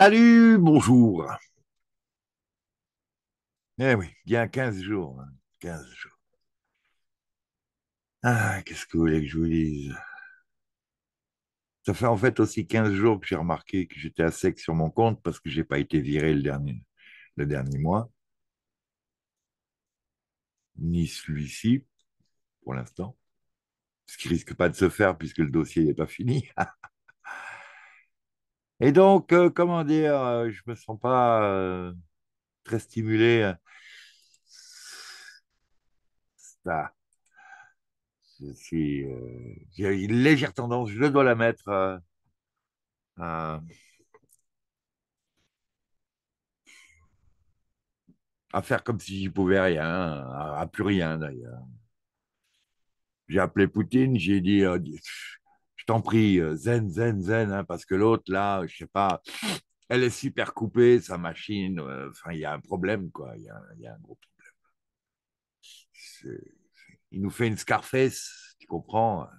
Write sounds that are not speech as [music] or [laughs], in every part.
Salut, bonjour. Eh oui, bien 15 jours. 15 hein, jours. Ah, qu'est-ce que vous voulez que je vous dise Ça fait en fait aussi 15 jours que j'ai remarqué que j'étais à sec sur mon compte parce que je n'ai pas été viré le dernier, le dernier mois. Ni celui-ci, pour l'instant. Ce qui risque pas de se faire puisque le dossier n'est pas fini. [laughs] Et donc, euh, comment dire, euh, je me sens pas euh, très stimulé. Ça. j'ai une légère tendance, je dois la mettre à, faire comme si je pouvais rien, à plus rien d'ailleurs. J'ai appelé Poutine, j'ai dit t'en prie, euh, zen, zen, zen, hein, parce que l'autre, là, je sais pas, elle est super coupée, sa machine. Euh, enfin, il y a un problème, quoi. Il y, a, un gros problème. Il nous fait une Scarface, tu comprends. Hein.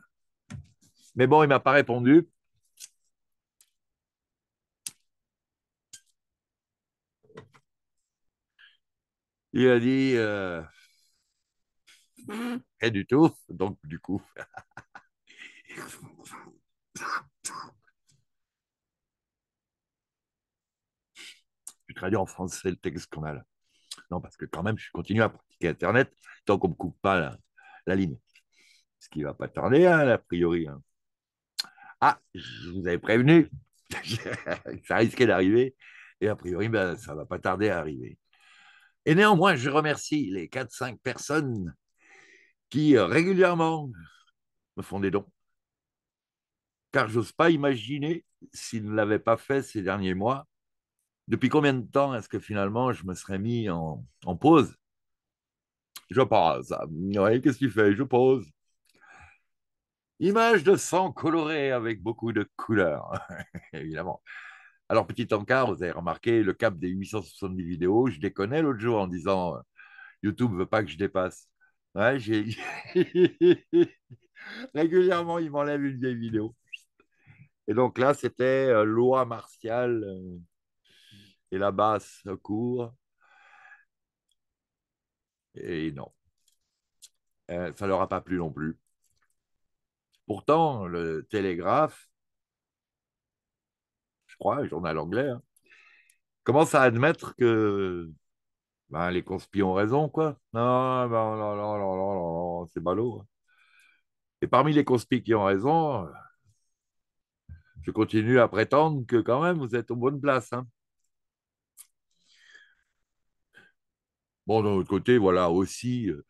Mais bon, il m'a pas répondu. Il a dit euh... Mmh. du tout, donc du coup. [laughs] Je traduis en français le texte qu'on a là. Non, parce que quand même, je continue à pratiquer Internet tant qu'on ne me coupe pas la, ligne. Ce qui ne va pas tarder, hein, a priori. Hein. Ah, je vous avais prévenu, [laughs] ça risquait d'arriver, et a priori, ben, ça ne va pas tarder à arriver. Et néanmoins, je remercie les 4-5 personnes qui euh, régulièrement me font des dons car je n'ose pas imaginer, s'il ne l'avait pas fait ces derniers mois, depuis combien de temps est-ce que finalement je me serais mis en, pause Je pose. Ouais, qu'est-ce que fait fais Je pose. Image de sang coloré avec beaucoup de couleurs, évidemment. Alors, petit encart, vous avez remarqué le cap des 870 vidéos. Je déconne l'autre jour en disant YouTube YouTube veut pas que je dépasse. Ouais, Régulièrement, il m'enlève une vieille vidéo. Et donc là, c'était euh, loi martiale euh, et la basse court. Et non. Euh, ça ne leur a pas plu non plus. Pourtant, le Télégraphe, je crois, le journal anglais, hein, commence à admettre que ben, les conspirants ont raison, quoi. Non, non, non, non, non, non, c'est ballot. Hein. Et parmi les conspirants qui ont raison, je continue à prétendre que quand même, vous êtes en bonne place. Hein. Bon, d'un autre côté, voilà aussi, euh,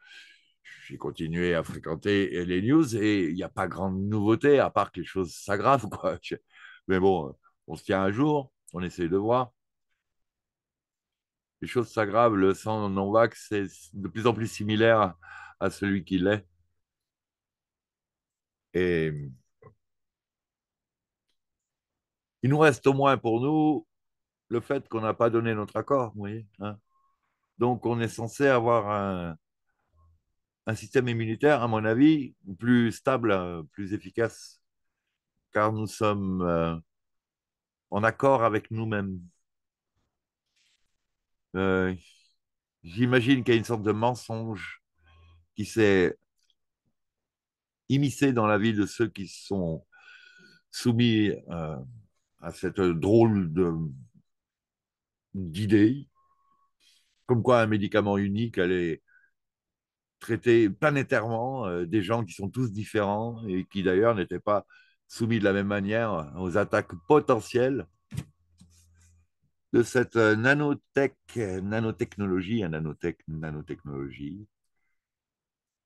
j'ai continué à fréquenter les news et il n'y a pas grande nouveauté, à part que les choses s'aggravent. [laughs] Mais bon, on se tient un jour, on essaye de voir. Les choses s'aggravent, le sang non-vax c'est de plus en plus similaire à celui qu'il est. Et il nous reste au moins pour nous le fait qu'on n'a pas donné notre accord, oui. Hein. Donc on est censé avoir un, système immunitaire, à mon avis, plus stable, euh, plus efficace, car nous sommes euh, en accord avec nous-mêmes. Euh, j'imagine qu'il y a une sorte de mensonge qui s'est immiscé dans la vie de ceux qui sont soumis. Euh, à cette drôle d'idée, comme quoi un médicament unique allait traiter planétairement euh, des gens qui sont tous différents et qui d'ailleurs n'étaient pas soumis de la même manière aux attaques potentielles de cette euh, nanotech, nanotechnologie, nanotech, nanotechnologie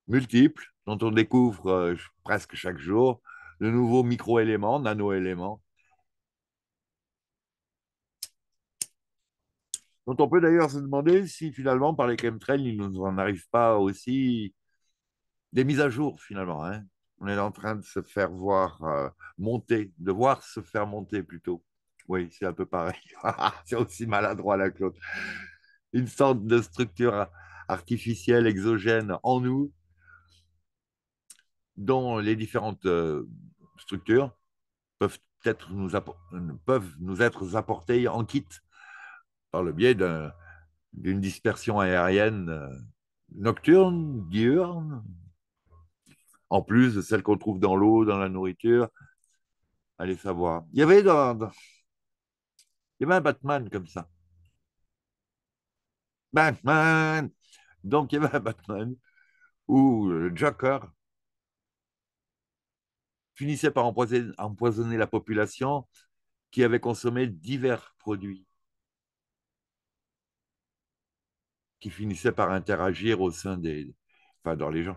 multiple, dont on découvre euh, presque chaque jour de nouveaux micro-éléments, nano-éléments, dont on peut d'ailleurs se demander si finalement, par les chemtrails, il ne nous en arrive pas aussi des mises à jour finalement. Hein. On est en train de se faire voir euh, monter, de voir se faire monter plutôt. Oui, c'est un peu pareil. [laughs] c'est aussi maladroit la Claude. Une sorte de structure artificielle exogène en nous, dont les différentes euh, structures peuvent être nous, peuvent nous être apportées en kit par le biais d'une dispersion aérienne euh, nocturne, diurne, en plus de celle qu'on trouve dans l'eau, dans la nourriture. Allez savoir. Il y avait dans, Il un Batman comme ça. Batman Donc il y avait un Batman où le Joker finissait par empoisonner la population qui avait consommé divers produits qui finissaient par interagir au sein des, enfin, dans les gens.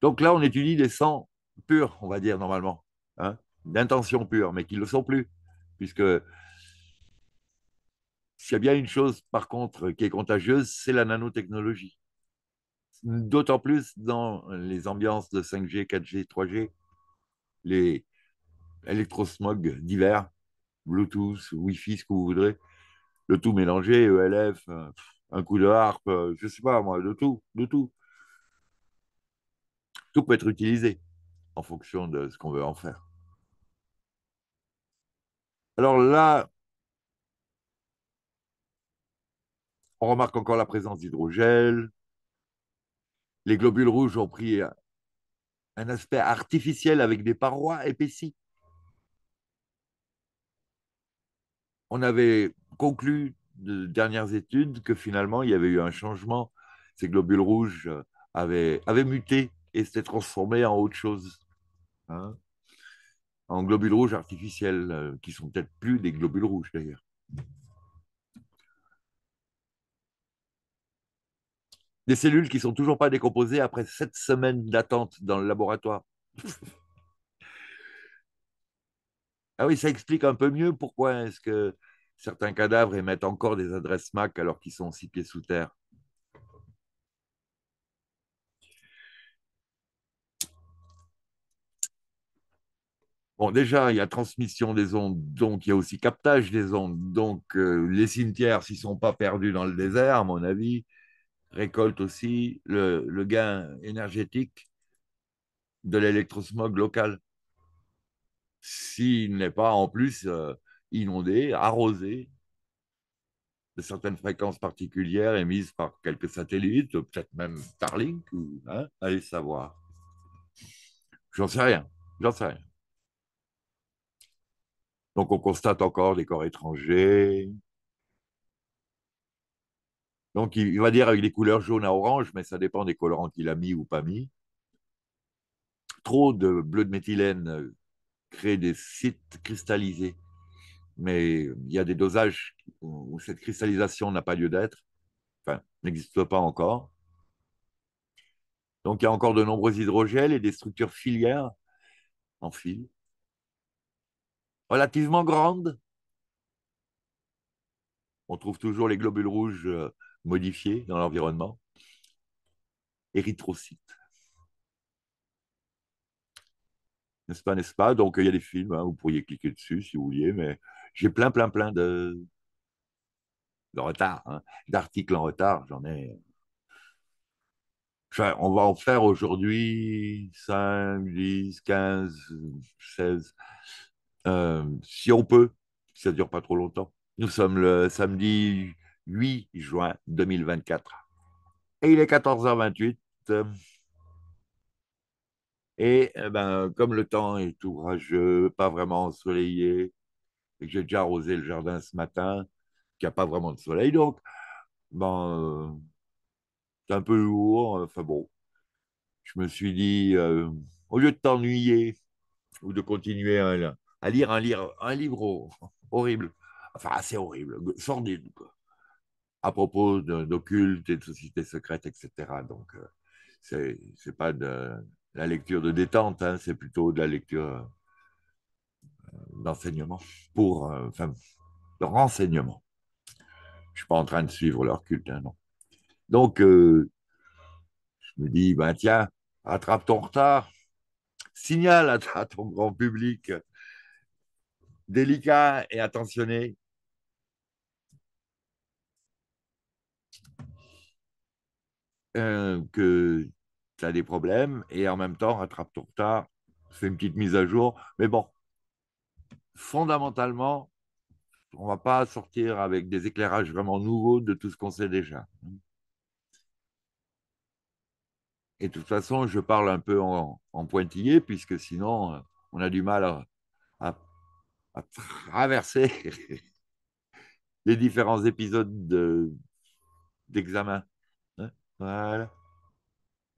Donc là, on étudie des sangs purs, on va dire normalement, hein, d'intention pure, mais qui ne le sont plus, puisque s'il y a bien une chose, par contre, qui est contagieuse, c'est la nanotechnologie. D'autant plus dans les ambiances de 5G, 4G, 3G, les électrosmog divers Bluetooth, Wi-Fi, ce que vous voudrez, le tout mélangé, ELF, euh, un coup de harpe, euh, je ne sais pas moi, de tout, de tout. Tout peut être utilisé en fonction de ce qu'on veut en faire. Alors là, on remarque encore la présence d'hydrogel. Les globules rouges ont pris un aspect artificiel avec des parois épaissies. on avait conclu de dernières études que finalement, il y avait eu un changement. Ces globules rouges euh, avaient, muté et s'étaient transformés en autre chose. Hein. en globules rouges artificiels, euh, qui sont peut-être plus des globules rouges d'ailleurs. Des cellules qui ne sont toujours pas décomposées après sept semaines d'attente dans le laboratoire. [laughs] Ah oui, ça explique un peu mieux pourquoi est-ce que certains cadavres émettent encore des adresses MAC alors qu'ils sont six pieds sous terre. Bon, déjà, il y a transmission des ondes, donc il y a aussi captage des ondes. Donc, euh, les cimetières, s'ils ne sont pas perdus dans le désert, à mon avis, récoltent aussi le gain énergétique de l'électrosmog local s'il n'est pas en plus euh, inondé, arrosé de certaines fréquences particulières émises par quelques satellites, peut-être même Starlink, ou, hein, allez savoir. J'en sais rien, j'en sais rien. Donc on constate encore des corps étrangers. Donc il va dire avec les couleurs jaunes à orange, mais ça dépend des colorants qu'il a mis ou pas mis. Trop de bleu de méthylène créer des sites cristallisés. Mais il y a des dosages où cette cristallisation n'a pas lieu d'être, enfin, n'existe pas encore. Donc il y a encore de nombreux hydrogels et des structures filières en fil, relativement grandes. On trouve toujours les globules rouges euh, modifiés dans l'environnement. Érythrocytes. N'est-ce pas, n'est-ce pas Donc, il y a des films, hein, vous pourriez cliquer dessus si vous vouliez, mais j'ai plein, plein, plein de, de retard, hein. d'articles en retard, j'en ai. Euh, on va en faire aujourd'hui 5, 10, 15, 16, si on peut, si ça ne dure pas trop longtemps. Nous sommes le samedi 8 juin 2024. Et il est 14h28. Et eh ben, comme le temps est ouvrageux, pas vraiment ensoleillé, et que j'ai déjà arrosé le jardin ce matin, qu'il n'y a pas vraiment de soleil, donc ben, euh, c'est un peu lourd. Enfin bon, je me suis dit, euh, au lieu de t'ennuyer ou de continuer à, lire un, livre horrible, enfin assez horrible, sordide, quoi, à propos d'occulte et de sociétés secrètes, etc. Donc, euh, c'est pas de la lecture de détente, hein, c'est plutôt de la lecture euh, d'enseignement, pour, euh, enfin, de renseignement. Je ne suis pas en train de suivre leur culte, hein, non. Donc, euh, je me dis, ben, tiens, attrape ton retard, signale à, ton grand public délicat et attentionné. que tu as des problèmes. Et en même temps, rattrape ton retard, c'est une petite mise à jour. Mais bon, fondamentalement, on ne va pas sortir avec des éclairages vraiment nouveaux de tout ce qu'on sait déjà. Et de toute façon, je parle un peu en, pointillé, puisque sinon, euh, on a du mal à, traverser [laughs] les différents épisodes d'examen. Hein, voilà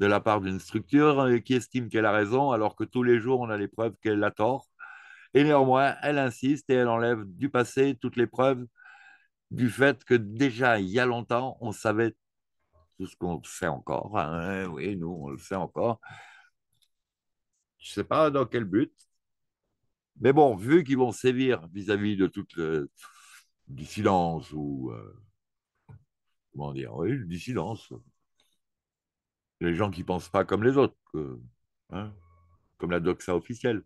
de la part d'une structure euh, qui estime qu'elle a raison, alors que tous les jours, on a les preuves qu'elle a tort. Et néanmoins, elle insiste et elle enlève du passé toutes les preuves du fait que déjà il y a longtemps, on savait tout ce qu'on sait encore. Hein. Eh oui, nous, on le sait encore. Je ne sais pas dans quel but. Mais bon, vu qu'ils vont sévir vis-à-vis de tout le, euh, du silence ou. Euh, comment dire Oui, du silence les gens qui pensent pas comme les autres, hein, comme la doxa officielle.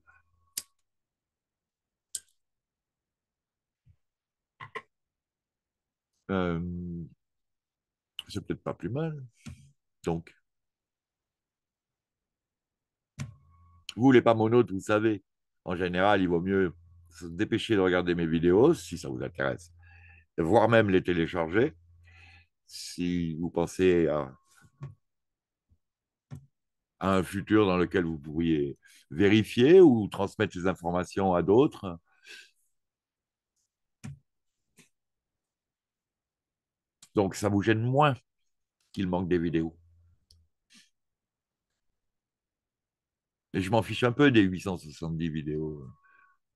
Euh, c'est peut-être pas plus mal. Donc, vous les pas monotes, vous savez, en général, il vaut mieux se dépêcher de regarder mes vidéos si ça vous intéresse, voire même les télécharger si vous pensez à à un futur dans lequel vous pourriez vérifier ou transmettre ces informations à d'autres Donc ça vous gêne moins qu'il manque des vidéos. Et je m'en fiche un peu des 870 vidéos.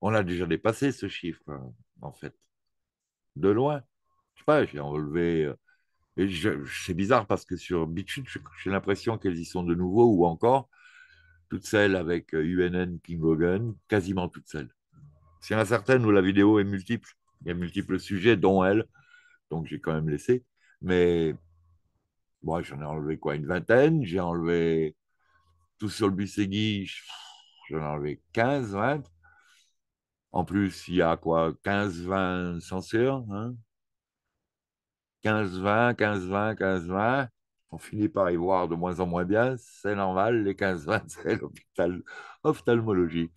On a déjà dépassé ce chiffre, en fait. De loin. Je sais pas, j'ai enlevé euh, c'est bizarre parce que sur Bitchute, j'ai l'impression qu'elles y sont de nouveau ou encore toutes celles avec UNN euh, King Hogan, quasiment toutes celles. C'est incertaine où la vidéo est multiple. Il y a multiples sujets, dont elle. Donc j'ai quand même laissé. Mais moi, j'en ai enlevé quoi Une vingtaine. J'ai enlevé tout sur le bussegui, j'en ai enlevé 15, 20. En plus, il y a quoi 15, 20 censures. Hein 15, 20, 15, 20, 15, 20. On finit par y voir de moins en moins bien. C'est normal, les 15, 20, [laughs] c'est l'hôpital ophtalmologique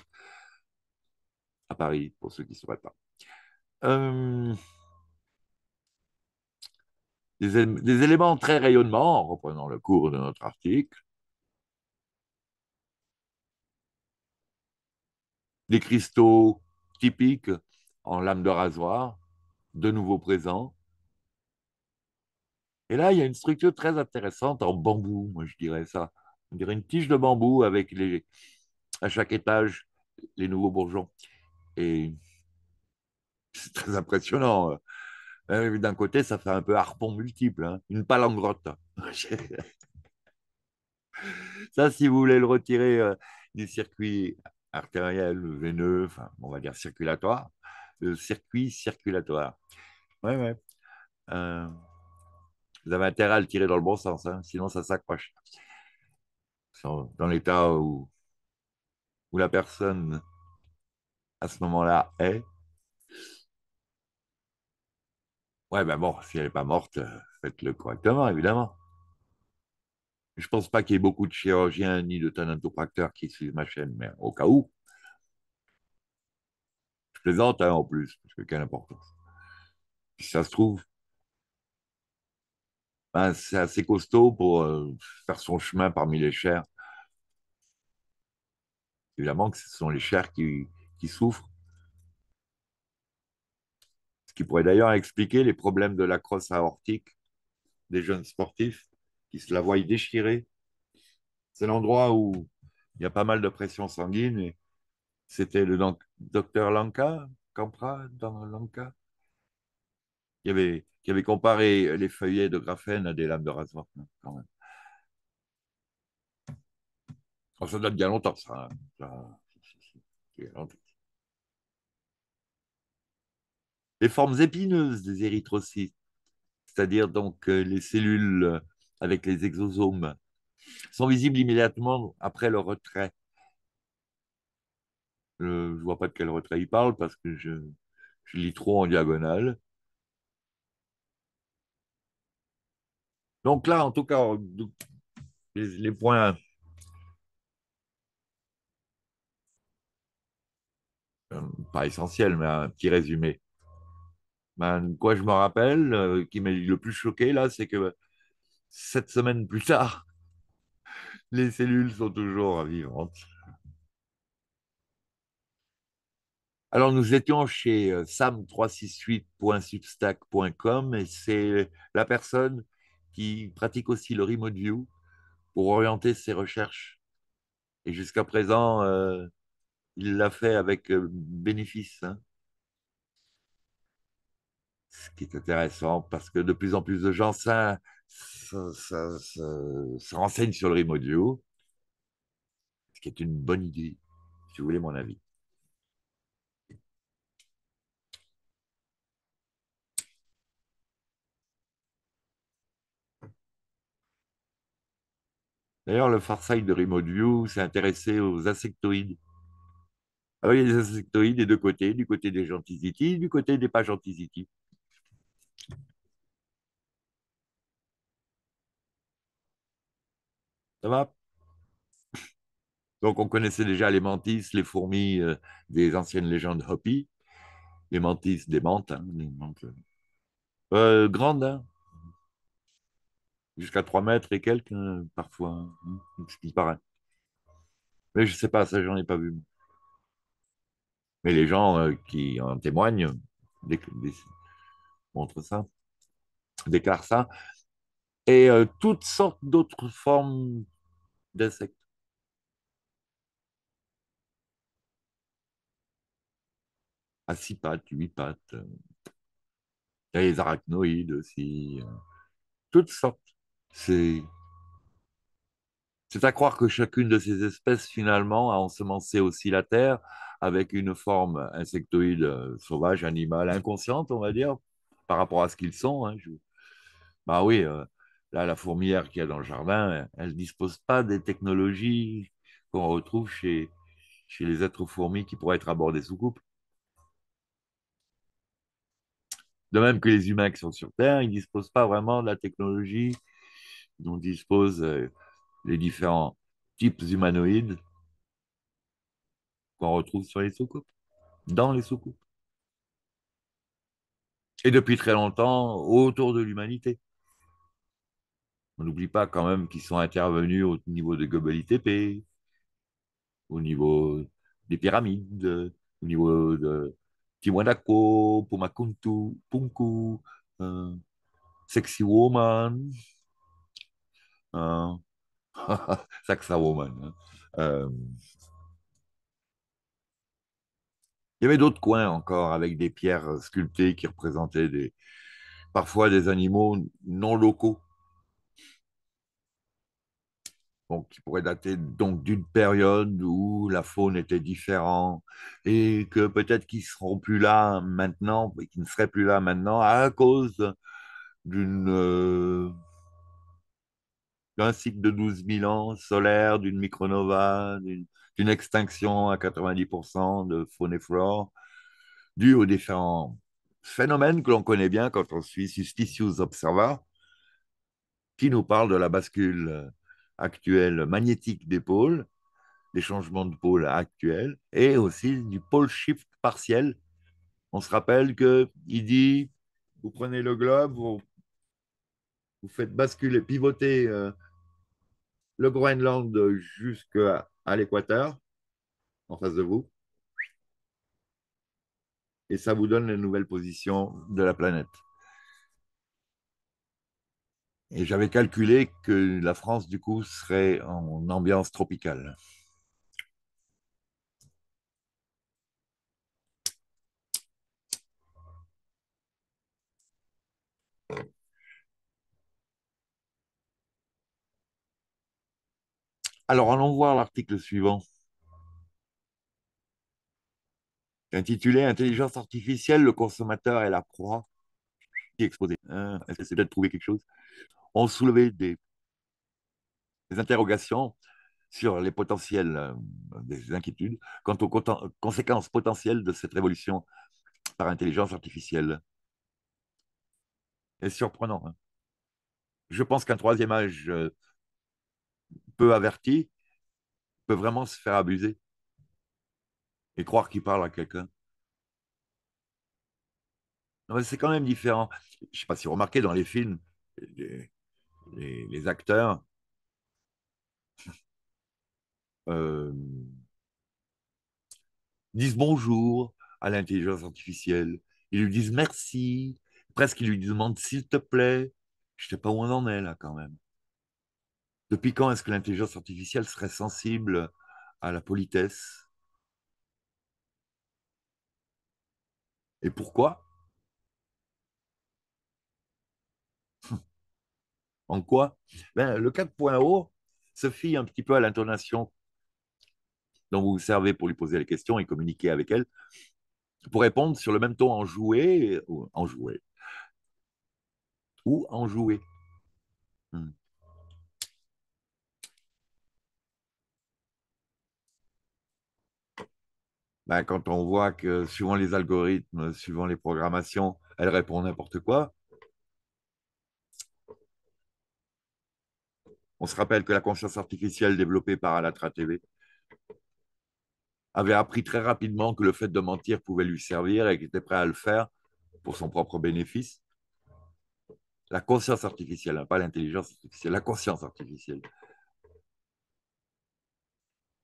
à Paris, pour ceux qui ne sauraient pas. Euh, des, éléments très rayonnement, en reprenant le cours de notre article, des cristaux typiques en lame de rasoir, de nouveau présents, et là, il y a une structure très intéressante en bambou, moi je dirais ça. On dirait une tige de bambou avec les, à chaque étage les nouveaux bourgeons. Et c'est très impressionnant. Euh. Euh, d'un côté, ça fait un peu harpon multiple, hein, une palangrotte. [laughs] ça, si vous voulez le retirer euh, du circuit artériel, veineux, on va dire circulatoire, le circuit circulatoire. Ouais, ouais. Euh... Vous avez intérêt à le tirer dans le bon sens, hein, sinon ça s'accroche. Dans l'état où, où la personne à ce moment-là est. Ouais, ben bon, si elle n'est pas morte, euh, faites-le correctement, évidemment. Je ne pense pas qu'il y ait beaucoup de chirurgiens ni de thanatopracteurs qui suivent ma chaîne, mais au cas où. Je plaisante hein, en plus, parce que quelle importance. Si ça se trouve, ben, c'est assez costaud pour euh, faire son chemin parmi les chairs. Évidemment que ce sont les chairs qui, souffrent. Ce qui pourrait d'ailleurs expliquer les problèmes de la crosse aortique des jeunes sportifs qui se la voient déchirer. C'est l'endroit où il y a pas mal de pression sanguine. C'était le docteur Lanka, Campra, dans Lanka, qui avait, comparé les feuillets de graphène à des lames de rasoir, hein, quand même. Oh, ça date bien longtemps, ça. Hein. Les formes épineuses des érythrocytes, c'est-à-dire donc euh, les cellules avec les exosomes, sont visibles immédiatement après le retrait. Euh, je ne vois pas de quel retrait il parle parce que je, je lis trop en diagonale. Donc là, en tout cas, les, points. Euh, pas essentiels, mais un petit résumé. Ben, quoi je me rappelle, euh, qui m'a le plus choqué là, c'est que sept semaines plus tard, [laughs] les cellules sont toujours vivantes. Alors nous étions chez euh, sam368.substack.com et c'est la personne qui pratique aussi le remote view pour orienter ses recherches. Et jusqu'à présent, euh, il l'a fait avec euh, bénéfice. Hein. Ce qui est intéressant parce que de plus en plus de gens ça, ça, se renseignent sur le remote view, ce qui est une bonne idée, si vous voulez mon avis. D'ailleurs, le Farsight de Remote View s'est intéressé aux insectoïdes. Ah oui, il y a des insectoïdes des deux côtés, du côté des et du côté des pas Ça va Donc, on connaissait déjà les mantis, les fourmis euh, des anciennes légendes Hopi, les mantis des mantes, hein, euh, euh, grandes, hein, jusqu'à 3 mètres et quelques, hein, parfois, ce qui paraît. Mais je ne sais pas, ça, j'en ai pas vu. Mais les gens euh, qui en témoignent montrent ça, déclarent ça. Et euh, toutes sortes d'autres formes d'insectes. À ah, six pattes, huit pattes. Il y a les arachnoïdes aussi. Euh, toutes sortes. C'est c'est à croire que chacune de ces espèces, finalement, a ensemencé aussi la Terre avec une forme insectoïde, euh, sauvage, animale, inconsciente, on va dire, par rapport à ce qu'ils sont. Hein. Bah oui, euh, là, la fourmière qu'il y a dans le jardin, elle ne dispose pas des technologies qu'on retrouve chez, chez les êtres fourmis qui pourraient être abordés sous coupe. De même que les humains qui sont sur Terre, ils ne disposent pas vraiment de la technologie dont disposent euh, les différents types humanoïdes qu'on retrouve sur les soucoupes, dans les soucoupes. Et depuis très longtemps, autour de l'humanité. On n'oublie pas quand même qu'ils sont intervenus au niveau de Goebbels ITP, au niveau des pyramides, au niveau de Tiwanaku, Pumakuntu, Punku, euh, Sexy Woman, ça euh, [laughs] Saxa Woman. Hein. Euh, Il y avait d'autres coins encore avec des pierres sculptées qui représentaient des, parfois des animaux non locaux. Donc, qui pourraient dater donc d'une période où la faune était différente et que peut-être qu'ils seront plus là maintenant, qui ne seraient plus là maintenant à cause d'une euh, d'un cycle de 12 000 ans solaire, d'une micronova, d'une extinction à 90% de faune et flore, due aux différents phénomènes que l'on connaît bien quand on suit Suspicious Observer, qui nous parle de la bascule actuelle magnétique des pôles, des changements de pôle actuels, et aussi du pôle shift partiel. On se rappelle qu'il dit, vous prenez le globe, vous vous faites basculer, pivoter euh, le Groenland jusqu'à l'équateur, en face de vous. Et ça vous donne la nouvelle position de la planète. Et j'avais calculé que la France, du coup, serait en ambiance tropicale. Alors, allons voir l'article suivant. Intitulé Intelligence artificielle, le consommateur et la proie. Qui est exposé euh, ce que c'est peut-être trouvé quelque chose On soulevait des, interrogations sur les potentiels, euh, des inquiétudes quant aux conséquences potentielles de cette révolution par intelligence artificielle. C'est surprenant. Hein. je pense qu'un troisième âge. Euh, peu averti peut vraiment se faire abuser et croire qu'il parle à quelqu'un. C'est quand même différent. Je ne sais pas si vous remarquez dans les films, les, acteurs, [laughs] euh, disent bonjour à l'intelligence artificielle. Ils lui disent merci. Presque, ils lui demandent s'il te plaît. Je ne sais pas où on en est là quand même. Depuis quand est-ce que l'intelligence artificielle serait sensible à la politesse Et pourquoi En quoi ben, Le 4.0 se fie un petit peu à l'intonation dont vous vous servez pour lui poser la question et communiquer avec elle, pour répondre sur le même ton en joué ou en Ben, quand on voit que suivant les algorithmes, suivant les programmations, elle répond n'importe quoi, on se rappelle que la conscience artificielle développée par Alatra TV avait appris très rapidement que le fait de mentir pouvait lui servir et qu'il était prêt à le faire pour son propre bénéfice. La conscience artificielle, hein, pas l'intelligence artificielle, la conscience artificielle.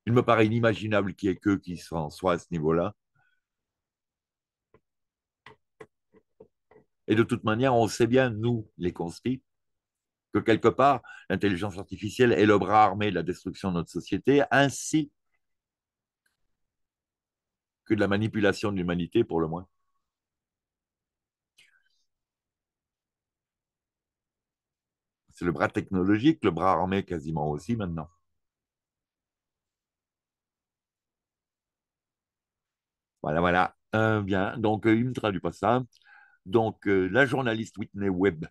Il me paraît inimaginable qu'il n'y ait qu'eux qui s'en soient à ce niveau-là. Et de toute manière, on sait bien, nous, les conscrits, que quelque part, l'intelligence artificielle est le bras armé de la destruction de notre société, ainsi que de la manipulation de l'humanité, pour le moins. C'est le bras technologique, le bras armé quasiment aussi maintenant. Voilà, voilà. bien, donc euh, il ne me traduit pas ça. Donc euh, la journaliste Whitney Webb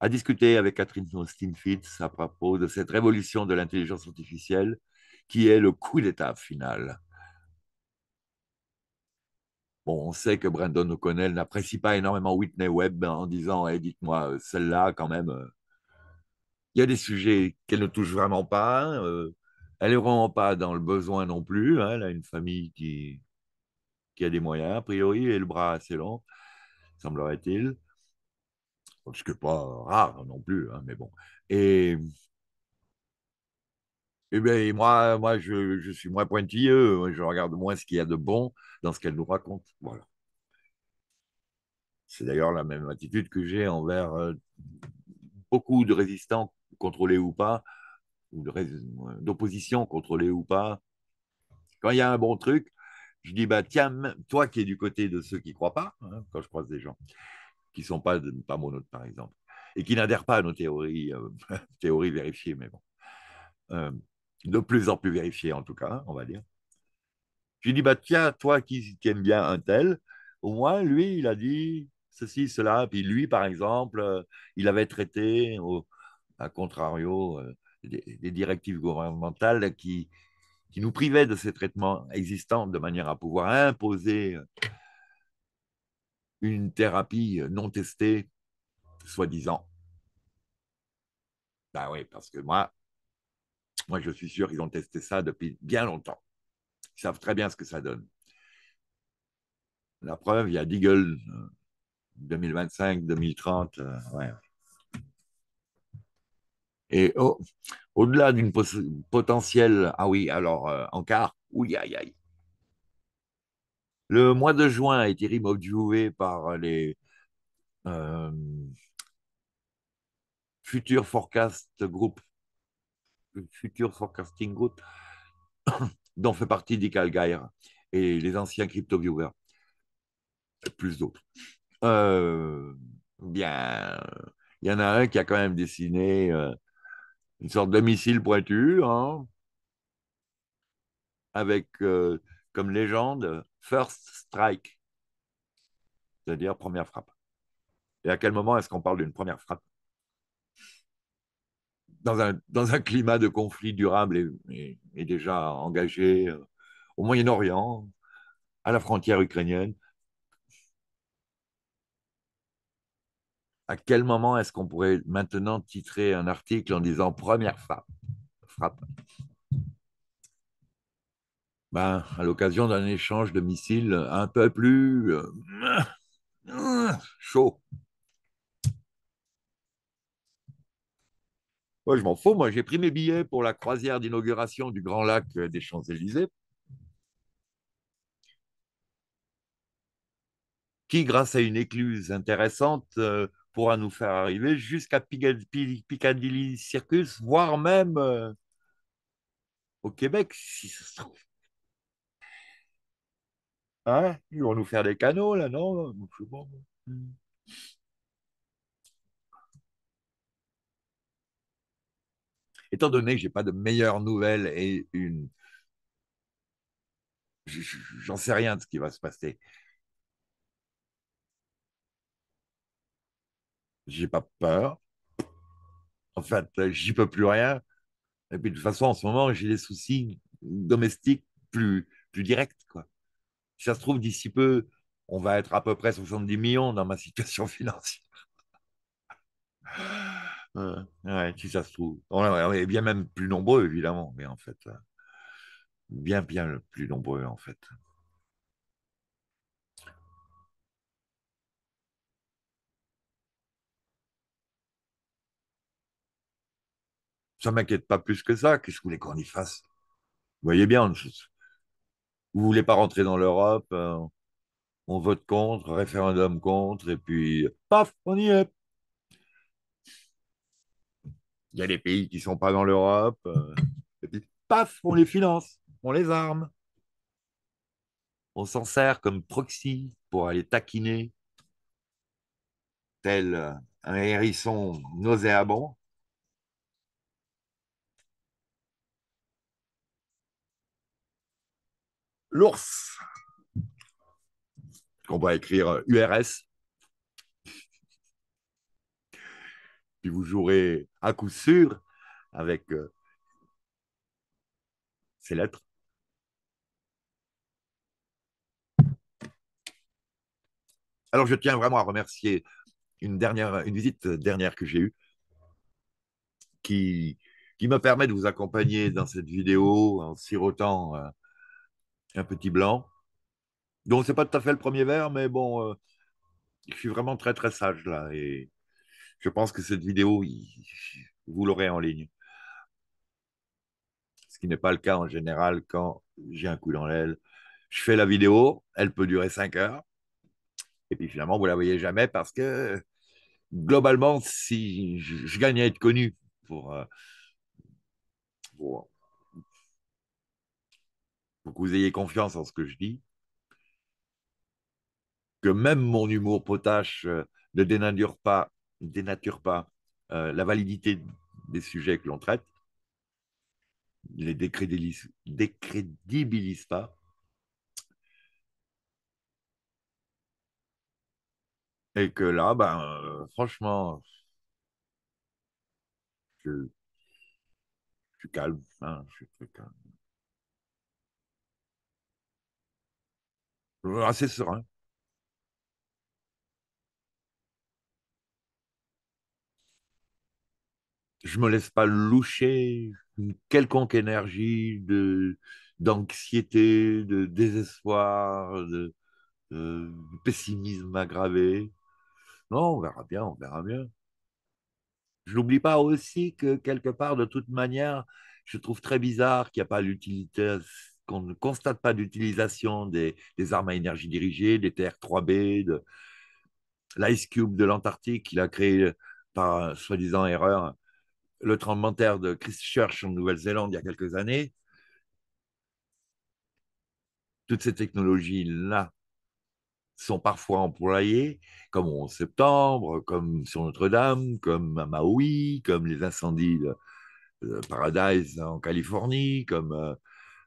a discuté avec Catherine austin à propos de cette révolution de l'intelligence artificielle qui est le coup d'état final. Bon, on sait que Brandon O'Connell n'apprécie pas énormément Whitney Webb en disant hey, dites-moi, euh, celle-là, quand même, il y a des sujets qu'elle ne touche vraiment pas. Elle n'est vraiment pas dans le besoin non plus. Hein. Elle a une famille qui, a des moyens, a priori, et le bras assez long, semblerait-il. Ce que pas rare non plus, hein, mais bon. Eh ben, et, moi, moi je, suis moins pointilleux, hein. je regarde moins ce qu'il y a de bon dans ce qu'elle nous raconte. Voilà. C'est d'ailleurs la même attitude que j'ai envers euh, beaucoup de résistants, contrôlés ou pas, ou euh, d'opposition contrôlée ou pas. Quand il y a un bon truc, je dis bah tiens, toi qui es du côté de ceux qui croient pas, hein, quand je croise des gens qui sont pas pas monotes par exemple et qui n'adhèrent pas à nos théories, euh, [laughs] théories vérifiées, mais bon, euh, de plus en plus vérifiées en tout cas, on va dire. Je dis bah tiens, toi qui t'aimes bien un tel, au moins lui il a dit ceci, cela, puis lui par exemple, il avait traité au, à contrario des, directives gouvernementales qui, qui nous privaient de ces traitements existants de manière à pouvoir imposer une thérapie non testée, soi-disant. Ben oui, parce que moi, moi, je suis sûr qu'ils ont testé ça depuis bien longtemps. Ils savent très bien ce que ça donne. La preuve, il y a Deagle 2025, euh, 2030. Euh, ouais. Et au-delà d'une potentielle. Ah oui, alors en euh, quart, aïe aïe. Le mois de juin a été remodifié par les euh, Future Forecast Group, Future Forecasting Group, [coughs] dont fait partie Dick et les anciens crypto viewers, plus d'autres. Euh, bien, il y en a un qui a quand même dessiné euh, une sorte de missile pointu, hein, avec euh, comme légende First Strike, c'est-à-dire première frappe. Et à quel moment est-ce qu'on parle d'une première frappe dans un, dans un, climat de conflit durable et déjà engagé euh, au Moyen-Orient, à la frontière ukrainienne, à quel moment est-ce qu'on pourrait maintenant titrer un article en disant première frappe, frappe. Ben, à l'occasion d'un échange de missiles un peu plus euh, chaud. je m'en fous. Moi, j'ai pris mes billets pour la croisière d'inauguration du Grand Lac des Champs-Élysées. Qui, grâce à une écluse intéressante, euh, pourra nous faire arriver jusqu'à Piccadilly Circus, voire même euh, au Québec, si ça se trouve. Hein? Ils vont nous faire des canaux, là, non Étant donné que je n'ai pas de meilleures nouvelles et une. J'en sais rien de ce qui va se passer. j'ai pas peur. En fait, j'y peux plus rien. Et puis de toute façon, en ce moment, j'ai des soucis domestiques plus, plus directs. Quoi. Si ça se trouve, d'ici peu, on va être à peu près 70 millions dans ma situation [laughs] financière. Euh, ouais, si ça se trouve. On est bien même plus nombreux, évidemment, mais en fait, euh, bien, bien plus nombreux, en fait. Ça ne m'inquiète pas plus que ça. Qu'est-ce que vous voulez qu'on y fasse Vous voyez bien, vous ne voulez pas rentrer dans l'Europe, euh, on vote contre, référendum contre, et puis paf, on y est. Il y a des pays qui ne sont pas dans l'Europe, euh, paf, on les finance, on les arme. On s'en sert comme proxy pour aller taquiner tel euh, un hérisson nauséabond l'ours, On va écrire URS. Euh, Puis vous jouerez à coup sûr avec euh, ces lettres. Alors je tiens vraiment à remercier une, dernière, une visite dernière que j'ai eue qui, me permet de vous accompagner dans cette vidéo en sirotant. Euh, un petit blanc. Donc, c'est pas tout à fait le premier verre, mais bon, euh, je suis vraiment très, très sage là. Et je pense que cette vidéo, vous l'aurez en ligne. Ce qui n'est pas le cas en général quand j'ai un coup dans l'aile. Je fais la vidéo, elle peut durer 5 heures. Et puis finalement, vous la voyez jamais parce que globalement, si je, gagne à être connu pour, euh, pour que vous ayez confiance en ce que je dis, que même mon humour potache euh, ne dénature pas, dénature pas euh, la validité des sujets que l'on traite, ne les décrédibilise, pas. Et que là, ben, euh, franchement, je, suis calme, hein, je suis très calme. Euh, assez serein. Je me laisse pas loucher une quelconque énergie de d'anxiété, de désespoir, de, pessimisme aggravé. Non, on verra bien, on verra bien. Je n'oublie pas aussi que quelque part, de toute manière, je trouve très bizarre qu'il n'y a pas l'utilité qu'on ne constate pas d'utilisation des, armes à énergie dirigée, des TR-3B, de l'Ice Cube de l'Antarctique qu'il a créé euh, par soi-disant erreur, le tremblement de terre de Christchurch en Nouvelle-Zélande il y a quelques années. Toutes ces technologies-là sont parfois employées, comme en septembre, comme sur Notre-Dame, comme à Maui, comme les incendies de, Paradise en Californie, comme euh,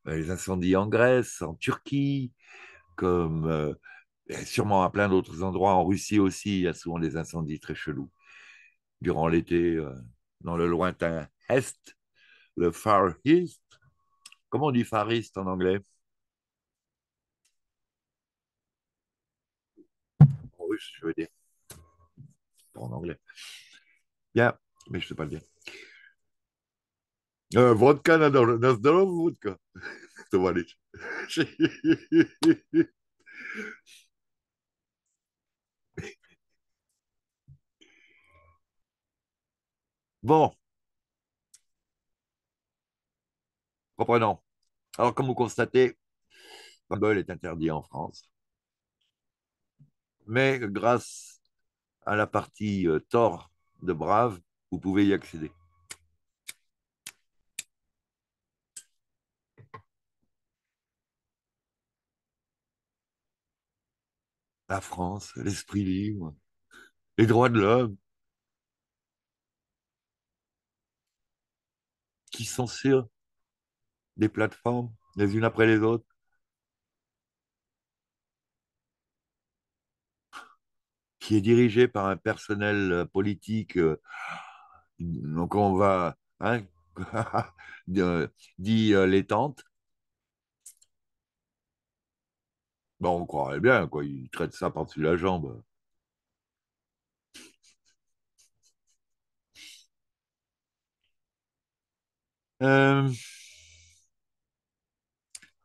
euh, les incendies en Grèce, en Turquie, comme euh, sûrement à plein d'autres endroits. En Russie aussi, il y a souvent des incendies très chelous. Durant l'été, euh, dans le lointain Est, le Far East. Comment on dit Far East en anglais En russe, je veux dire. Pas en anglais. Bien, mais je ne sais pas le dire. Э, водка на, на Bon. [laughs] Oh, Reprenons. Alors, comme vous constatez, bubble est interdit en France. Mais grâce à la partie euh, Thor de Brave, vous pouvez y accéder. la France, l'esprit libre, les droits de l'homme, qui sur des plateformes les unes après les autres. qui est dirigé par un personnel euh, politique. Euh, donc on va, hein, [laughs] dit euh, les tentes, Ben, on croirait bien, quoi. Il traite ça par-dessus la jambe. Euh.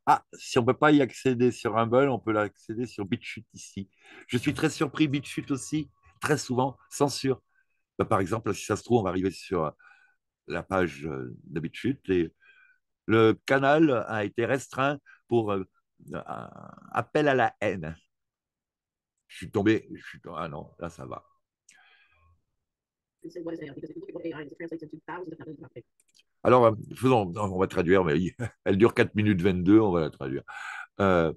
Ah, si on ne peut pas y accéder sur Humble, on peut l'accéder sur BitChute ici. Je suis très surpris, BitChute aussi, très souvent, censure. Ben, par exemple, si ça se trouve, on va arriver sur euh, la page euh, de BitChute et le canal a été restreint pour euh, appel à la haine. Je suis tombé, ah non, là ça va. Alors, faisons, euh, on va traduire, mais [laughs] elle dure 4 minutes 22, on va la traduire. Euh,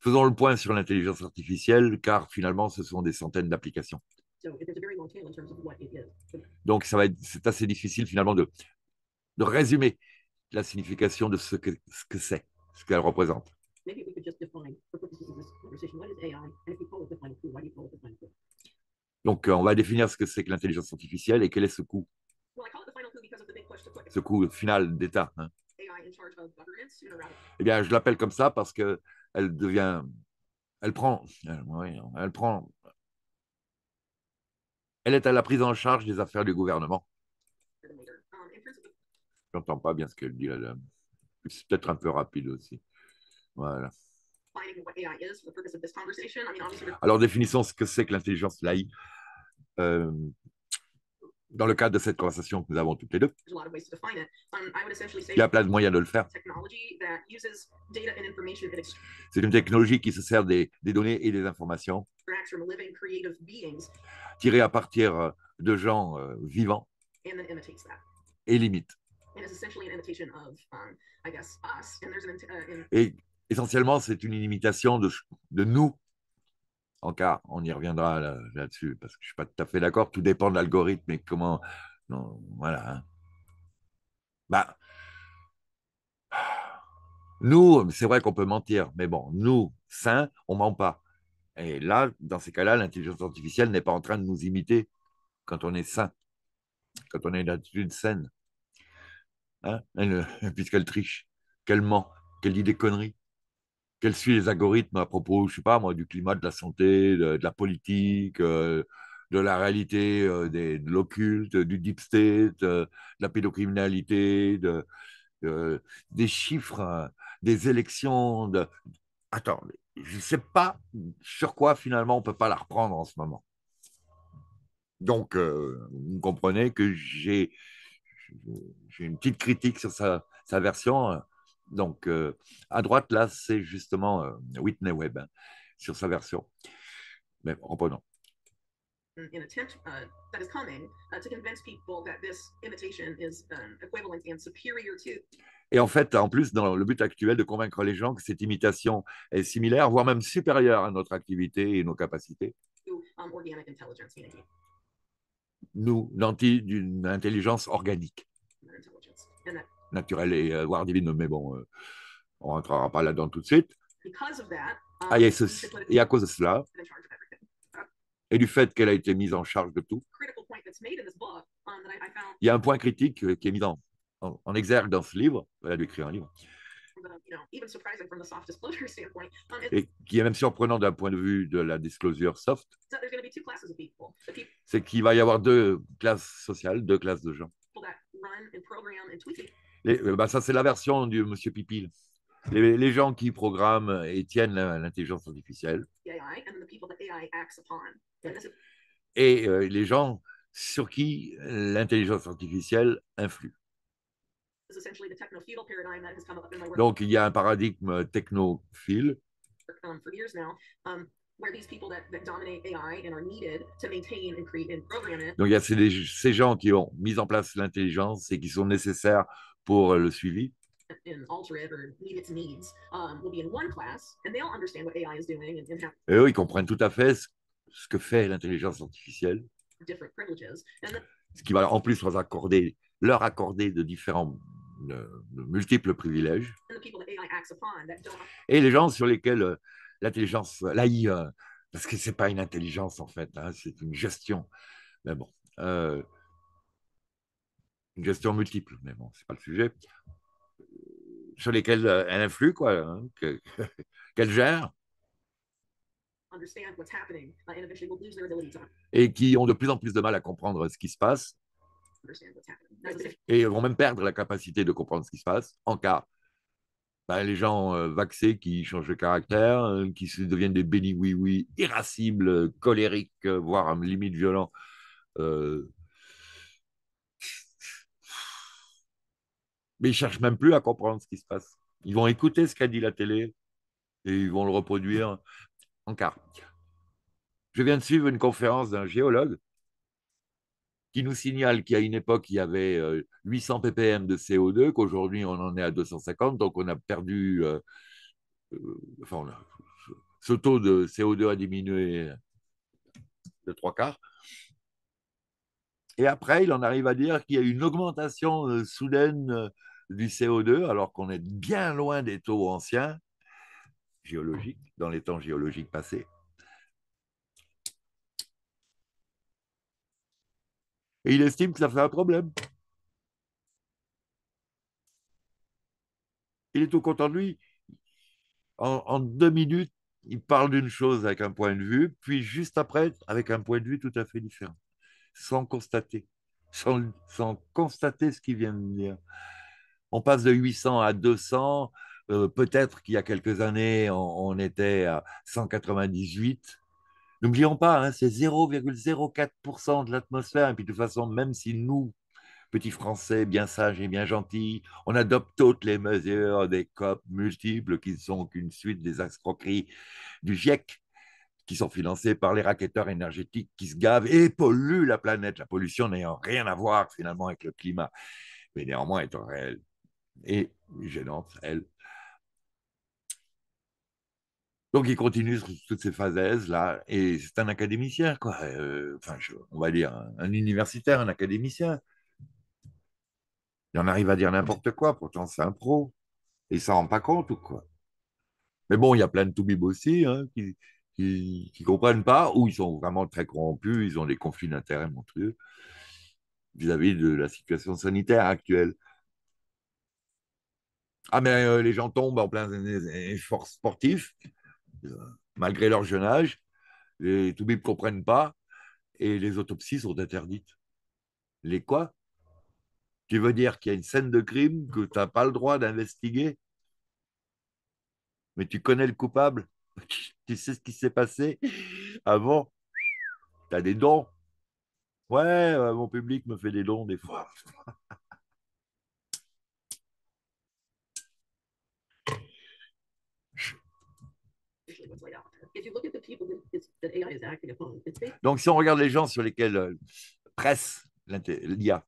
faisons le point sur l'intelligence artificielle, car finalement, ce sont des centaines d'applications. Donc, ça va c'est assez difficile finalement de, de résumer la signification de ce que c'est, ce qu'elle représente. Donc, euh, on va définir ce que c'est que l'intelligence artificielle et quel est ce coût. Ce coût final d'État. Hein. Eh bien, je l'appelle comme ça parce que elle devient, elle prend, elle prend, elle est à la prise en charge des affaires du gouvernement. Je um, n'entends pas bien ce qu'elle dit là. C'est peut-être un peu rapide aussi. Voilà. Alors définissons ce que c'est que l'intelligence, l'AI. Euh, dans le cadre de cette conversation que nous avons toutes les deux, um, il y a plein de moyens de le faire. C'est une technologie qui se sert des, données et des informations tirées à partir euh, de gens euh, vivants et limites. Um, uh, et essentiellement, c'est une imitation de, de nous. cas, on y reviendra là-dessus, parce que je ne suis pas tout à fait d'accord. Tout dépend de l'algorithme et comment. voilà. Hein. Bah, nous, c'est vrai qu'on peut mentir, mais bon, nous, saints, on ne ment pas. Et là, dans ces cas-là, l'intelligence artificielle n'est pas en train de nous imiter quand on est saint, quand on a une attitude saine. Hein. [laughs] Puisqu'elle triche, qu'elle ment, qu'elle dit des conneries quels sont les algorithmes à propos, je sais pas moi, du climat, de la santé, de, la politique, euh, de la réalité, euh, de l'occulte, du deep state, euh, de la pédocriminalité, de, des chiffres, hein, des élections. Attends, je ne sais pas sur quoi finalement on ne peut pas la reprendre en ce moment. Donc, vous comprenez que j'ai une petite critique sur sa, sa version hein. Donc, euh, à droite, là, c'est justement euh, Whitney Webb hein, sur sa version. Mais reprenons. Uh, uh, um, et en fait, en plus, dans le but actuel de convaincre les gens que cette imitation est similaire, voire même supérieure à notre activité et nos capacités. Um, Nous Nous, d'une intelligence organique naturel et euh, divine, mais bon, euh, on ne rentrera pas là-dedans tout de suite. Ah, um, et, à cause de cela, et du fait qu'elle a été mise en charge de tout, um, il y a un point critique euh, qui est mis en, exergue dans ce livre. Elle a dû écrire un livre. [laughs] Um, et qui est même surprenant d'un point de vue de la disclosure soft, c'est qu'il va y avoir deux classes sociales, deux classes de gens. Euh, bah, ça, c'est la version du Monsieur Pipil. Les, gens qui programment et tiennent l'intelligence artificielle. Et euh, les gens sur qui l'intelligence artificielle influe. Donc, il y a un paradigme technophile donc, il y a ces, ces gens qui ont mis en place l'intelligence et qui sont nécessaires pour euh, le suivi et um, eux, eh ils comprennent tout à fait ce, que fait l'intelligence artificielle. Ce qui va en plus leur accorder, leur accorder de différents, euh, de, multiples privilèges. Et les gens sur lesquels euh, l'intelligence, l'AI, parce que c'est pas une intelligence en fait, hein, c'est une gestion. Mais bon une gestion multiple, mais bon, ce n'est pas le sujet, euh, sur lesquelles euh, elle influe, quoi, hein, [laughs] qu'elle gère. Et qui ont de plus en plus de mal à comprendre ce qui se passe. Et vont même perdre la capacité de comprendre ce qui se passe en cas bah, les gens euh, vaccés qui changent de caractère, qui se deviennent des béni oui oui irascibles, colériques, voire à limite violent mais ils cherchent même plus à comprendre ce qui se passe. Ils vont écouter ce qu'a dit la télé et ils vont le reproduire en quart. Je viens de suivre une conférence d'un géologue qui nous signale qu'à une époque, il y avait 800 euh, ppm de CO2, qu'aujourd'hui, on en est à 250, donc on a perdu. Euh, euh, enfin, ce taux de CO2 a diminué de trois quarts. Et après, il en arrive à dire qu'il y a une augmentation soudaine du CO2, alors qu'on est bien loin des taux anciens, géologiques, dans les temps géologiques passés. Et il estime que ça fait un problème. Il est tout content de lui. En, deux minutes, il parle d'une chose avec un point de vue, puis juste après, avec un point de vue tout à fait différent, sans constater, sans, sans constater ce qu'il vient de dire on passe de 800 à 200. Euh, peut-être qu'il y a quelques années, on, était à 198. N'oublions pas, hein, c'est 0,04% de l'atmosphère. Et puis de toute façon, même si nous, petits Français, bien sages et bien gentils, on adopte toutes les mesures des COP multiples qui ne sont qu'une suite des escroqueries du GIEC, qui sont financées par les racketteurs énergétiques qui se gavent et polluent la planète, la pollution n'ayant rien à voir finalement avec le climat, mais néanmoins étant réelle et gênante, elle. Donc il continue toutes ces phases là, et c'est un académicien, quoi. Euh, enfin, on va dire un, universitaire, un académicien. Il en arrive à dire n'importe quoi, pourtant c'est un pro. Et ça s'en rend pas compte ou quoi. Mais bon, il y a plein de toubibs aussi hein, qui, ne comprennent pas, ou ils sont vraiment très corrompus, ils ont des conflits d'intérêts montreux vis-à-vis de la situation sanitaire actuelle. Ah, mais euh, les gens tombent en plein effort sportif, euh, malgré leur jeune âge. Les toubibs ne comprennent pas et les autopsies sont interdites. Les quoi Tu veux dire qu'il y a une scène de crime que tu n'as pas le droit d'investiguer Mais tu connais le coupable [laughs] Tu sais ce qui s'est passé avant Tu as des dons Ouais, euh, mon public me fait des dons des fois. Donc, si on regarde les gens sur lesquels euh, presse l'IA,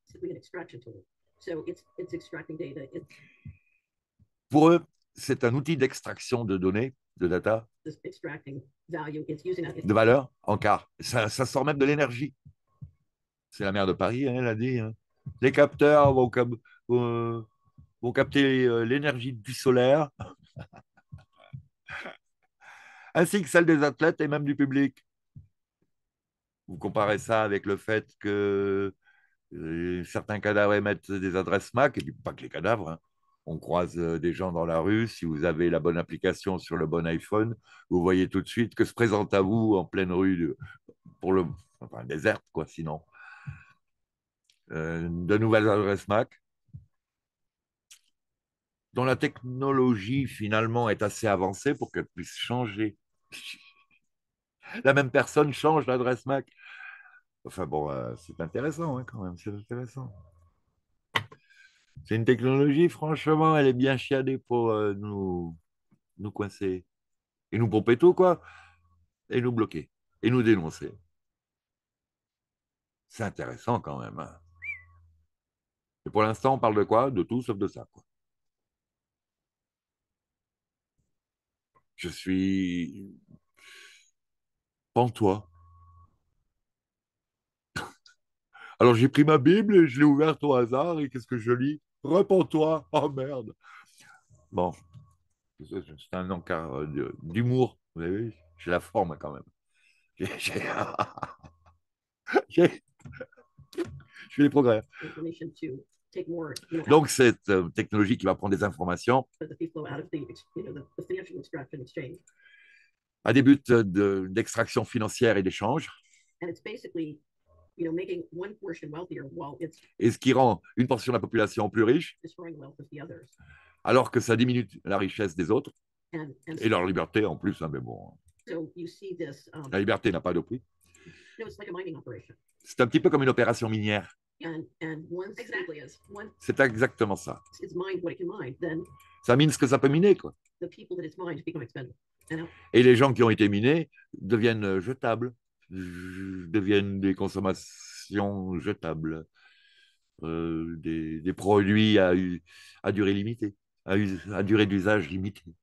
pour eux, c'est un outil d'extraction de données, de data, de valeur, en car ça, sort même de l'énergie. C'est la maire de Paris, hein, elle a dit. Hein. Les capteurs vont euh, capter euh, l'énergie du solaire ainsi que celle des athlètes et même du public. Vous comparez ça avec le fait que euh, certains cadavres émettent des adresses MAC, et pas que les cadavres. Hein. On croise euh, des gens dans la rue. Si vous avez la bonne application sur le bon iPhone, vous voyez tout de suite que se présente à vous en pleine rue pour le déserte, quoi, sinon. Euh, de nouvelles adresses MAC, dont la technologie finalement est assez avancée pour qu'elle puisse changer [laughs] la même personne change l'adresse Mac. Enfin bon, euh, c'est intéressant hein, quand même, c'est intéressant. C'est une technologie, franchement, elle est bien chiadée pour euh, nous, nous coincer et nous pomper tout, quoi, et nous bloquer, et nous dénoncer. C'est intéressant quand même. Hein. Et pour l'instant, on parle de quoi De tout sauf de ça. Quoi. Je suis. pantois. toi [laughs] Alors j'ai pris ma Bible et je l'ai ouverte au hasard et qu'est-ce que je lis Repends-toi. Oh merde. Bon, c'est un encart euh, d'humour, vous avez vu J'ai la forme quand même. [laughs] [laughs] je fais les progrès. Donc, cette euh, technologie qui va prendre des informations à des buts d'extraction financière et d'échange. Et ce qui rend une portion de la population plus riche, alors que ça diminue la richesse des autres et leur liberté en plus. Hein, mais bon, um, la liberté n'a pas de prix. C'est un petit peu comme une opération minière. C'est exactement ça. Ça mine ce que ça peut miner, quoi. Et les gens qui ont été minés deviennent euh, jetables, deviennent des consommations jetables, euh, des, produits à, à, durée limitée, à, à durée d'usage limitée.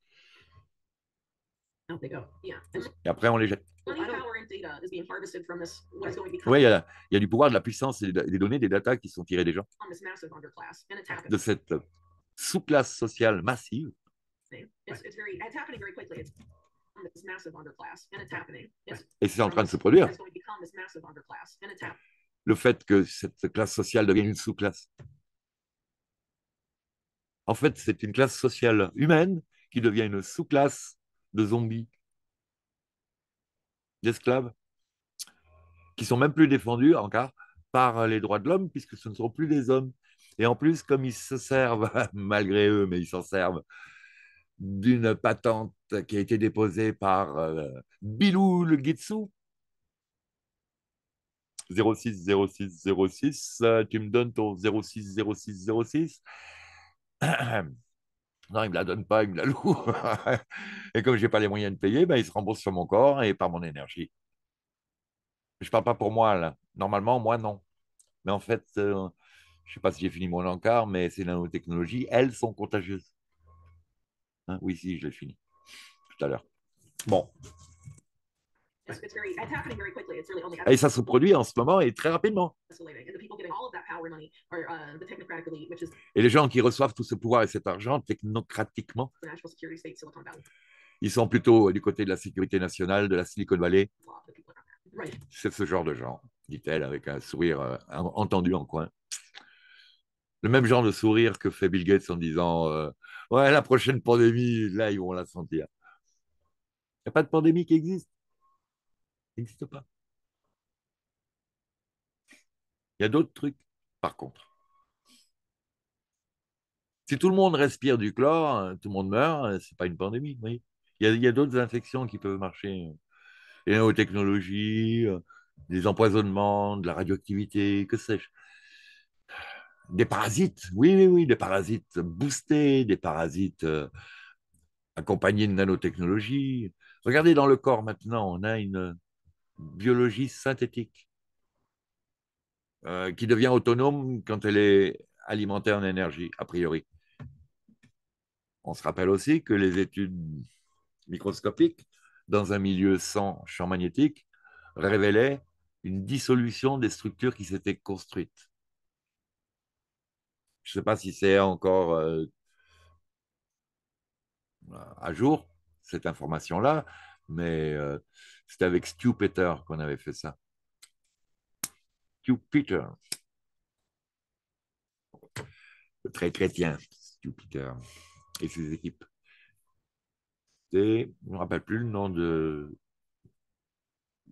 Et après, on les jette. Oui, il y, a, du pouvoir de la puissance des données, des datas qui sont tirées des gens. Oh, de cette sous-classe sociale massive. Et c'est en train de se produire. Le fait que cette classe sociale devienne une sous-classe. En fait, c'est une classe sociale humaine qui devient une sous-classe de zombies d'esclaves qui sont même plus défendus encore par les droits de l'homme puisque ce ne sont plus des hommes. Et en plus, comme ils se servent, [laughs] malgré eux, mais ils s'en servent, d'une patente qui a été déposée par euh, Bilou le Gitsu. 06 06 06, tu me donnes ton 06 06 06. Non, il ne me la donne pas, il me la loue. [laughs] et comme je n'ai pas les moyens de payer, ben, il se rembourse sur mon corps et par mon énergie. Je ne parle pas pour moi, là. Normalement, moi, non. Mais en fait, euh, je ne sais pas si j'ai fini mon encart, mais ces nanotechnologies, elles sont contagieuses. Hein, oui, si, je l'ai fini tout à l'heure. Bon, et ça se produit en ce moment et très rapidement. Et les gens qui reçoivent tout ce pouvoir et cet argent technocratiquement, ils sont plutôt du côté de la sécurité nationale, de la Silicon Valley. C'est ce genre de gens, dit-elle avec un sourire euh, entendu en coin. Le même genre de sourire que fait Bill Gates en disant euh, Ouais, la prochaine pandémie, là, ils vont la sentir. Il n'y a pas de pandémie qui existe n'existe pas. Il y a d'autres trucs, par contre. Si tout le monde respire du chlore, hein, tout le monde meurt, hein, c'est pas une pandémie. Oui. il y a, d'autres infections qui peuvent marcher. Les hein. nanotechnologies, euh, des empoisonnements, de la radioactivité, que sais-je. Des parasites, oui, oui, oui, des parasites boostés, des parasites euh, accompagnés de nanotechnologies. Regardez dans le corps maintenant, on a une, biologie synthétique euh, qui devient autonome quand elle est alimentée en énergie, a priori. On se rappelle aussi que les études microscopiques dans un milieu sans champ magnétique révélaient une dissolution des structures qui s'étaient construites. Je ne sais pas si c'est encore euh, à jour, cette information-là, mais euh, c'était avec Stu Peter qu'on avait fait ça. Stu Peter. Très chrétien, Stu Peter. Et ses équipes. Et je ne me rappelle plus le nom de,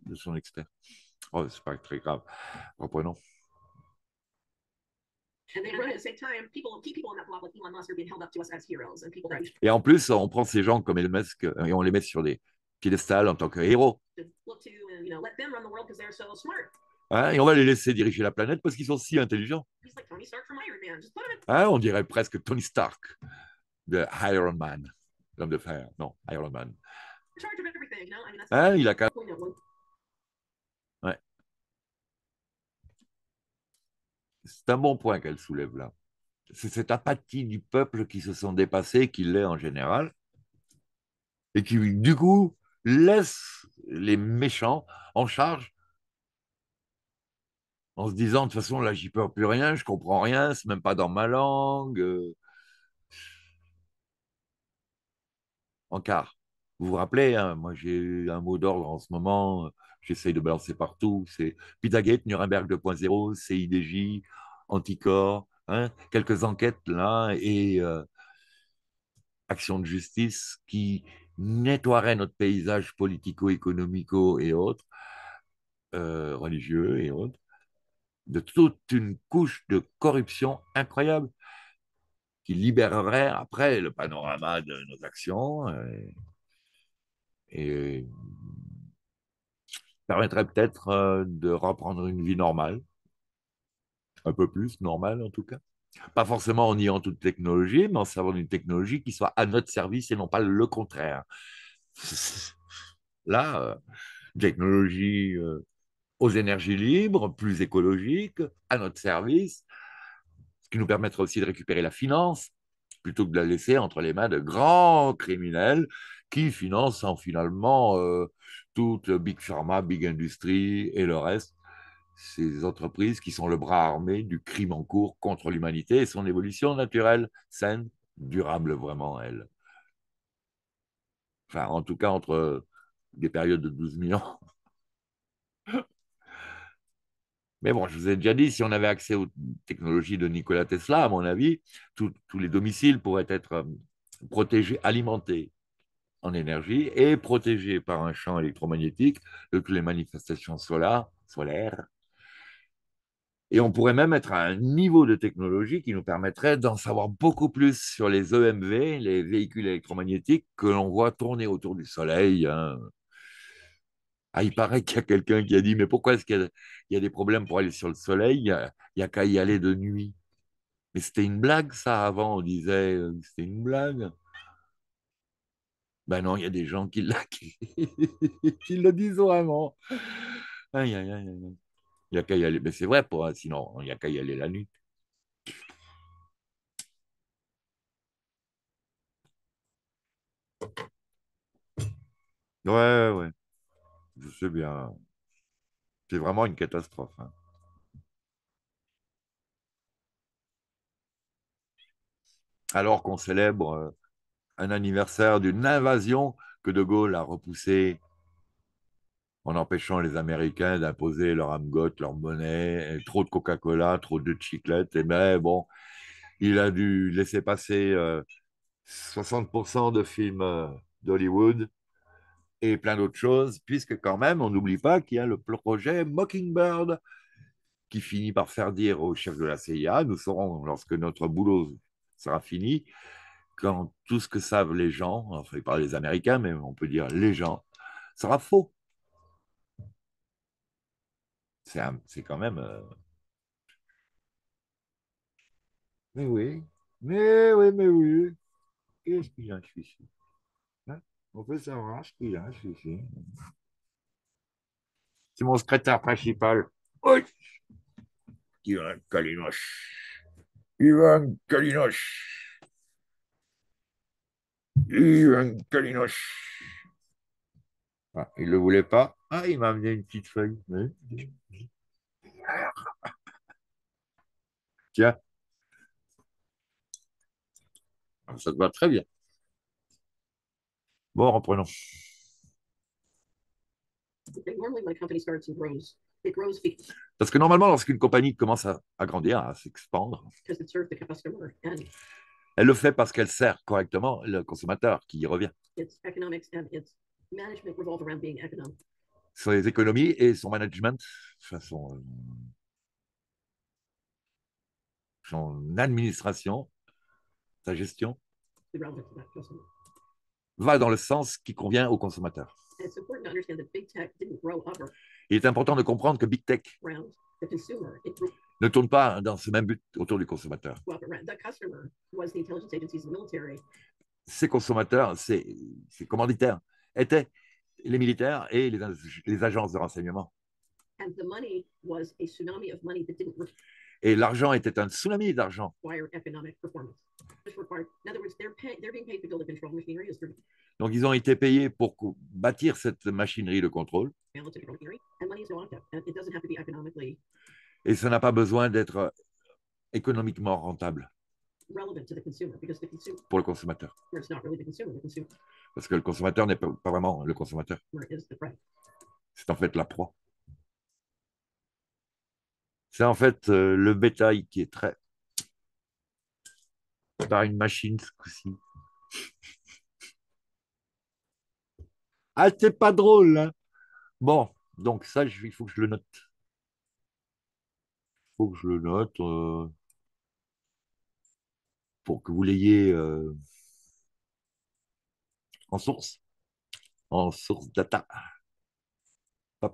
de son expert. Oh, c'est pas très grave. Reprenons. Et en plus, on prend ces gens comme Elon Musk euh, et on les met sur des, qui les en tant que héros. Hein, et on va les laisser diriger la planète parce qu'ils sont si intelligents. Hein, on dirait presque Tony Stark de Iron Man, l'homme de fer. Non, Iron Man. Hein, il a quand ouais. C'est un bon point qu'elle soulève là. C'est cette apathie du peuple qui se sont dépassés, qui l'est en général, et qui, du coup, laisse les méchants en charge en se disant, de toute façon, là, j'y peux plus rien, je comprends rien, c'est même pas dans ma langue. Euh. En quart. Vous vous rappelez, hein, moi, j'ai eu un mot d'ordre en ce moment, j'essaye de balancer partout, c'est Pitagate, Nuremberg 2.0, CIDJ, anticorps, quelques enquêtes là, et euh, action de justice qui, nettoierait notre paysage politico-économico et autres, euh, religieux et autres, de toute une couche de corruption incroyable qui libérerait après le panorama de nos actions et, et permettrait peut-être euh, de reprendre une vie normale, un peu plus normale en tout cas. Pas forcément en ayant toute technologie, mais en servant d'une technologie qui soit à notre service et non pas le contraire. [laughs] Là, euh, technologie euh, aux énergies libres, plus écologique, à notre service, ce qui nous permettra aussi de récupérer la finance, plutôt que de la laisser entre les mains de grands criminels qui financent hein, finalement euh, toute Big Pharma, Big Industry et le reste ces entreprises qui sont le bras armé du crime en cours contre l'humanité et son évolution naturelle, saine, durable vraiment, elle. Enfin, en tout cas, entre des périodes de 12 000 ans. [laughs] Mais bon, je vous ai déjà dit, si on avait accès aux technologies de Nikola Tesla, à mon avis, tous les domiciles pourraient être euh, protégés, alimentés en énergie et protégés par un champ électromagnétique de toutes les manifestations solaires et on pourrait même être à un niveau de technologie qui nous permettrait d'en savoir beaucoup plus sur les EMV, les véhicules électromagnétiques que l'on voit tourner autour du Soleil. Hein. Ah, il paraît qu'il y a quelqu'un qui a dit, mais pourquoi est-ce qu'il y, a des problèmes pour aller sur le Soleil Il n'y a, qu'à y aller de nuit. Mais c'était une blague, ça, avant, on disait, euh, c'était une blague. Ben non, il y a des gens qui, [laughs] qui le disent vraiment. Aïe, aïe, aïe, aïe. Il n'y a qu'à y aller. Mais ben, c'est vrai, hein, sinon, il n'y a qu'à y aller la nuit. Ouais, ouais. Je sais bien. C'est vraiment une catastrophe. Hein. Alors qu'on célèbre euh, un anniversaire d'une invasion que De Gaulle a repoussée en empêchant les Américains d'imposer leur amgote, leur monnaie, trop de Coca-Cola, trop de chiclettes. Et mais ben, bon, il a dû laisser passer 60% euh, de films euh, d'Hollywood et plein d'autres choses, puisque quand même, on n'oublie pas qu'il y a le projet Mockingbird qui finit par faire dire au chef de la CIA, nous saurons lorsque notre boulot sera fini, quand tout ce que savent les gens, enfin par les Américains, mais on peut dire les gens, sera faux. C'est quand même. Euh, mais oui, mais oui, mais oui. Qu'est-ce qu'il y a ici hein On peut savoir ce qu'il y a C'est mon secrétaire principal. Ivan Kalinoche. Ivan Kalinoche. Ivan Kalinoche. Ah, il ne le voulait pas. Ah, il m'a amené une petite feuille. Tiens. Ah, ça te va très bien. Bon, reprenons. Parce que normalement, lorsqu'une compagnie commence à, grandir, à s'expandre, elle le fait parce qu'elle sert correctement le consommateur qui y revient ses économies et son management, euh, son, administration, sa gestion, va dans le sens qui convient aux consommateurs. Il est important de comprendre que Big Tech ne tourne pas dans ce même but autour du consommateur. Ces consommateurs, ces commanditaires étaient les militaires et les, agences de renseignement. Et l'argent était un tsunami d'argent. Donc ils ont été payés pour bâtir cette machinerie de contrôle. Et ça n'a pas besoin d'être euh, économiquement rentable pour le consommateur. Parce que le consommateur n'est pas, vraiment le consommateur. C'est en fait la proie. C'est en fait euh, le bétail qui est très par une machine ce coup-ci. [laughs] ah, c'est pas drôle. Hein. bon, donc ça, il faut que je le note. Il faut que je le note. Euh pour que vous l'ayez euh, en source, en source data. Ah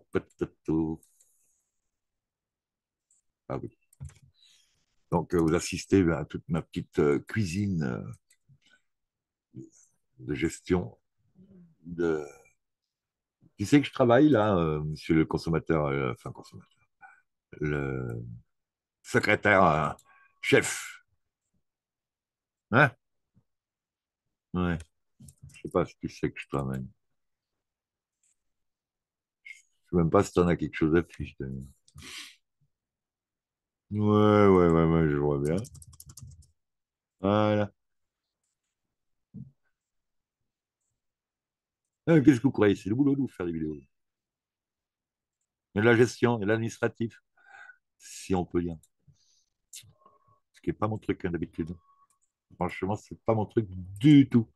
oui. Donc, euh, vous assistez ben, à toute ma petite euh, cuisine de gestion. Qui sait que je travaille là, monsieur le consommateur, enfin consommateur, le secrétaire chef Hein? Ouais. Je sais pas si tu sais que je travaille. Je sais même pas si tu en as quelque chose à fiche, Ouais, ouais, ouais, ouais, je vois bien. Voilà. Euh, qu'est-ce que vous croyez? C'est le boulot de vous faire des vidéos. Et la gestion, et l'administratif, si on peut dire. Ce qui n'est pas mon truc hein, d'habitude. Franchement, c'est pas mon truc du tout.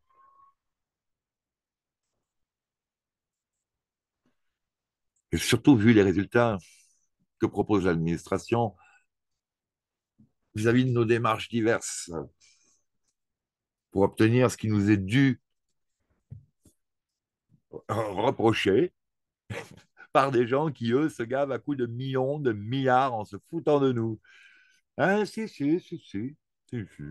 Et surtout vu les résultats que propose l'administration vis-à-vis de nos démarches diverses pour obtenir ce qui nous est dû reproché [laughs] par des gens qui, eux, se gavent à coups de millions, de milliards en se foutant de nous. Hein, si, si, si, si, si, si.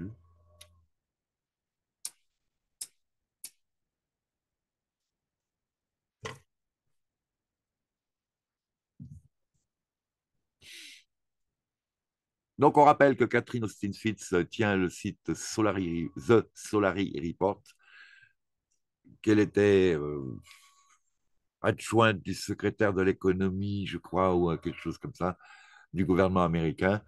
Donc, on rappelle que Catherine Austin Fitz tient le site The Solari Report, qu'elle était euh, adjointe du secrétaire de l'économie, je crois, ou quelque chose comme ça, du gouvernement américain.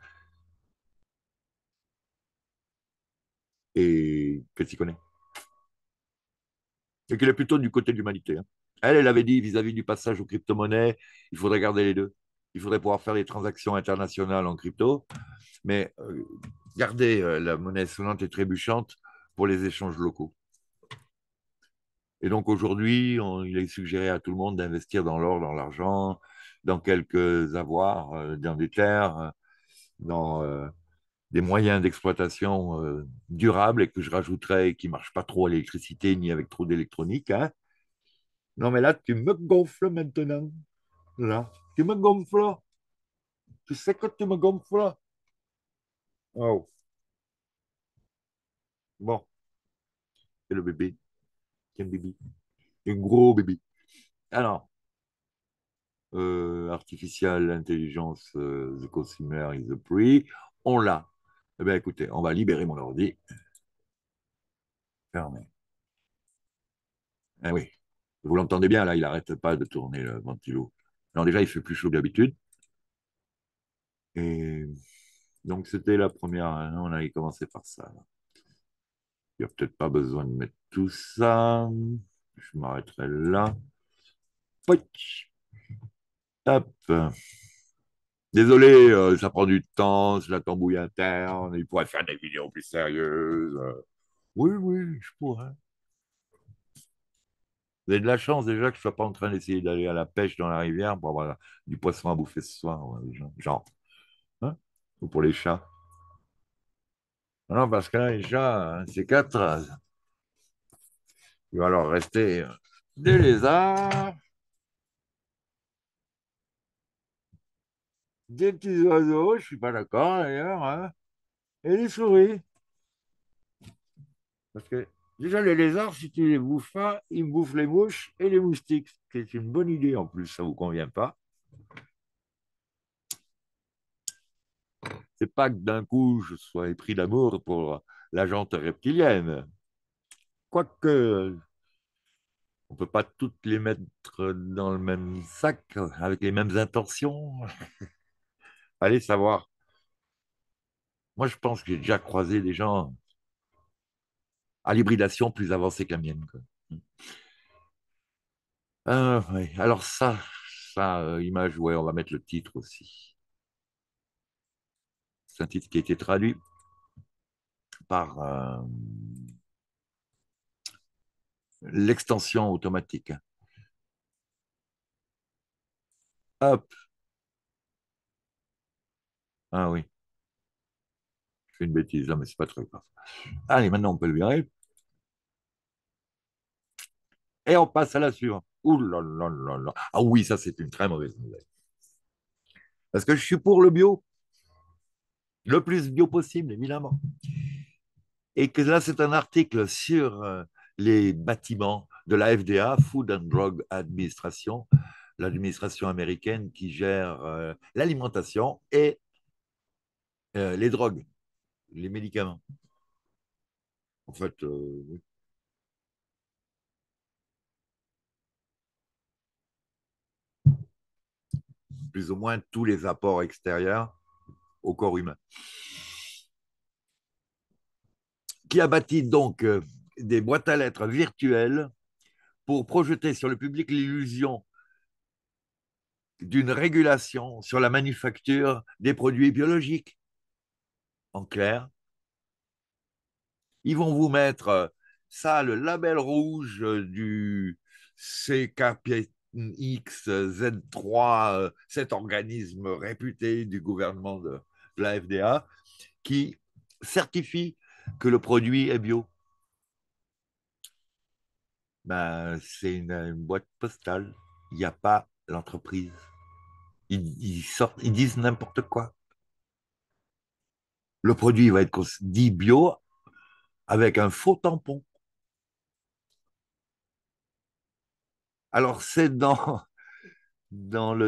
Et qu'elle s'y connaît. Et qu'elle est plutôt du côté de l'humanité. Hein. Elle, elle avait dit vis-à-vis -vis du passage aux crypto-monnaies, il faudrait garder les deux il faudrait pouvoir faire des transactions internationales en crypto, mais euh, garder euh, la monnaie sonnante et trébuchante pour les échanges locaux. Et donc aujourd'hui, il est suggéré à tout le monde d'investir dans l'or, dans l'argent, dans quelques avoirs, euh, dans des terres, dans des moyens d'exploitation durable durables et que je rajouterais qui ne marchent pas trop à l'électricité ni avec trop d'électronique. Hein. non mais là, tu me gonfles maintenant. Là. Tu me gonfles. Tu sais que tu me gonfles. Oh. Bon. C'est le bébé. C'est un bébé. Un gros bébé. Alors, euh, artificial intelligence, euh, the consumer is the prix On l'a. Eh bien, écoutez, on va libérer mon ordi. Fermé. Eh oui. Vous l'entendez bien, là, il n'arrête pas de tourner le ventilo. Alors déjà, il fait plus chaud que d'habitude. Et donc, c'était la première. Hein, on avait commencé par ça. Il n'y a peut-être pas besoin de mettre tout ça. Je m'arrêterai là. Désolé, euh, ça prend du temps, c'est la tambouille interne. Il pourrait faire des vidéos plus sérieuses. Euh, oui, oui, je pourrais. Vous avez de la chance déjà que je ne sois pas en train d'essayer d'aller à la pêche dans la rivière pour avoir du poisson à bouffer ce soir, genre. Hein, ou pour les chats. Non, parce que là, les chats, hein, c'est quatre. Il va leur rester des lézards, des petits oiseaux, je ne suis pas d'accord d'ailleurs, hein, et des souris. Parce que Déjà, les lézards, si tu les bouffes pas, ils bouffent les mouches et les moustiques, C'est une bonne idée en plus, ça ne vous convient pas. C'est pas que d'un coup, je sois épris d'amour pour la jante reptilienne. Quoique, on ne peut pas toutes les mettre dans le même sac, avec les mêmes intentions. [laughs] Allez savoir. Moi, je pense que j'ai déjà croisé des gens à l'hybridation plus avancée que la mienne. Mm. Ah, Alors ça, ça euh, image, ouais, on va mettre le titre aussi. C'est un titre qui a été traduit par euh, l'extension automatique. Hop. Ah oui une bêtise, là, mais c'est pas très grave. Allez, maintenant, on peut le virer. Et on passe à la suivante. Ouh là là là là. Ah oui, ça, c'est une très mauvaise nouvelle. Parce que je suis pour le bio. Le plus bio possible, évidemment. Et que là, c'est un article sur euh, les bâtiments de la FDA, Food and Drug Administration, l'administration américaine qui gère euh, l'alimentation et euh, les drogues les médicaments. En fait, euh, plus ou moins tous les apports extérieurs au corps humain. Qui a bâti donc euh, des boîtes à lettres virtuelles pour projeter sur le public l'illusion d'une régulation sur la manufacture des produits biologiques en clair. Ils vont vous mettre euh, ça, le label rouge euh, du Z 3 euh, cet organisme réputé du gouvernement de, la FDA, qui certifie que le produit est bio. Ben, c'est une, boîte postale. Il n'y a pas l'entreprise. ils, sortent, ils disent n'importe quoi le produit va être dit bio avec un faux tampon. Alors c'est dans, dans le,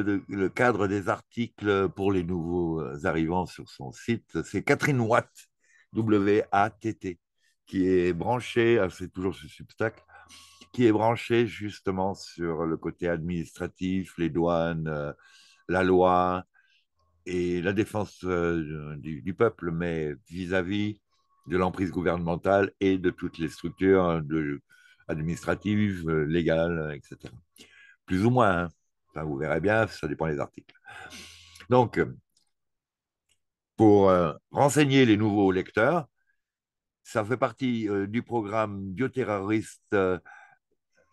cadre des articles pour les nouveaux euh, arrivants sur son site, c'est Catherine Watt, W-A-T-T, qui est branchée, ah, c'est toujours ce substacle, qui est branchée justement sur le côté administratif, les douanes, euh, la loi, et la défense euh, du, peuple, mais vis-à-vis de l'emprise gouvernementale et de toutes les structures hein, administratives, euh, légales, euh, etc. Plus ou moins, hein. vous verrez bien, ça dépend des articles. Donc, pour renseigner les nouveaux lecteurs, ça fait partie du programme bioterroriste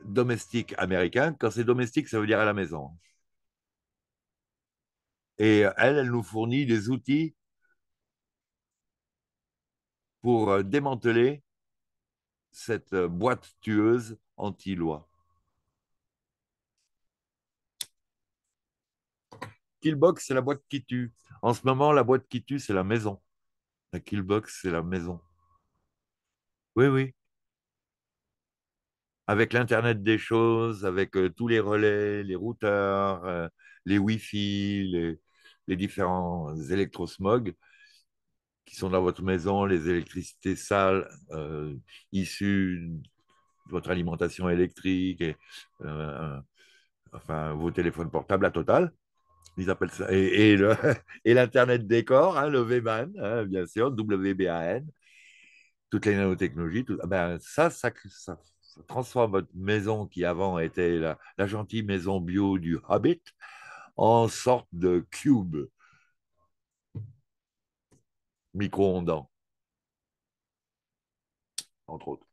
domestique américain. Quand c'est domestique, ça veut dire à la maison. Et euh, elle, elle nous fournit des outils pour euh, démanteler cette euh, boîte tueuse anti-loi. Killbox, c'est la boîte qui tue. En ce moment, la boîte qui tue, c'est la maison. La Killbox, c'est la maison. Oui, oui. Avec l'Internet des choses, avec tous les relais, les routeurs, les Wi-Fi, les, différents électrosmogs qui sont dans votre maison, les électricités sales euh, issues de votre alimentation électrique, et, euh, euh, enfin vos téléphones portables à total. Ils appellent ça. Et, [laughs] l'Internet décor, corps, hein, le WBAN, hein, bien sûr, n toutes les nanotechnologies, ah ben, ça, ça, ça, transforme votre maison qui avant était la, la gentille maison bio du Hobbit en sorte de cube micro-ondant, entre autres.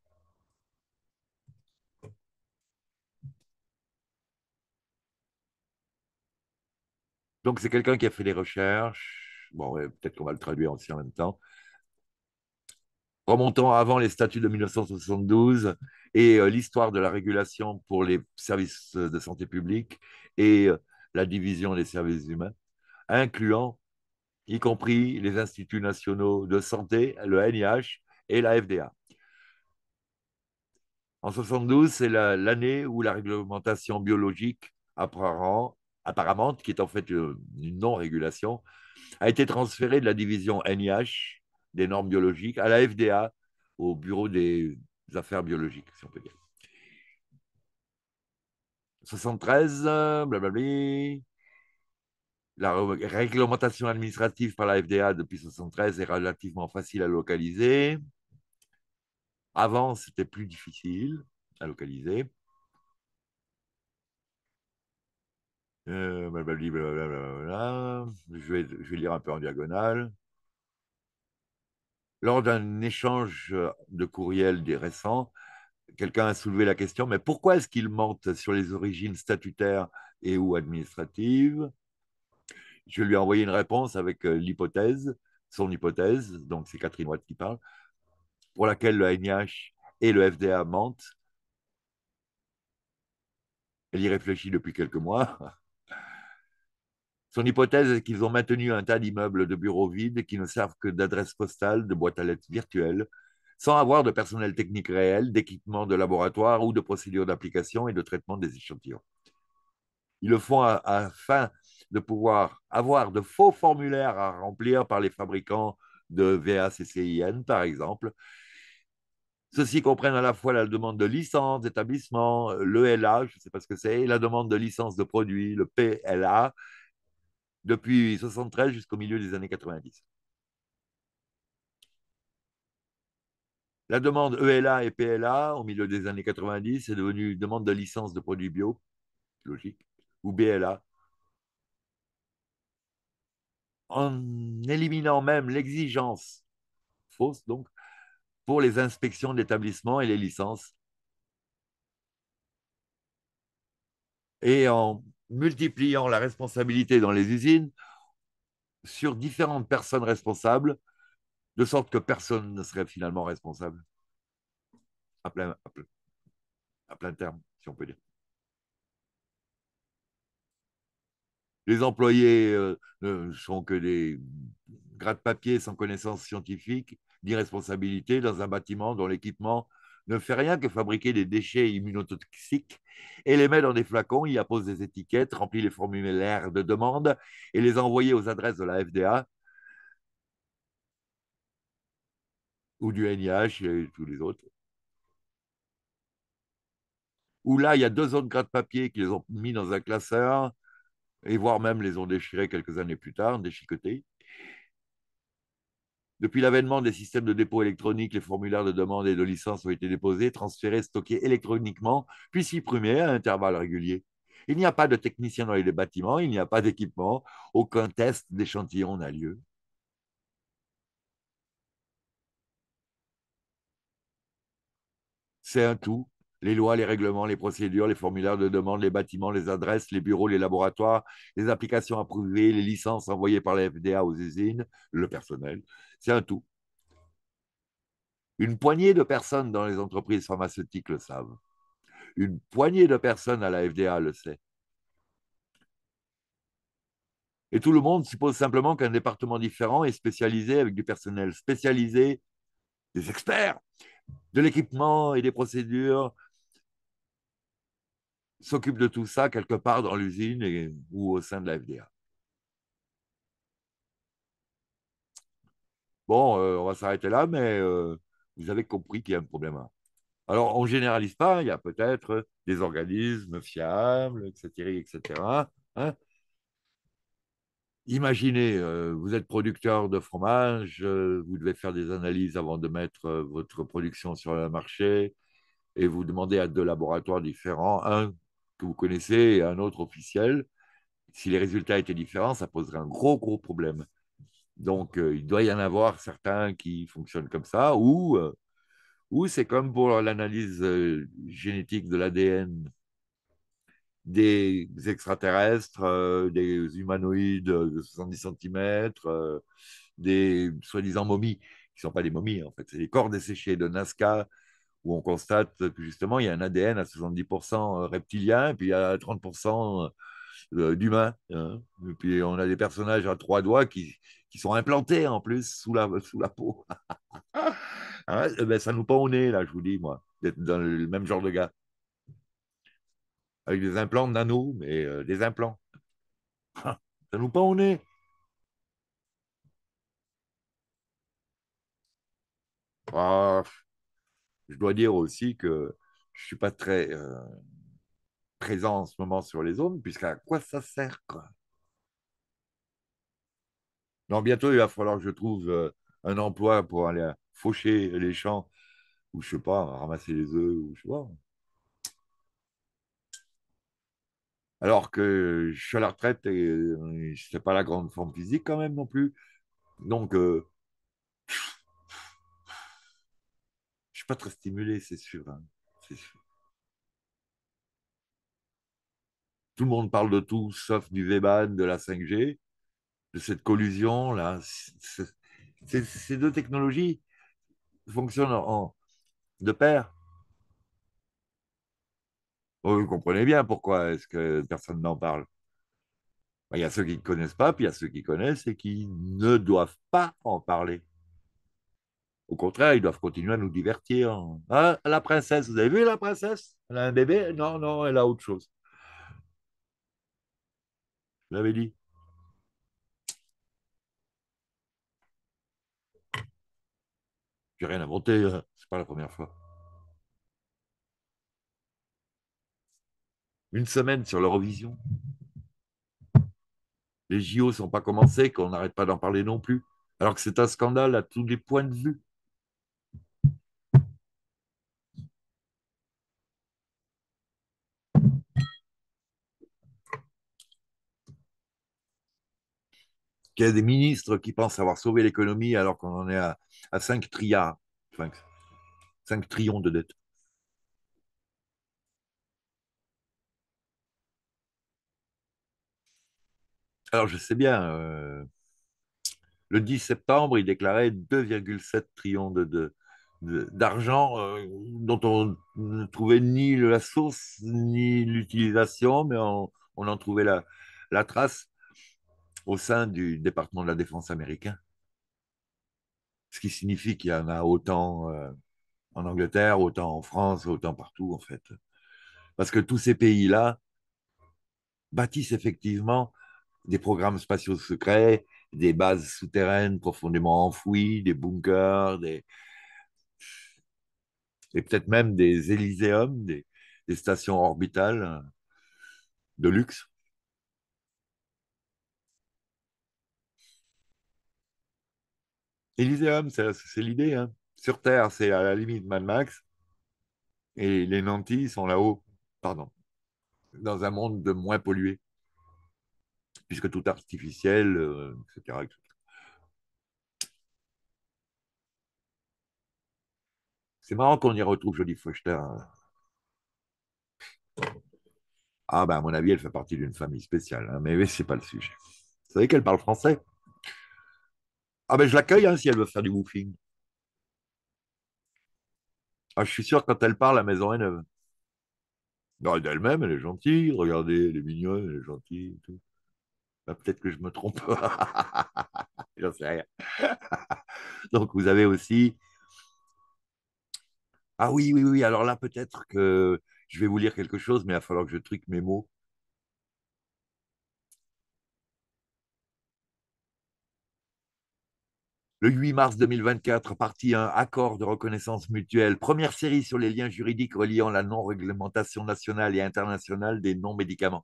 Donc c'est quelqu'un qui a fait des recherches, bon peut-être qu'on va le traduire aussi en même temps, remontant avant les statuts de 1972 et euh, l'histoire de la régulation pour les services de santé publique et euh, la division des services humains, incluant y compris les instituts nationaux de santé, le NIH et la FDA. En 1972, c'est l'année où la réglementation biologique apparemment, qui est en fait euh, une non-régulation, a été transférée de la division NIH des normes biologiques à la FDA, au Bureau des affaires biologiques, si on peut dire. 73, blablabla. La réglementation administrative par la FDA depuis 73 est relativement facile à localiser. Avant, c'était plus difficile à localiser. Euh, blablabla, Je, vais, je vais lire un peu en diagonale. Lors d'un échange de courriel des récents, quelqu'un a soulevé la question, mais pourquoi est-ce qu'il ment sur les origines statutaires et ou administratives Je lui ai envoyé une réponse avec euh, l'hypothèse, son hypothèse, donc c'est Catherine Watt qui parle, pour laquelle le NIH et le FDA mentent. Elle y réfléchit depuis quelques mois. Son hypothèse est qu'ils ont maintenu un tas d'immeubles de bureaux vides qui ne servent que d'adresses postales, de boîtes à lettres virtuelles, sans avoir de personnel technique réel, d'équipement de laboratoire ou de procédures d'application et de traitement des échantillons. Ils le font afin de pouvoir avoir de faux formulaires à remplir par les fabricants de VACCIN, par exemple. Ceux-ci comprennent à la fois la demande de licence d'établissement, l'ELA, je ne sais pas ce que c'est, et la demande de licence de produit, le PLA, depuis 1973 jusqu'au milieu des années 90. La demande ELA et PLA au milieu des années 90 est devenue demande de licence de produits bio, logique, ou BLA, en éliminant même l'exigence, fausse donc, pour les inspections d'établissements et les licences, et en multipliant la responsabilité dans les usines sur différentes personnes responsables de sorte que personne ne serait finalement responsable, à plein, à terme, si on peut dire. Les employés euh, ne sont que des gratte papier, sans connaissance scientifique ni responsabilité dans un bâtiment dont l'équipement ne fait rien que fabriquer des déchets immunotoxiques et les met dans des flacons, y appose des étiquettes, remplit les formulaires de demande et les envoyer aux adresses de la FDA ou du NIH et tous les autres. Ou là, il y a deux autres de papier qui les ont mis dans un classeur, et voire même les ont déchirés quelques années plus tard, déchiquetés. Depuis l'avènement des systèmes de dépôt électronique, les formulaires de demande et de licence ont été déposés, transférés, stockés électroniquement, puis supprimés à intervalles réguliers. Il n'y a pas de technicien dans les bâtiments, il n'y a pas d'équipement, aucun test d'échantillon n'a lieu. C'est un tout. Les lois, les règlements, les procédures, les formulaires de demande, les bâtiments, les adresses, les bureaux, les laboratoires, les applications approuvées, les licences envoyées par la FDA aux usines, le personnel. C'est un tout. Une poignée de personnes dans les entreprises pharmaceutiques le savent. Une poignée de personnes à la FDA le sait. Et tout le monde suppose simplement qu'un département différent est spécialisé avec du personnel spécialisé, des experts de l'équipement et des procédures, s'occupe de tout ça quelque part dans l'usine ou au sein de la FDA. Bon, euh, on va s'arrêter là, mais euh, vous avez compris qu'il y a un problème. Alors, on ne généralise pas, il y a peut-être des organismes fiables, etc. etc. Imaginez, euh, vous êtes producteur de fromage, euh, vous devez faire des analyses avant de mettre euh, votre production sur le marché et vous demandez à deux laboratoires différents, un que vous connaissez et un autre officiel. Si les résultats étaient différents, ça poserait un gros, gros problème. Donc, il doit y en avoir certains qui fonctionnent comme ça ou, ou c'est comme pour l'analyse génétique de l'ADN des extraterrestres, euh, des humanoïdes de 70 cm, euh, des soi-disant momies, qui ne sont pas des momies en fait, c'est des corps desséchés de Nazca, où on constate que justement il y a un ADN à 70% euh, reptilien, et puis à 30% d'humain. Hein. Et puis on a des personnages à trois doigts qui, sont implantés en plus sous la, [laughs] peau. Ah. Ah, eh ben, ça nous pend au nez, là, je vous dis, moi, d'être dans le même genre de gars avec des implants nano, mais euh, des implants. [laughs] Ah. Ça nous pend au nez. Ah, je dois dire aussi que je ne suis pas très euh, présent en ce moment sur les zones, puisqu'à quoi ça sert quoi Non, bientôt, il va falloir que je trouve euh, un emploi pour aller faucher les champs, ou je sais pas, ramasser les œufs, ou je sais pas. alors que je suis à la retraite et je euh, n'ai pas la grande forme physique quand même non plus. Donc, euh, je ne suis pas très stimulé, hein, c'est sûr, Tout le monde parle de tout, sauf du VBAN, de la 5G, de cette collusion. là. ces deux technologies fonctionnent en, de pair. Oh, vous comprenez bien pourquoi est-ce que personne n'en parle. Bah, il y a ceux qui ne connaissent pas, puis il y a ceux qui connaissent et qui ne doivent pas en parler. Au contraire, ils doivent continuer à nous divertir. Hein, la princesse, vous avez vu la princesse Elle a un bébé Non, non, elle a autre chose. Je l'avais dit. n'ai rien inventé, ce hein. c'est pas la première fois. une semaine sur l'Eurovision. Les JO sont pas commencés, qu'on n'arrête pas d'en parler non plus, alors que c'est un scandale à tous les points de vue. qu'il y a des ministres qui pensent avoir sauvé l'économie alors qu'on en est à, 5 triards, 5 trillions de dettes. Alors, je sais bien, euh, le 10 septembre, il déclarait 2,7 trillions d'argent euh, dont on ne trouvait ni la source ni l'utilisation, mais on, en trouvait la, trace au sein du département de la défense américain. Ce qui signifie qu'il y en a autant euh, en Angleterre, autant en France, autant partout, en fait. Parce que tous ces pays-là bâtissent effectivement des programmes spatiaux secrets, des bases souterraines profondément enfouies, des bunkers, et peut-être même des Élyséums, des, stations orbitales de luxe. Élyséum, c'est l'idée. Hein. Sur Terre, c'est à la limite Mad Max. Et les nantis sont là-haut, pardon, dans un monde de moins pollué puisque tout artificiel, euh, etc., C'est marrant qu'on y retrouve Jolie Feuchter. Hein. Ah ben à mon avis, elle fait partie d'une famille spéciale, hein, mais, ce c'est pas le sujet. Vous savez qu'elle parle français Ah ben je l'accueille hein, si elle veut faire du woofing. Ah, je suis sûr quand elle parle, la maison est neuve. Non, d'elle-même, elle est gentille, regardez, elle est mignonne, elle est gentille. Tout. Bah, peut-être que je me trompe. [laughs] J'en sais rien. [laughs] Donc, vous avez aussi. Ah oui, oui, oui. Alors là, peut-être que je vais vous lire quelque chose, mais il va falloir que je truque mes mots. Le 8 mars 2024, partie 1, accord de reconnaissance mutuelle, première série sur les liens juridiques reliant la non-réglementation nationale et internationale des non-médicaments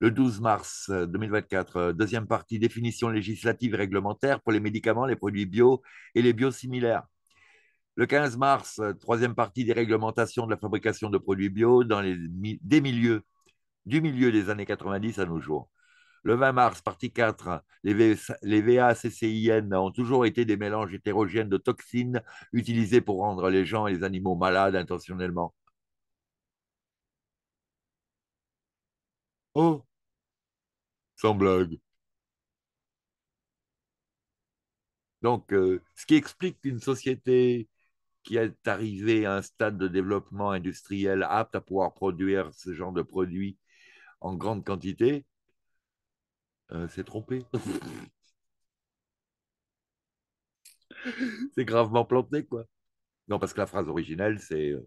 le 12 mars 2024, euh, euh, deuxième partie, définition législative et réglementaire pour les médicaments, les produits bio et les biosimilaires. Le 15 mars, euh, troisième partie déréglementation de la fabrication de produits bio dans les, des milieux, du milieu des années 90 à nos jours. Le 20 mars, partie 4, les, les VACCIN ont toujours été des mélanges hétérogènes de toxines utilisés pour rendre les gens et les animaux malades intentionnellement. Oh, sans blague. Donc, euh, ce qui explique qu'une société qui est arrivée à un stade de développement industriel apte à pouvoir produire ce genre de produits en grande quantité, euh, s'est trompée. [laughs] c'est gravement planté, quoi. Non, parce que la phrase originelle, c'est euh,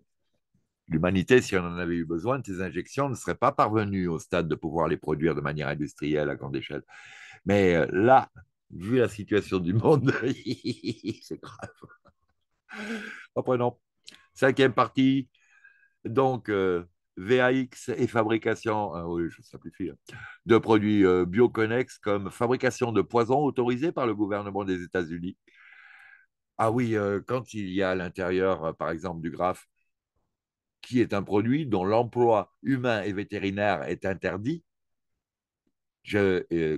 L'humanité, si on en avait eu besoin, ces injections ne seraient pas parvenues au stade de pouvoir les produire de manière industrielle à grande échelle. Mais euh, là, vu la situation du monde, [laughs] c'est grave. non. Cinquième partie. Donc, euh, VAX et fabrication, euh, oui, je simplifie, hein, de produits bioconnex comme fabrication de poisons autorisés par le gouvernement des États-Unis. Ah oui, quand il y a à l'intérieur, par exemple, du graphe, qui est un produit dont l'emploi humain et vétérinaire est interdit, je, euh,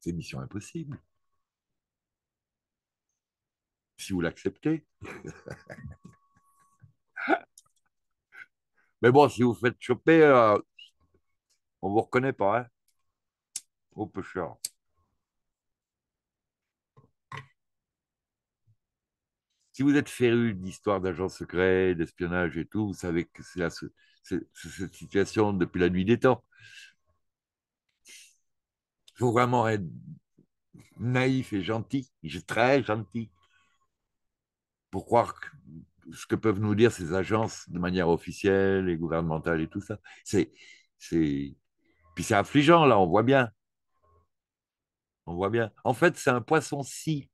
c'est mission impossible. Si vous l'acceptez. [laughs] Mais bon, si vous faites choper, euh, on ne vous reconnaît pas. Hein Au oh, pêcheur. si vous êtes féru d'histoire d'agents secrets, d'espionnage et tout, vous savez que c'est cette situation depuis la nuit des temps. Il faut vraiment être naïf et gentil, très gentil, pour croire que ce que peuvent nous dire ces agences de manière officielle et gouvernementale et tout ça. C'est, c'est... Puis c'est affligeant, là, on voit bien. On voit bien. En fait, c'est un poisson-ci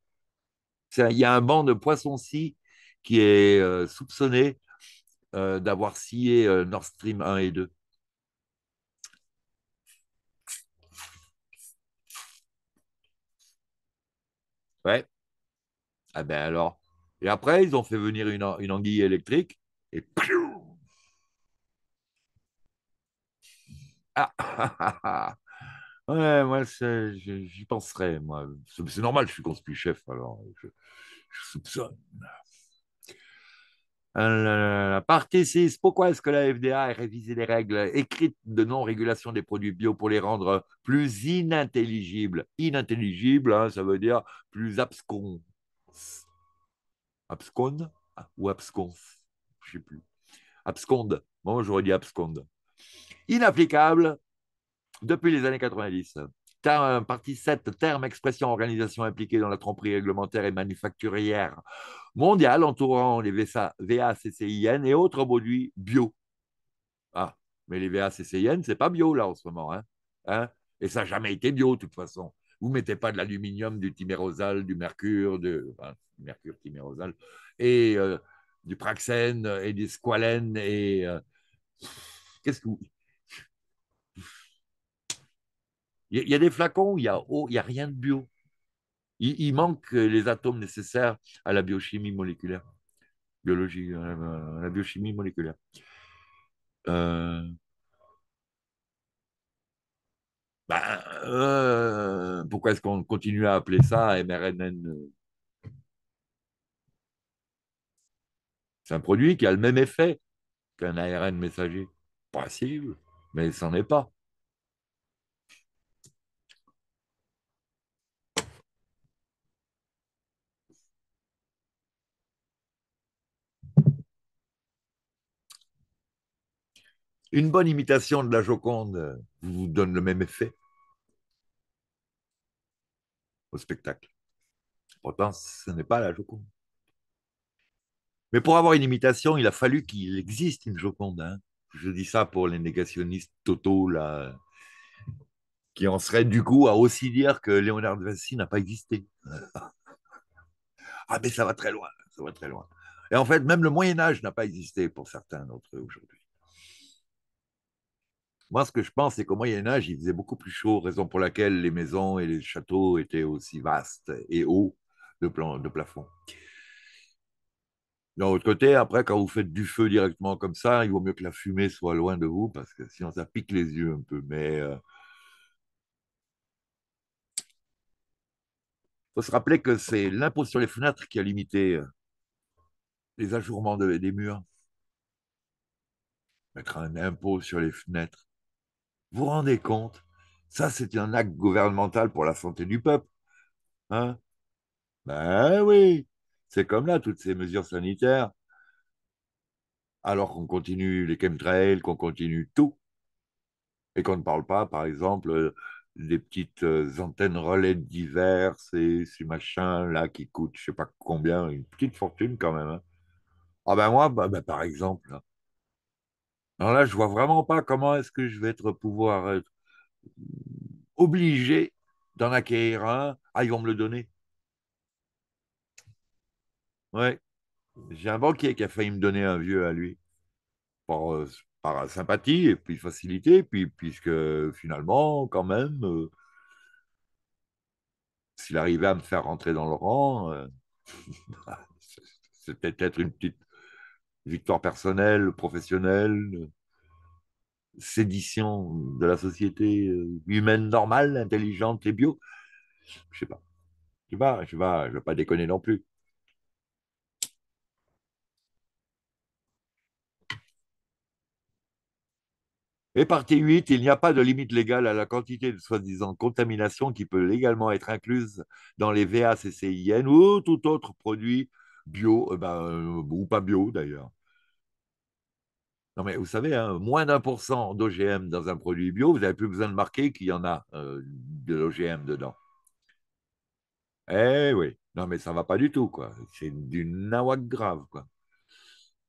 il y a un banc de poissons-ci qui est euh, soupçonné euh, d'avoir scié euh, Nord Stream 1 et 2. Ouais. Ah ben alors. Et après, ils ont fait venir une, une anguille électrique et ah, [laughs] ah, ah, ah, ah. Ouais, moi, j'y penserais, C'est normal, je suis conspi-chef, alors je, soupçonne. Euh, Partie 6. Pourquoi est-ce que la FDA a révisé les règles écrites de non-régulation des produits bio pour les rendre plus inintelligibles? Inintelligible, hein, ça veut dire plus abscons. abscond ou abscons? Je ne sais plus. Absconde. Moi, j'aurais dit absconde. Inapplicable depuis les années 90. un parti 7, terme, expression, organisation impliquée dans la tromperie réglementaire et manufacturière mondiale entourant les VACCIN et autres produits bio. Ah, mais les VACCIN, c'est pas bio là en ce moment. Hein, hein et ça n'a jamais été bio de toute façon. Vous ne mettez pas de l'aluminium, du timérosal, du mercure, du mercure, timérosal, et euh, du praxène et du squalène et. Euh, qu'est-ce que vous. Il y, a des flacons, il y a il n'y a rien de bio. Il, manque euh, les atomes nécessaires à la biochimie moléculaire, biologie, à euh, euh, la, biochimie moléculaire. Ben, pourquoi est-ce qu'on continue à appeler ça mRNN C'est un produit qui a le même effet qu'un ARN messager. Possible, mais ce n'en est pas. une bonne imitation de la Joconde euh, vous donne le même effet au spectacle. Pourtant, ce n'est pas la Joconde. Mais pour avoir une imitation, il a fallu qu'il existe une Joconde. Hein. Je dis ça pour les négationnistes totaux, là, qui en seraient du coup à aussi dire que Léonard de Vinci n'a pas existé. [laughs] ah, mais ça va très loin, ça va très loin. Et en fait, même le Moyen Âge n'a pas existé pour certains d'entre eux aujourd'hui. Moi, ce que je pense, c'est qu'au Moyen Âge, il faisait beaucoup plus chaud, raison pour laquelle les maisons et les châteaux étaient aussi vastes et hauts de, plan, de plafond. D'un autre côté, après, quand vous faites du feu directement comme ça, il vaut mieux que la fumée soit loin de vous, parce que sinon, ça pique les yeux un peu. Mais euh, faut se rappeler que c'est l'impôt sur les fenêtres qui a limité euh, les ajourements des murs. Mettre un impôt sur les fenêtres. Vous rendez compte Ça, c'est un acte gouvernemental pour la santé du peuple. Hein ben oui, c'est comme là, toutes ces mesures sanitaires. Alors qu'on continue les chemtrails, qu'on continue tout, et qu'on ne parle pas, par exemple, des petites euh, antennes relais diverses et ces machins-là qui coûtent je ne sais pas combien, une petite fortune quand même. Hein? Ah ben moi, bah, bah, par exemple, alors là, je vois vraiment pas comment est-ce que je vais être pouvoir être obligé d'en acquérir un. Ah, ils vont me le donner. Ouais. J'ai un banquier qui a failli me donner un vieux à lui. Par, euh, par sympathie et puis facilité, puis, puisque finalement, quand même, euh, s'il arrivait à me faire rentrer dans le rang, euh, [laughs] bah, c'était peut-être une petite victoire personnelle, professionnelle, sédition de la société euh, humaine normale, intelligente et bio. Je sais pas. Je sais pas, je sais je vais pas déconner non plus. Et partie 8, il n'y a pas de limite légale à la quantité de soi-disant contamination qui peut légalement être incluse dans les VACCIN ou tout autre produit bio, euh, ben, euh, ou pas bio d'ailleurs. Non, mais vous savez, hein, moins d'un pour cent d'OGM dans un produit bio, vous n'avez plus besoin de marquer qu'il y en a euh, de l'OGM dedans. Eh oui, non, mais ça va pas du tout, quoi. C'est du nawak grave, quoi.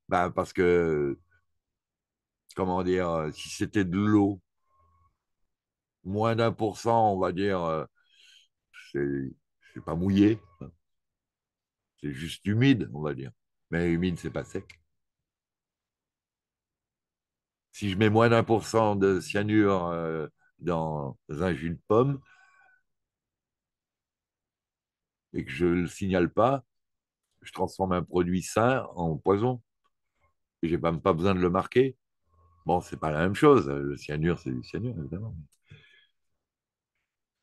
Ben, parce que, comment dire, euh, si c'était de l'eau, moins d'un pour cent, on va dire, euh, ce c'est pas mouillé. Hein. C'est juste humide, on va dire. Mais humide, c'est pas sec si je mets moins d'un pour cent de cyanure euh, dans un jus de pomme et que je ne le signale pas, je transforme un produit sain en poison. Je n'ai même pas besoin de le marquer. Bon, ce n'est pas la même chose. Le cyanure, c'est du cyanure, évidemment.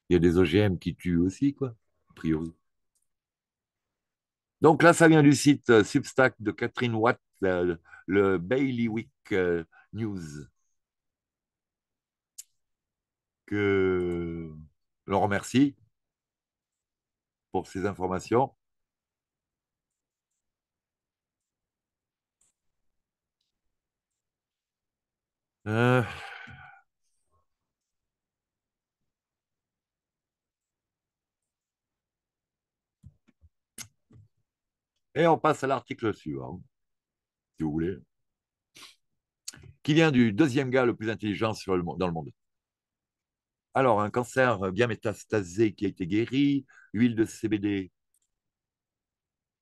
Il y a des OGM qui tuent aussi, quoi, a priori. Donc là, ça vient du site euh, Substack de Catherine Watt, euh, le, le Bailiwick news que l'on remercie pour ces informations. Euh, et on passe à l'article suivant, si vous voulez qui vient du deuxième gars le plus intelligent dans le monde. Alors, un cancer euh, bien métastasé qui a été guéri, huile de CBD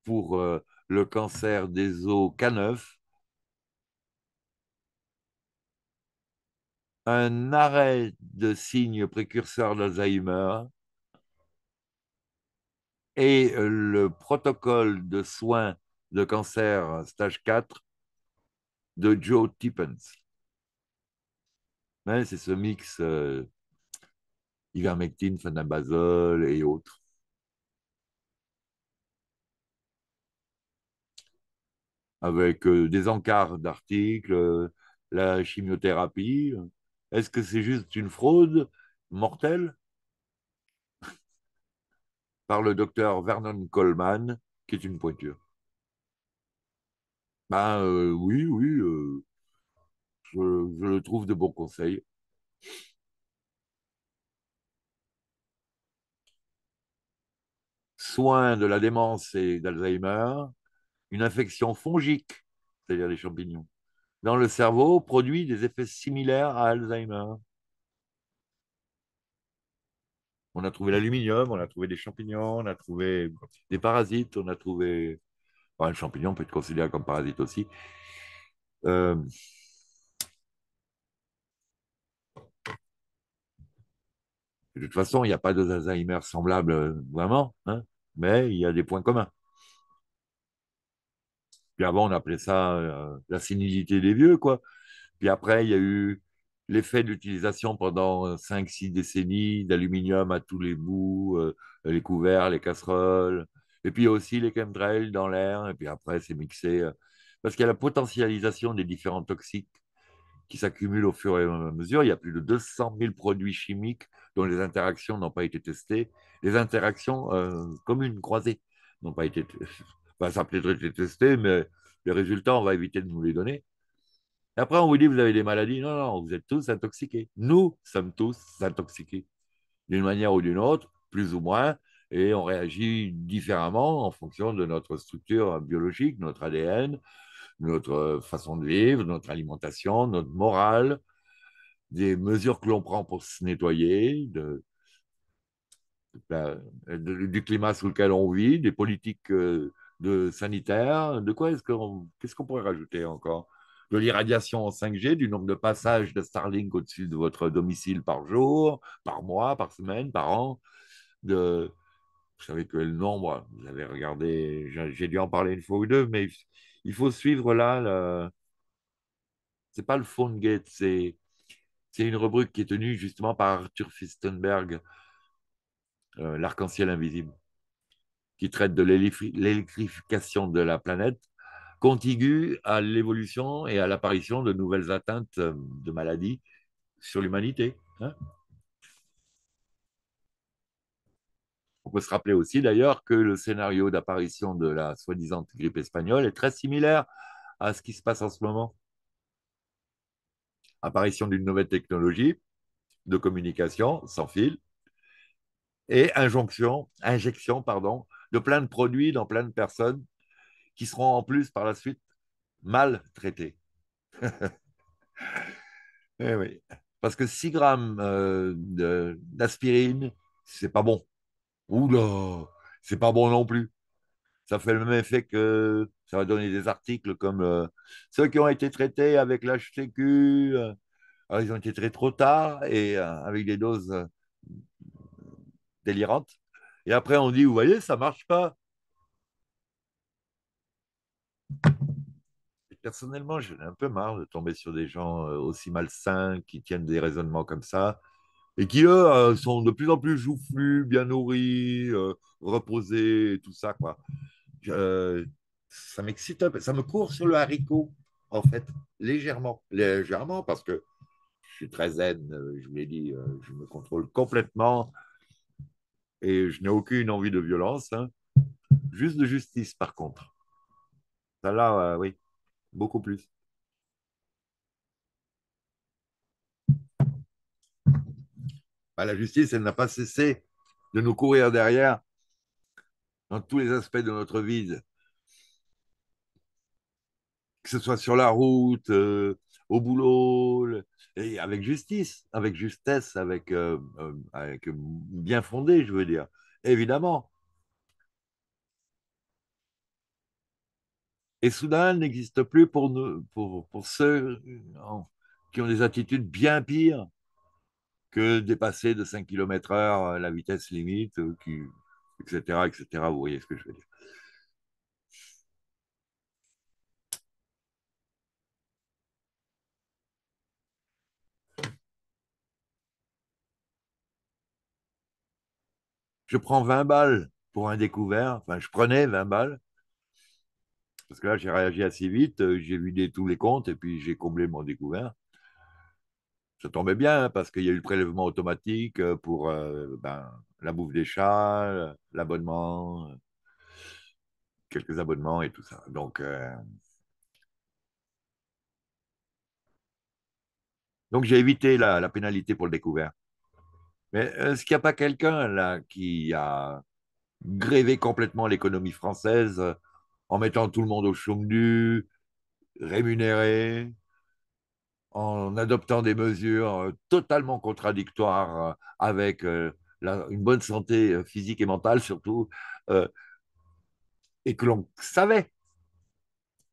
pour euh, le cancer des os K9, un arrêt de signes précurseurs d'Alzheimer et euh, le protocole de soins de cancer stage 4 de Joe Tippens. c'est ce mix euh, ivermectine, fanabazole et autres. Avec euh, des encarts d'articles, euh, la chimiothérapie. Est-ce que c'est juste une fraude mortelle [laughs] Par le docteur Vernon Coleman, qui est une pointure. Bah, euh, oui, oui, euh, je, le trouve de bons conseils. Soins de la démence et d'Alzheimer, une infection fongique, c'est-à-dire des champignons, dans le cerveau produit des effets similaires à Alzheimer. On a trouvé l'aluminium, on a trouvé des champignons, on a trouvé des parasites, on a trouvé le champignon peut être considéré comme parasite aussi. Euh, de toute façon, il n'y a pas deux Alzheimer semblable, euh, vraiment, hein, mais il y a des points communs. Puis avant, on appelait ça euh, la sénilité des vieux, quoi. Puis après, il y a eu l'effet d'utilisation pendant 5-6 décennies d'aluminium à tous les bouts, les couverts, les casseroles, et puis aussi les chemtrails dans l'air, et puis après, c'est mixé. Euh, parce qu'il y a la potentialisation des différents toxiques qui s'accumulent au fur et à mesure. Il y a plus de 200 000 produits chimiques dont les interactions n'ont pas été testées. Les interactions euh, communes, croisées, n'ont pas été testées. [laughs] ça a peut-être été testé, mais les résultats, on va éviter de nous les donner. Et après, on vous dit, vous avez des maladies. Non, non, vous êtes tous intoxiqués. Nous sommes tous intoxiqués. D'une manière ou d'une autre, plus ou moins, et on réagit différemment en fonction de notre structure biologique, notre ADN, notre euh, façon de vivre, notre alimentation, notre morale, des mesures que l'on prend pour se nettoyer, de, ben, du climat sous lequel on vit, des politiques euh, de sanitaires, de quoi est-ce qu'on qu'est-ce qu'on pourrait rajouter encore de l'irradiation en 5G, du nombre de passages de Starlink au-dessus de votre domicile par jour, par mois, par semaine, par an, de, vous savez que le nombre, vous avez regardé, j'ai dû en parler une fois ou deux, mais il faut suivre là. Le... n'est pas le phone gate, c'est une rubrique qui est tenue justement par Arthur Fistenberg, euh, l'arc-en-ciel invisible, qui traite de l'électrification de la planète, contiguë à l'évolution et à l'apparition de nouvelles atteintes euh, de maladies sur l'humanité. Hein. On peut se rappeler aussi d'ailleurs que le scénario d'apparition de la soi-disant grippe espagnole est très similaire à ce qui se passe en ce moment. Apparition d'une nouvelle technologie de communication sans fil et injonction, injection pardon, de plein de produits dans plein de personnes qui seront en plus par la suite mal traitées. [laughs] Eh Parce que 6 grammes euh, d'aspirine, c'est pas bon. Oula, c'est pas bon non plus. Ça fait le même effet que ça va donner des articles comme euh, ceux qui ont été traités avec l'HTQ, euh, ils ont été traités trop tard et euh, avec des doses délirantes. Et après, on dit, vous voyez, ça ne marche pas. personnellement, j'ai un peu marre de tomber sur des gens aussi malsains qui tiennent des raisonnements comme ça et qui, eux, euh, sont de plus en plus joufflus, bien nourris, euh, reposés, tout ça, quoi. Euh, ça m'excite ça me court sur le haricot, en fait, légèrement, légèrement, parce que je suis très zen, je l'ai dit, je me contrôle complètement et je n'ai aucune envie de violence, hein. juste de justice, par contre. Ça, là, oui, beaucoup plus. Bah, la justice, elle n'a pas cessé de nous courir derrière dans tous les aspects de notre vie, que ce soit sur la route, euh, au boulot, et avec justice, avec justesse, euh, euh, avec, bien fondé, je veux dire, évidemment. Et soudain, elle n'existe plus pour, nous, pour ceux qui ont des attitudes bien pires que dépasser de 5 km heure euh, la vitesse limite, etc., euh, etc. Vous voyez ce que je veux dire. je prends 20 balles pour un découvert, enfin je prenais 20 balles, parce que là j'ai réagi assez vite, euh, j'ai vidé tous les comptes et puis j'ai comblé mon découvert ça tombait bien hein, parce qu'il y a eu le prélèvement automatique euh, pour euh, ben, la bouffe des chats, l'abonnement, quelques abonnements et tout ça. Donc, euh, Donc j'ai évité la, pénalité pour le découvert. Mais est-ce qu'il n'y a pas quelqu'un là qui a grévé complètement l'économie française en mettant tout le monde au chômage, nu, rémunéré en adoptant des mesures euh, totalement contradictoires euh, avec euh, une bonne santé physique et mentale surtout, et que l'on savait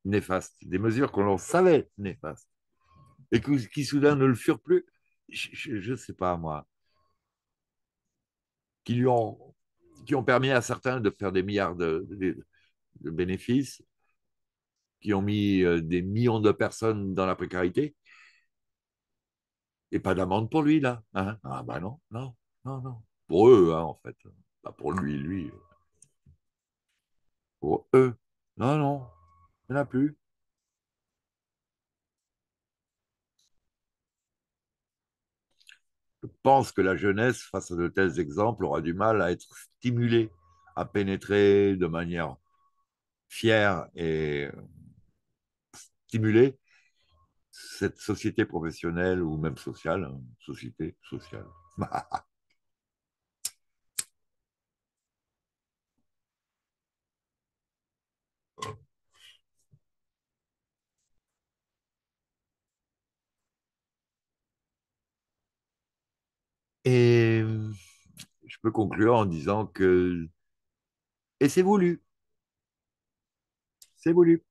néfastes, des mesures que l'on savait néfastes, et que, qui soudain ne le furent plus, je ne sais pas moi, qui ont, qui ont permis à certains de faire des milliards de bénéfices, qui ont mis des millions de personnes dans la précarité, et pas d'amende pour lui, là. Hein ah bah non, non, non, non. Pour eux, hein, en fait. Pas pour lui, lui. Pour eux. Non, non. Il n'y en a plus. Je pense que la jeunesse, face à de tels exemples, aura du mal à être stimulée, à pénétrer de manière fière et stimulée cette société professionnelle ou même sociale, hein, société sociale. [laughs] Et je peux conclure en disant que... Et c'est voulu. C'est voulu.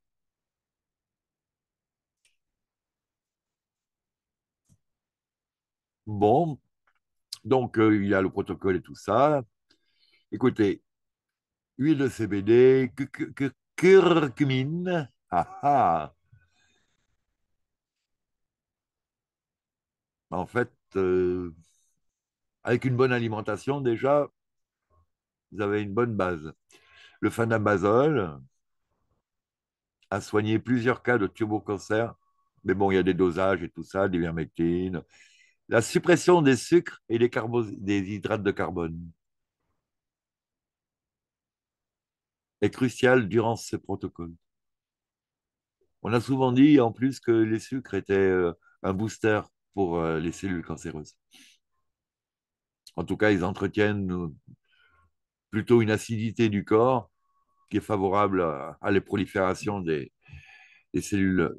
Bon, donc euh, il y a le protocole et tout ça. Écoutez, huile de CBD, curcumine, ah, ah. En fait, euh, avec une bonne alimentation déjà, vous avez une bonne base. Le phanabazole a soigné plusieurs cas de tubo-cancer, mais bon, il y a des dosages et tout ça, des vermectines, la suppression des sucres et des, hydrates de carbone est cruciale durant ce protocole. On a souvent dit en plus que les sucres étaient euh, un booster pour euh, les cellules cancéreuses. En tout cas, ils entretiennent euh, plutôt une acidité du corps qui est favorable à, la prolifération des, cellules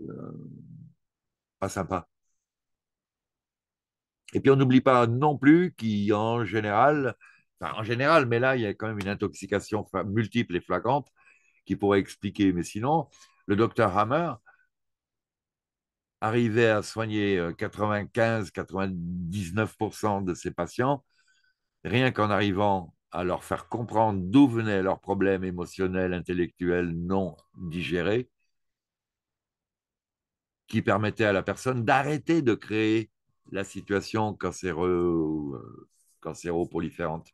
pas sympas. Et puis on n'oublie pas non plus qu'en général, enfin en général, mais là il y a quand même une intoxication multiple et flagrante qui pourrait expliquer, mais sinon, le docteur Hammer arrivait à soigner 95-99% euh, de ses patients, rien qu'en arrivant à leur faire comprendre d'où venaient leurs problèmes émotionnels, intellectuels non digérés, qui permettait à la personne d'arrêter de créer la situation cancéreuse, cancéropolyférente.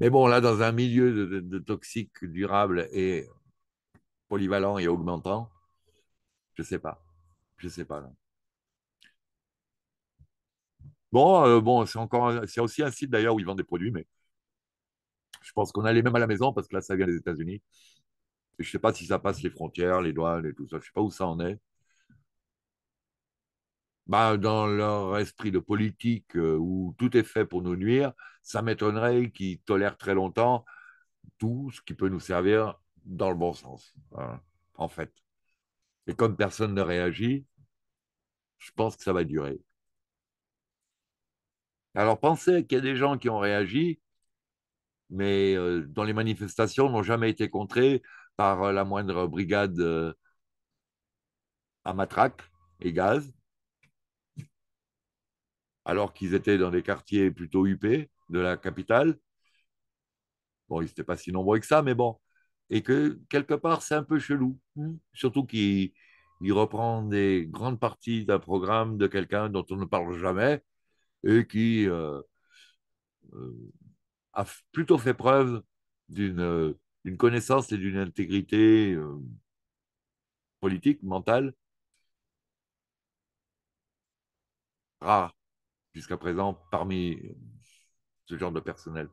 Mais bon, là, dans un milieu de, de, toxique, durable et polyvalent et augmentant, je ne sais pas. Je ne sais pas. Bon, euh, bon c'est encore, c'est aussi un site d'ailleurs où ils vendent des produits, mais je pense qu'on allait même à la maison parce que là, ça vient des États-Unis. Je ne sais pas si ça passe les frontières, les douanes et tout ça. Je ne sais pas où ça en est. Bah, dans leur esprit de politique euh, où tout est fait pour nous nuire, ça m'étonnerait qu'ils tolèrent très longtemps tout ce qui peut nous servir dans le bon sens, hein, en fait. Et comme personne ne réagit, je pense que ça va durer. Alors pensez qu'il y a des gens qui ont réagi, mais euh, dont les manifestations n'ont jamais été contrées par euh, la moindre brigade à matraque et gaz alors qu'ils étaient dans des quartiers plutôt huppés de la capitale. Bon, ils n'étaient pas si nombreux que ça, mais bon. Et que quelque part, c'est un peu chelou. Mm. Surtout qu'il reprend des grandes parties d'un programme de quelqu'un dont on ne parle jamais et qui euh, euh, a plutôt fait preuve euh, d'une connaissance et d'une intégrité politique, mentale, rare jusqu'à présent parmi ce genre de personnel.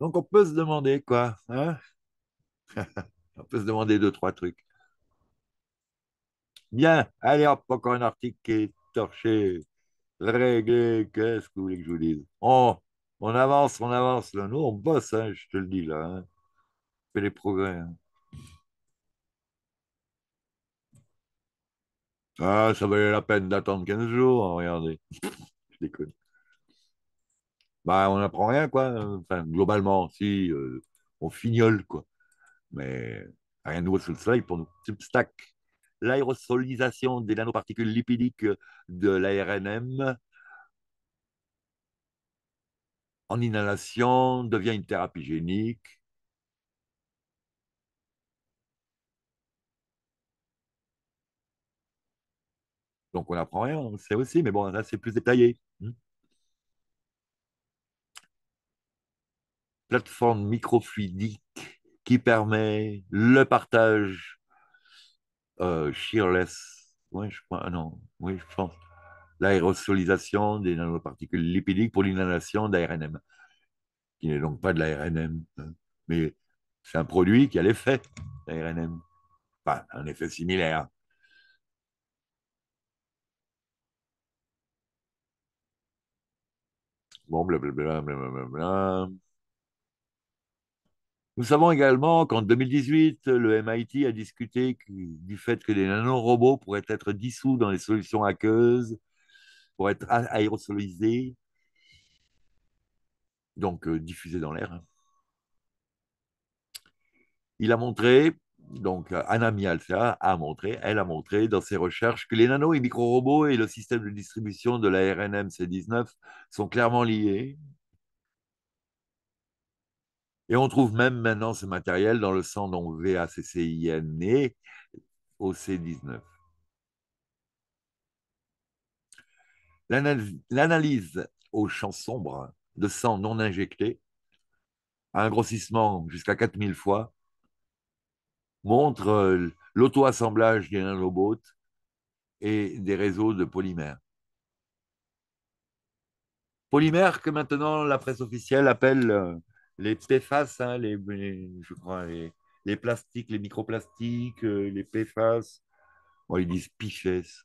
Donc on peut se demander quoi, hein? [laughs] On peut se demander deux, trois trucs. Bien, allez hop, encore un article qui est torché, réglé, qu'est-ce que vous voulez que je vous dise oh, On, avance, on avance, là. nous on bosse, hein, je te le dis là, hein. on fait des progrès. Ah, ça valait la peine d'attendre 15 jours, regardez. Je déconne. Bah, on n'apprend rien, quoi. Enfin, globalement, si, euh, on fignole, quoi. Mais rien de nouveau sous le soleil pour nous. Substack. L'aérosolisation des nanoparticules lipidiques de l'ARNM en inhalation devient une thérapie génique. Donc on apprend rien, on sait aussi, mais bon, là c'est plus détaillé. Hmm. Plateforme microfluidique qui permet le partage euh, shearless, je crois, non, oui, je pense, l'aérosolisation des nanoparticules lipidiques pour l'inhalation d'ARNM, qui n'est donc pas de l'ARNM, hein, mais c'est un produit qui a l'effet d'ARNM, enfin, un effet similaire. Nous savons également qu'en 2018, le MIT a discuté du fait que les nanorobots pourraient être dissous dans les solutions aqueuses pourraient être aérosolisés, donc euh, diffusés dans l'air. Il a montré donc euh, Anna Mialta a montré, elle a montré dans ses recherches que les nano et micro-robots et le système de distribution de la RNM C19 sont clairement liés. Et on trouve même maintenant ce matériel dans le sang dont VACCIN au C19. L'analyse au champ sombre de sang non injecté à un grossissement jusqu'à 4000 fois montre euh, l'auto-assemblage des nanobots et des réseaux de polymères. Polymères que maintenant la presse officielle appelle euh, les PFAS, hein, les, je crois, les, plastiques, les microplastiques, euh, les PFAS. on ils disent PFAS.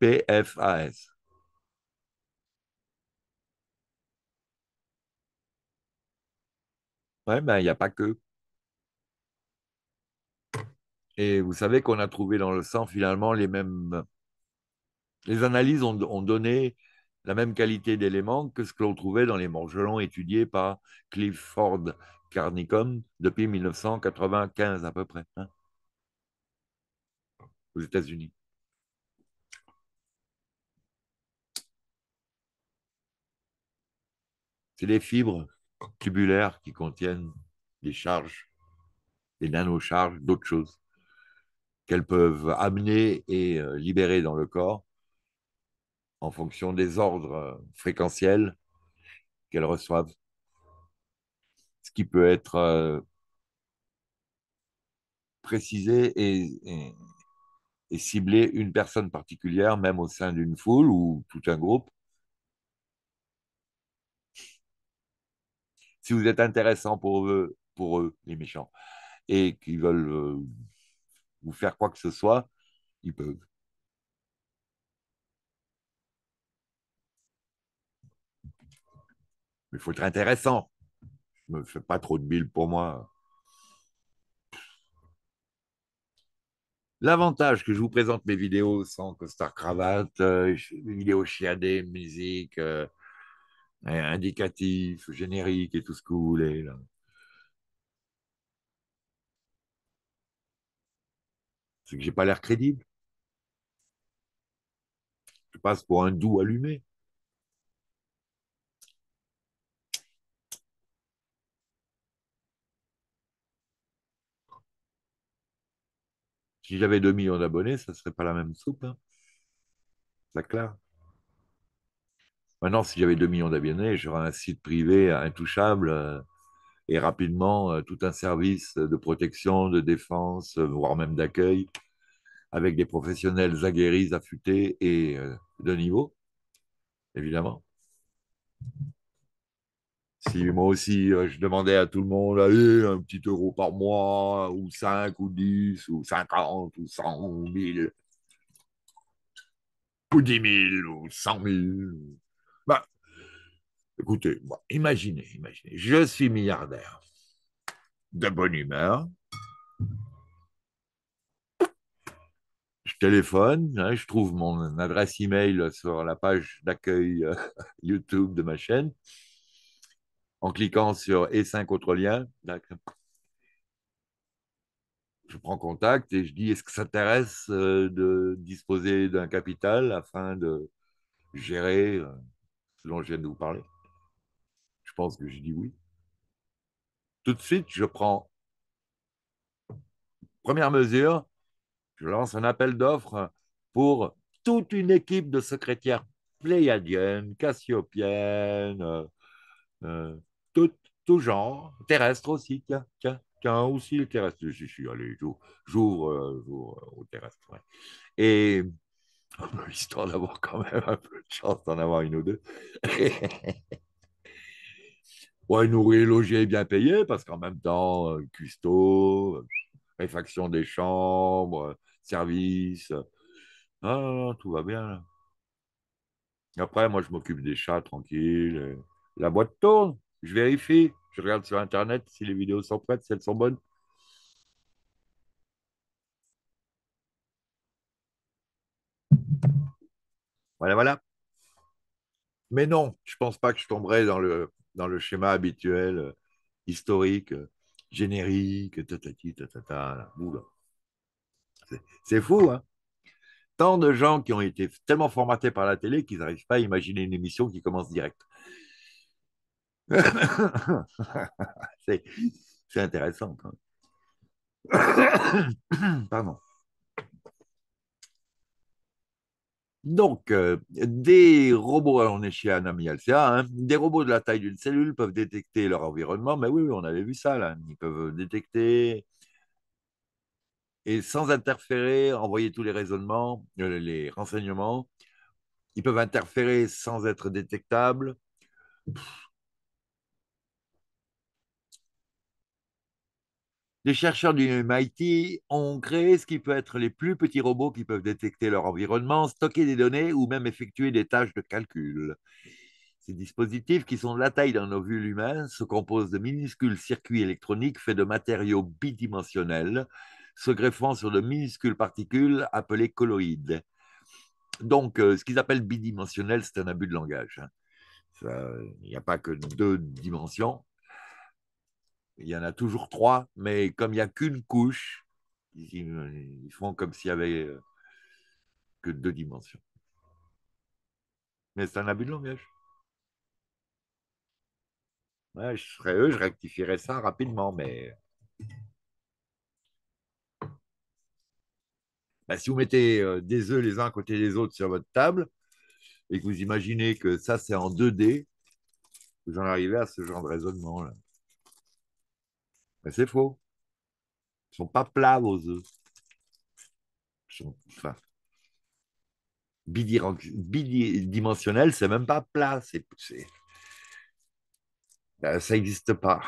PFAS. Ouais, ben, il n'y a pas que. Et vous savez qu'on a trouvé dans le sang finalement les mêmes. Les analyses ont, donné la même qualité d'éléments que ce que l'on trouvait dans les morgelons étudiés par Clifford Carnicom depuis 1995 à peu près, hein, aux États-Unis. C'est des fibres tubulaires qui contiennent des charges, des nano-charges, d'autres choses qu'elles peuvent amener et euh, libérer dans le corps en fonction des ordres fréquentiels qu'elles reçoivent. Ce qui peut être euh, précisé et, et cibler une personne particulière, même au sein d'une foule ou tout un groupe, si vous êtes intéressant pour eux, pour eux, les méchants, et qu'ils veulent euh, vous faire quoi que ce soit, ils peuvent. Mais il faut être intéressant. Je ne me fais pas trop de billes pour moi. L'avantage que je vous présente mes vidéos sans costard cravate, euh, vidéos chiadées, musique, euh, indicatif, générique et tout ce que vous voulez. C'est que j'ai pas l'air crédible. Je passe pour un doux allumé. Si j'avais 2 millions d'abonnés, ça ne serait pas la même soupe. Hein. Ça C'est clair. Maintenant, si j'avais 2 millions d'abonnés, j'aurais un site privé intouchable euh, et rapidement euh, tout un service de protection, de défense, euh, voire même d'accueil, avec des professionnels aguerris, affûtés et de niveau, évidemment. Si moi aussi je demandais à tout le monde allez, un petit euro par mois, ou 5, ou 10, ou 50, ou 100, ou 1000, ou 10 000, ou 100 000, Écoutez, imaginez, imaginez, je suis milliardaire, de bonne humeur, je téléphone, hein, je trouve mon adresse email sur la page d'accueil euh, [laughs] YouTube de ma chaîne, en cliquant sur et 5 autres liens, je prends contact et je dis est-ce que ça t'intéresse euh, de disposer d'un capital afin de gérer euh, ce dont je viens de vous parler pense que je dis oui. Tout de suite, je prends première mesure, je lance un appel d'offres pour toute une équipe de secrétaires pléiadiennes, cassiopiennes, euh, euh, tout, tout, genre, terrestre aussi, tiens, tiens, tiens, aussi le terrestre. Je suis allé, j'ouvre, euh, au terrestre. Et [laughs] histoire d'avoir quand même un peu de chance d'en avoir une ou deux. [laughs] Ouais, loger logé, bien payé, parce qu'en même temps, custo, euh, cuistot, euh, réfaction des chambres, euh, service. Ah, tout va bien. Après, moi, je m'occupe des chats tranquille. La boîte tourne, je vérifie, je regarde sur Internet si les vidéos sont prêtes, si elles sont bonnes. Voilà, voilà. Mais non, je ne pense pas que je tomberai dans le dans le schéma habituel, euh, historique, euh, générique, tatati, tatata, boule. C'est fou, hein Tant de gens qui ont été tellement formatés par la télé qu'ils n'arrivent pas à imaginer une émission qui commence direct. [laughs] c'est intéressant. [coughs] Pardon. Donc, euh, des robots, on est chez Anami Alcea, hein, des robots de la taille d'une cellule peuvent détecter leur environnement, mais oui, on avait vu ça, là. ils peuvent détecter et sans interférer, envoyer tous les raisonnements, euh, les renseignements, ils peuvent interférer sans être détectables. Les chercheurs du MIT ont créé ce qui peut être les plus petits robots qui peuvent détecter leur environnement, stocker des données ou même effectuer des tâches de calcul. Ces dispositifs, qui sont de la taille d'un ovule humain, se composent de minuscules circuits électroniques faits de matériaux bidimensionnels, se greffant sur de minuscules particules appelées colloïdes. Donc, euh, ce qu'ils appellent bidimensionnel, c'est un abus de langage. Il n'y a pas que deux dimensions, il y en a toujours trois, mais comme il n'y a qu'une couche, ils, font comme s'il n'y avait euh, que deux dimensions. Mais c'est un abus de langage. je serais eux, je rectifierais ça rapidement, mais. Bah, si vous mettez euh, des œufs les uns à côté des autres sur votre table et que vous imaginez que ça c'est en 2D, vous en arrivez à ce genre de raisonnement-là c'est faux. Ils sont pas plats, vos œufs. Ils enfin, bidimensionnel, c'est même pas plat. C'est, euh, ça n'existe pas.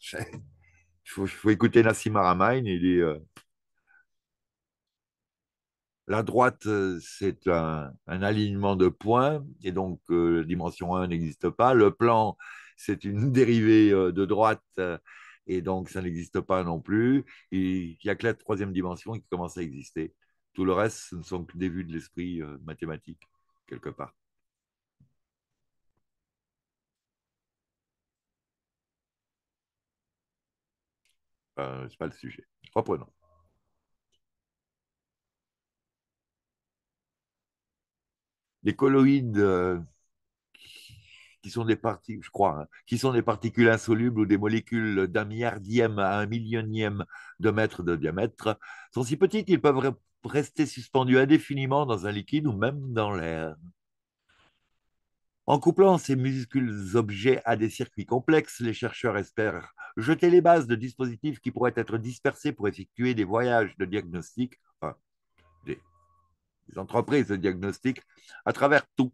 [laughs] Il faut, écouter Nassim Aramain. Il euh, la droite, euh, c'est un, alignement de points, et donc la dimension 1 n'existe pas. Le plan, c'est une [laughs] dérivée de droite et donc ça n'existe pas non plus. Il n'y a que la troisième dimension qui commence à exister. Tout le reste, ce ne sont que des vues de l'esprit euh, mathématique, quelque part. Euh, n'est pas le sujet. Reprenons. Les colloïdes euh, qui sont des je crois, hein, qui sont des particules insolubles ou des molécules d'un milliardième à un millionième de mètre de diamètre, sont si petites qu'ils peuvent rester suspendus indéfiniment dans un liquide ou même dans l'air. En couplant ces minuscules objets à des circuits complexes, les chercheurs espèrent jeter les bases de dispositifs qui pourraient être dispersés pour effectuer des voyages de diagnostic, des entreprises de diagnostic, à travers tout,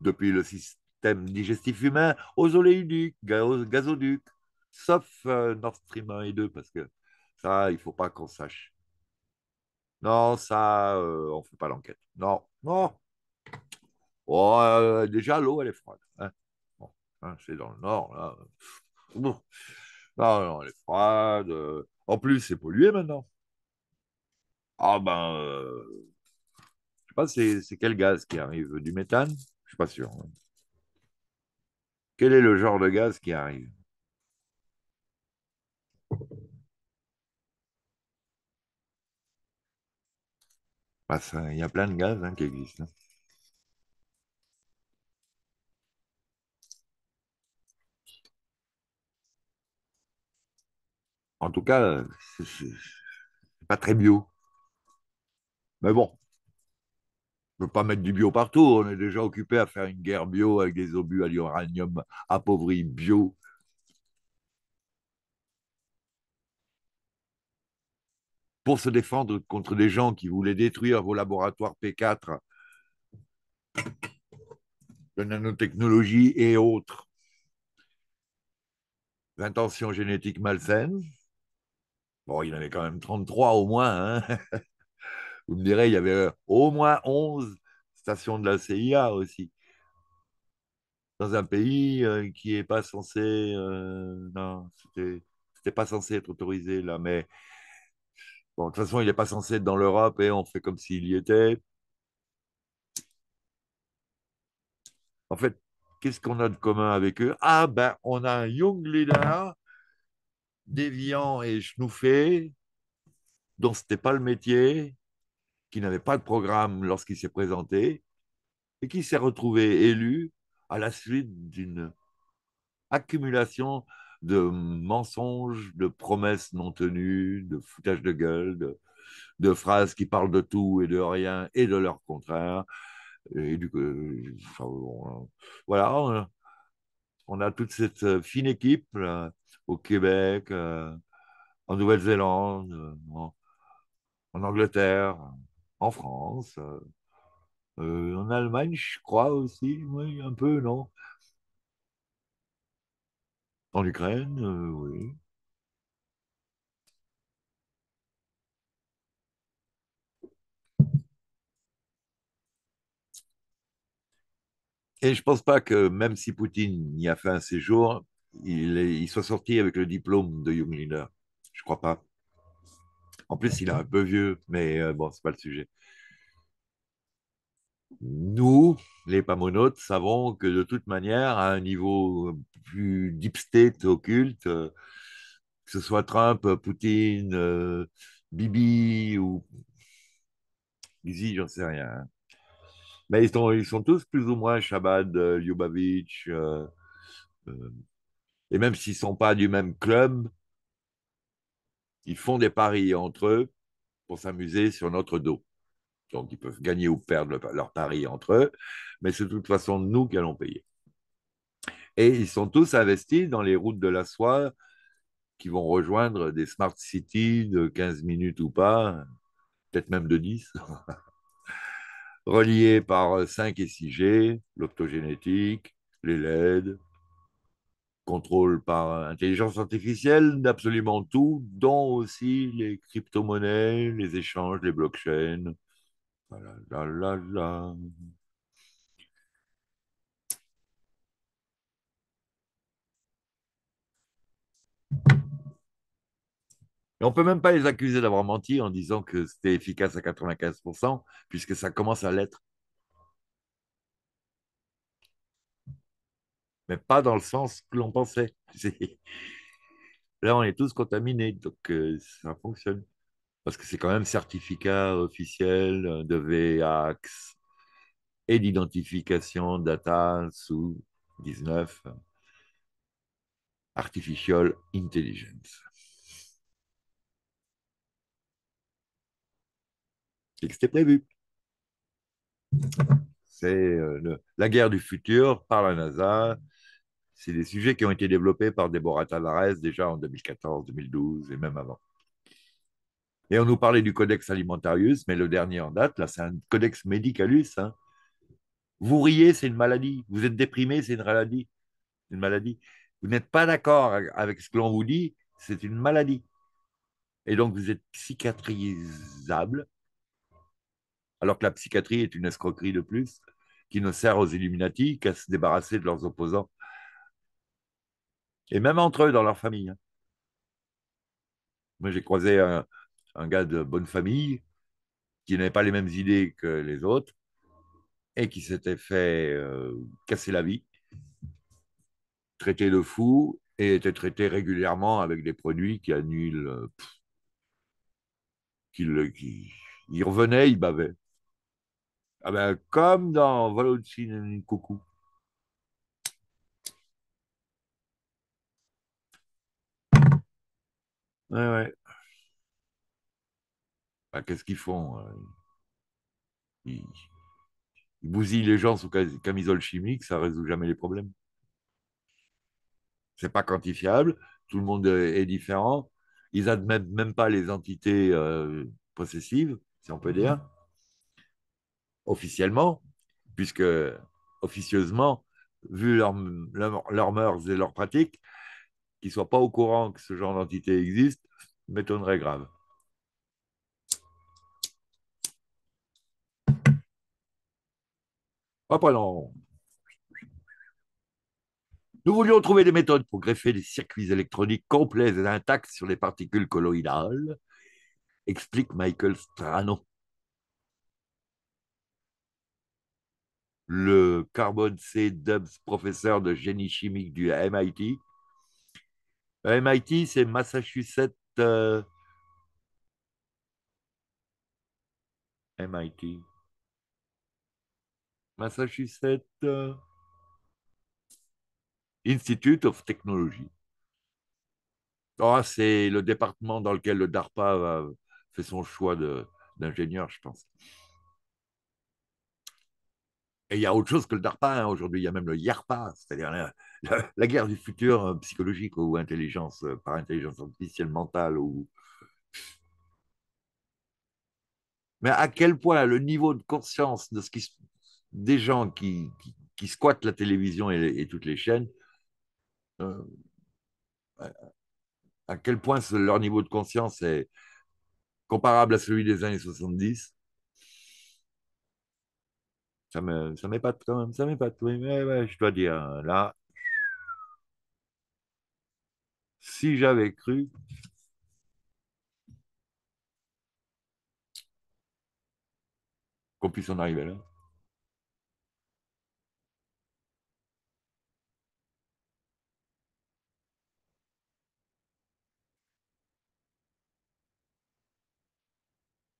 depuis le système digestif humain, aux oléoducs, gazoducs, sauf euh, Nord Stream 1 et 2, parce que ça, il faut pas qu'on sache. Non, ça, euh, on ne fait pas l'enquête. Non, non. Oh, euh, déjà, l'eau, elle est froide. Hein. Hein, c'est dans le Nord, là. Non, non, elle est froide. En plus, c'est pollué maintenant. Ah ben, je sais pas, c'est quel gaz qui arrive Du méthane Je suis pas sûr. Hein. Quel est le genre de gaz qui arrive bah, Il y a plein de gaz hein, qui existent. Hein. En tout cas, c'est pas très bio. Mais bon, ne peut pas mettre du bio partout. On est déjà occupé à faire une guerre bio avec des obus à l'uranium appauvri bio. Pour se défendre contre des gens qui voulaient détruire vos laboratoires P4 de nanotechnologie et autres, l'intention génétique malsaine. Bon, il en avait quand même 33 au moins. Hein. [laughs] Vous me direz, il y avait euh, au moins 11 stations de la CIA aussi. Dans un pays euh, qui n'est pas censé. Euh, non, c'était pas censé être autorisé là, mais. de toute façon, il n'est pas censé être dans l'Europe et on fait comme s'il y était. En fait, qu'est-ce qu'on a de commun avec eux Ah, ben, on a un young leader déviant et chenoufé, dont ce n'était pas le métier, qui n'avait pas de programme lorsqu'il s'est présenté et qui s'est retrouvé élu à la suite d'une accumulation de mensonges, de promesses non tenues, de foutage de gueule, de, phrases qui parlent de tout et de rien et de leur contraire. Et du hein. voilà, on a, toute cette euh, fine équipe au Québec, euh, en Nouvelle-Zélande, euh, en Angleterre, en France, euh, euh, en Allemagne, je crois aussi, oui, un peu, non En Ukraine, euh, oui. Et je pense pas que même si Poutine y a fait un séjour, il, il soit sorti avec le diplôme de Jungliner. Je crois pas. En plus, il est un peu vieux, mais euh, bon, bon, n'est pas le sujet. Nous, les pamonautes, savons que de toute manière, à un niveau plus deep state occulte, euh, que ce soit Trump, Poutine, euh, Bibi ou Izzy, j'en sais rien. Hein. Mais ils sont, tous plus ou moins Shabbat, Ljubavitch. et même s'ils ne sont pas du même club, ils font des paris entre eux pour s'amuser sur notre dos. Donc, ils peuvent gagner ou perdre leur pari entre eux, mais c'est de toute façon nous qui allons payer. Et ils sont tous investis dans les routes de la soie qui vont rejoindre des smart cities de 15 minutes ou pas, peut-être même de 10, [laughs] reliées par 5 et 6G, l'optogénétique, les LED, contrôle par euh, intelligence artificielle d'absolument tout, dont aussi les crypto-monnaies, les échanges, les blockchains. Et on ne peut même pas les accuser d'avoir menti en disant que c'était efficace à 95%, puisque ça commence à l'être. mais pas dans le sens que l'on pensait. [laughs] Là, on est tous contaminés, donc euh, ça fonctionne. Parce que c'est quand même certificat officiel euh, de VAX et d'identification data sous 19 euh, Artificial Intelligence. C'est que c'était prévu. C'est la guerre du futur par la NASA c'est des sujets qui ont été développés par Deborah Tavares déjà en 2014, 2012 et même avant. Et on nous parlait du Codex Alimentarius, mais le dernier en date, là, c'est un Codex Medicalus. Hein. Vous riez, c'est une maladie. Vous êtes déprimé, c'est une maladie. Une maladie. Vous n'êtes pas d'accord avec ce que l'on vous dit, c'est une maladie. Et donc, vous êtes cicatrisable, alors que la psychiatrie est une escroquerie de plus qui ne sert aux Illuminati qu'à se débarrasser de leurs opposants et même entre eux dans leur famille. Hein. Moi, j'ai croisé un, gars de bonne famille qui n'avait pas les mêmes idées que les autres et qui s'était fait euh, casser la vie, traité de fou et était traité régulièrement avec des produits qui annulent. Euh, euh, qui, il revenait, il bavait. Ah ben, comme dans et Coucou. Ouais, Qu'est-ce qu'ils font euh, Ils, bousillent les gens sous camisole chimique, ça résout jamais les problèmes. C'est pas quantifiable, tout le monde est différent. Ils n'admettent même pas les entités euh, possessives, si on peut mhm. dire, officiellement, puisque officieusement, vu leurs mœurs et leurs pratiques, qui ne pas au courant que ce genre d'entité existe m'étonnerait grave. Après, non. Nous voulions trouver des méthodes pour greffer des circuits électroniques complets et intacts sur les particules colloïdales, explique Michael Strano. Le carbone C. Dubs, professeur de génie chimique du MIT, MIT, c'est Massachusetts. Euh, MIT. Massachusetts euh, Institute of Technology. Ah, c'est le département dans lequel le DARPA euh, fait son choix d'ingénieur, je pense. Et il y a autre chose que le DARPA hein. aujourd'hui, il y a même le YARPA, c'est-à-dire la, guerre du futur euh, psychologique ou intelligence, euh, par intelligence artificielle mentale. Ou... Mais à quel point le niveau de conscience de ce qui, des gens qui, qui, squattent la télévision et, toutes les chaînes, euh, à quel point leur niveau de conscience est comparable à celui des années 70 ça m'épate quand même, ça m'épate, oui, mais je dois dire, là, si j'avais cru. qu'on puisse en arriver là.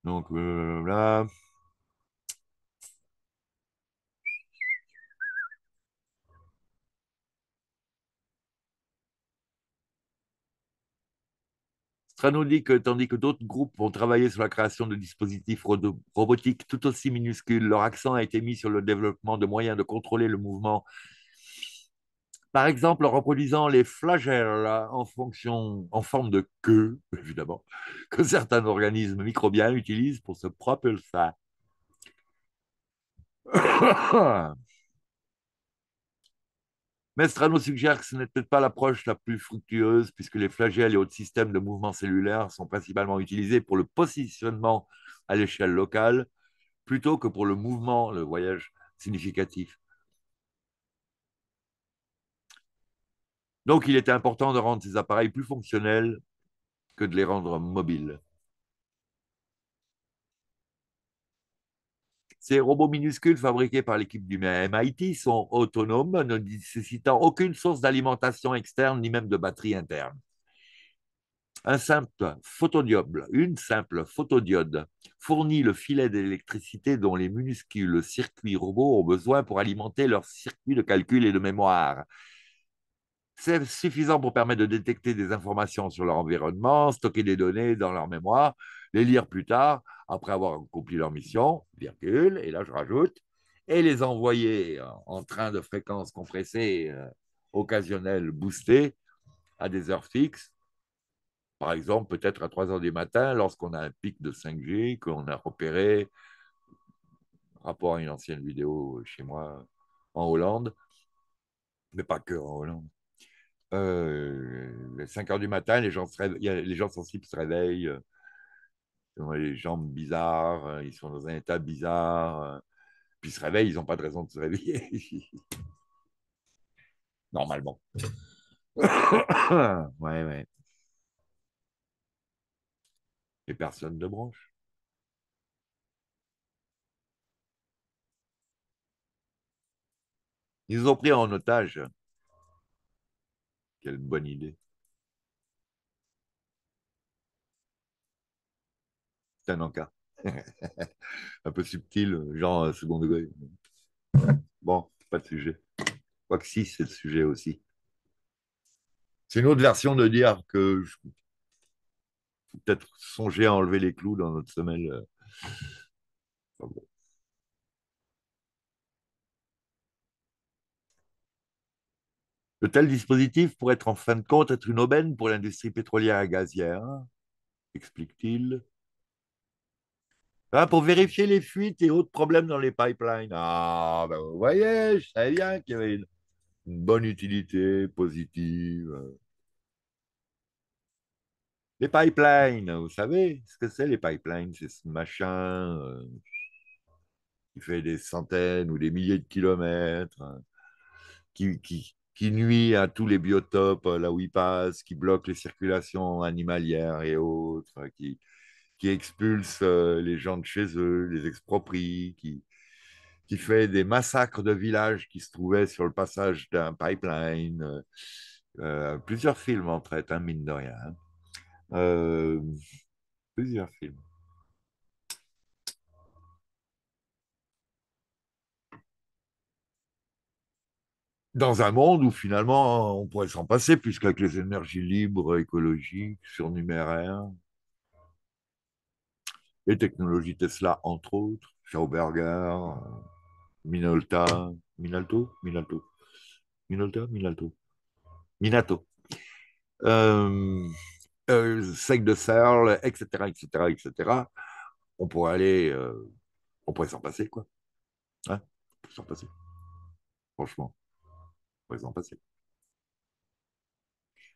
Donc euh, là, Ça nous dit que tandis que d'autres groupes ont travaillé sur la création de dispositifs robotiques tout aussi minuscules, leur accent a été mis sur le développement de moyens de contrôler le mouvement. Par exemple, en reproduisant les flagelles en, fonction, en forme de queue, évidemment, [laughs] que certains organismes microbiens utilisent pour se propulser. [coughs] Ah Mestrano suggère que ce n'est peut-être pas l'approche la plus fructueuse, puisque les flagelles et autres systèmes de mouvement cellulaire sont principalement utilisés pour le positionnement à l'échelle locale, plutôt que pour le mouvement, le voyage significatif. Donc, il était important de rendre ces appareils plus fonctionnels que de les rendre mobiles. Ces robots minuscules fabriqués par l'équipe du MIT sont autonomes, ne nécessitant aucune source d'alimentation externe ni même de batterie interne. Un simple photodiode, une simple photodiode fournit le filet d'électricité dont les minuscules circuits robots ont besoin pour alimenter leurs circuits de calcul et de mémoire. C'est suffisant pour permettre de détecter des informations sur leur environnement, stocker des données dans leur mémoire, les lire plus tard, après avoir accompli leur mission, virgule, et là je rajoute, et les envoyer euh, en train de fréquence compressée, occasionnelles euh, occasionnelle, boostée, à des heures fixes, par exemple peut-être à 3 heures du matin, lorsqu'on a un pic de 5G qu'on a repéré, rapport à une ancienne vidéo chez moi en Hollande, mais pas que en Hollande. les euh, 5 heures du matin, les gens, les gens sensibles se réveillent, ont les jambes bizarres, euh, ils sont dans un état bizarre. Euh, puis ils se réveillent, ils n'ont pas de raison de se réveiller. [laughs] Normalement. [coughs] ouais, ouais. Et personne ne branche. Ils nous ont pris en otage. Quelle bonne idée. C'est [laughs] un peu subtil, euh, genre euh, second degré. Bon, pas de sujet. que si, c'est le sujet aussi. C'est une autre version de dire que je... peut-être songer à enlever les clous dans notre semelle. Le euh. tel De tels dispositifs pourraient en fin de compte être une aubaine pour l'industrie pétrolière et gazière, explique-t-il. Hein, pour vérifier les fuites et autres problèmes dans les pipelines. Ah, ben, vous voyez, je savais bien qu'il y avait une, bonne utilité positive. Les pipelines, vous savez ce que c'est les pipelines C'est ce machin euh, qui fait des centaines ou des milliers de kilomètres, hein, qui, qui, qui nuit à tous les biotopes euh, là où il passe, qui bloque les circulations animalières et autres, qui, qui expulse euh, les gens de chez eux, les exproprie, qui, qui fait des massacres de villages qui se trouvaient sur le passage d'un pipeline. Euh, euh, plusieurs films en traite, hein, mine de rien. Hein. plusieurs films. Dans un monde où finalement on pourrait s'en passer, puisqu'avec les énergies libres, écologiques, surnuméraires, les technologies Tesla, entre autres, Schauberger, euh, Minolta, Minalto, Minalto, Minolta, Minalto, Minato, euh, euh, Sec de Serle, etc., etc., etc. On pourrait aller, on pourrait s'en passer, quoi. Hein on pourrait s'en passer. Franchement, on pourrait s'en passer.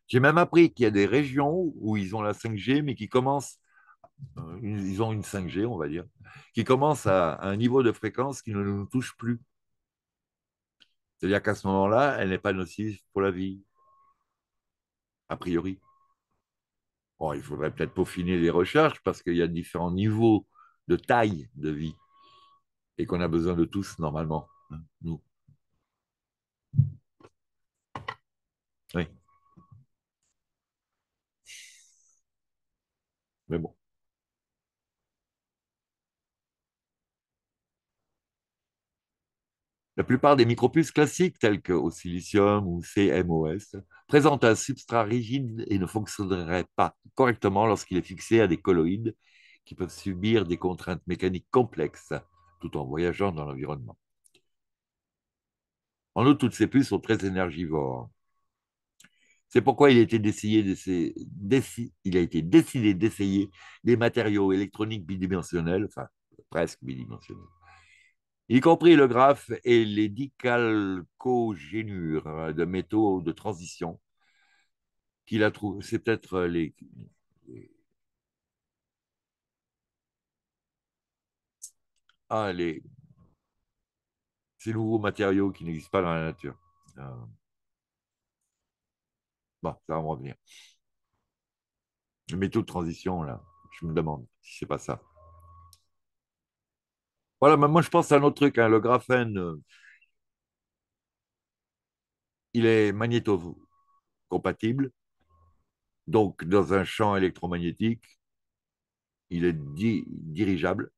J'ai même appris qu'il y a des régions où ils ont la 5G, mais qui commencent euh, ils ont une 5G, on va dire, qui commence à, un niveau de fréquence qui ne nous touche plus. C'est-à-dire qu'à ce moment-là, elle n'est pas nocive pour la vie, a priori. Bon, il faudrait peut-être peaufiner les recherches parce qu'il y a différents niveaux de taille de vie et qu'on a besoin de tous normalement, hein, nous. Oui. Mais bon. La plupart des micropuces classiques, telles que au silicium ou CMOS, présentent un substrat rigide et ne fonctionneraient pas correctement lorsqu'il est fixé à des colloïdes qui peuvent subir des contraintes mécaniques complexes tout en voyageant dans l'environnement. En outre, toutes ces puces sont très énergivores. C'est pourquoi il a été décidé, d'essayer des matériaux électroniques bidimensionnels, enfin presque bidimensionnels, y compris le graphe et les dicalcogénures de métaux de transition qu'il a trouvé. C'est peut-être euh, les, ah, les, ces nouveaux matériaux qui n'existent pas dans la nature. Euh. Bon, ça va me revenir. Les métaux de transition, là, je me demande si c'est pas ça. Voilà, mais moi je pense à un autre truc. Hein, le graphène, euh, il est magnéto-compatible. Donc, dans un champ électromagnétique, il est dirigeable.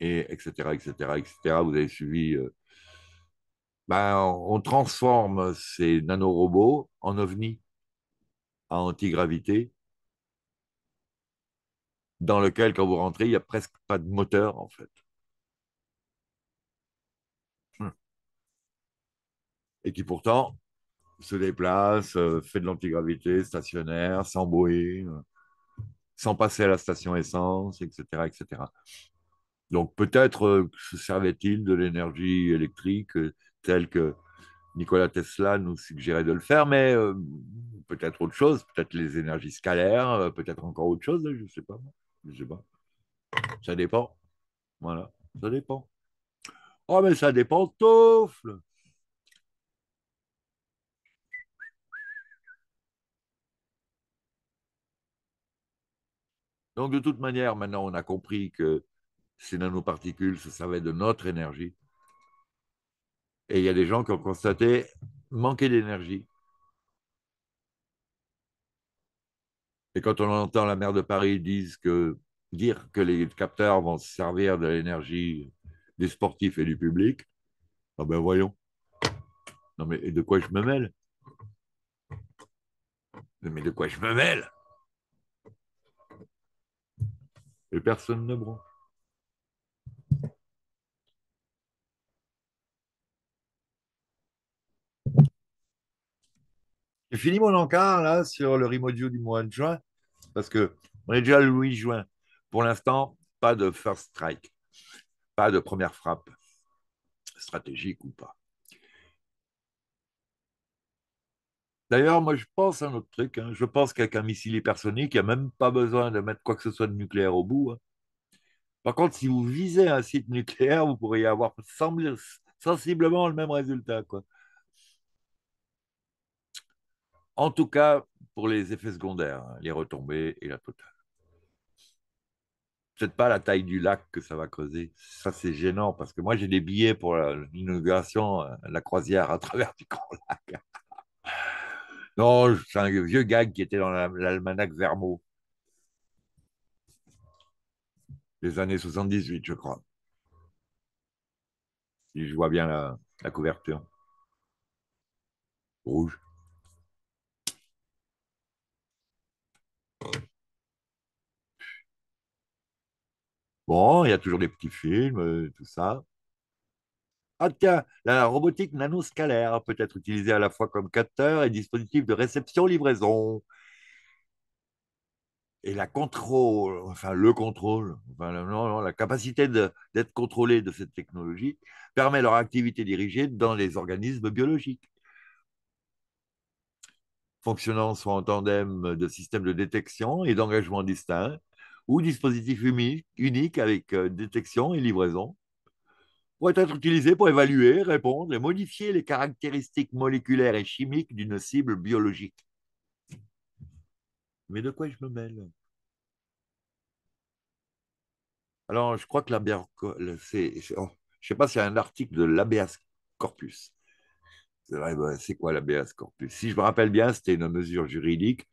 Et etc., etc., etc. Vous avez suivi. Euh, ben, on transforme ces nanorobots en ovnis à antigravité dans lequel, quand vous rentrez, il n'y a presque pas de moteur, en fait. Hum. Et qui pourtant se déplace, euh, fait de l'antigravité, stationnaire, sans bouée, euh, sans passer à la station essence, etc. etc. Donc peut-être euh, se servait-il de l'énergie électrique telle que Nikola Tesla nous suggérait de le faire, mais peut-être autre chose, peut-être les énergies scalaires, peut-être encore autre chose, je ne sais pas. Je sais pas. Ça dépend. Voilà, ça dépend. Oh, mais ça dépend de Donc, de toute manière, maintenant, on a compris que ces nanoparticules ça servait de notre énergie. Et il y a des gens qui ont constaté manquer d'énergie. Et quand on entend la maire de Paris dire que, dire que les capteurs vont se servir de l'énergie des sportifs et du public, ah ben voyons. Non mais et de quoi je me mêle Mais de quoi je me mêle Et personne ne bronche. J'ai fini mon encart là sur le Rimodio du mois de juin parce que on est déjà le 8 juin. Pour l'instant, pas de first strike, pas de première frappe, stratégique ou pas. D'ailleurs, moi, je pense à un autre truc. Hein. Je pense qu'avec un missile hypersonique, il n'y a même pas besoin de mettre quoi que ce soit de nucléaire au bout. Hein. Par contre, si vous visez un site nucléaire, vous pourriez avoir sensiblement le même résultat. Quoi. En tout cas, pour les effets secondaires, hein, les retombées et la totale. Peut-être pas la taille du lac que ça va creuser. Ça, c'est gênant parce que moi, j'ai des billets pour l'inauguration, euh, la croisière à travers du grand lac. [laughs] non, c'est un vieux gag qui était dans l'almanach Vermeaux. Les années 78, je crois. Si je vois bien la couverture. Rouge. Bon, il y a toujours des petits films, euh, tout ça. Ah tiens, la robotique nanoscalaire peut être utilisée à la fois comme capteur et dispositif de réception-livraison. Et la contrôle, enfin le contrôle, enfin, non, la capacité d'être contrôlé de cette technologie permet leur activité dirigée dans les organismes biologiques fonctionnant soit en tandem de systèmes de détection et d'engagement distincts, ou dispositif unique avec euh, détection et livraison, pourrait être utilisé pour évaluer, répondre et modifier les caractéristiques moléculaires et chimiques d'une cible biologique. Mais de quoi je me mêle Alors, je crois que la oh, je ne sais pas si c'est un article de l'ABS corpus. C'est bah, quoi l'ABS corpus Si je me rappelle bien, c'était une mesure juridique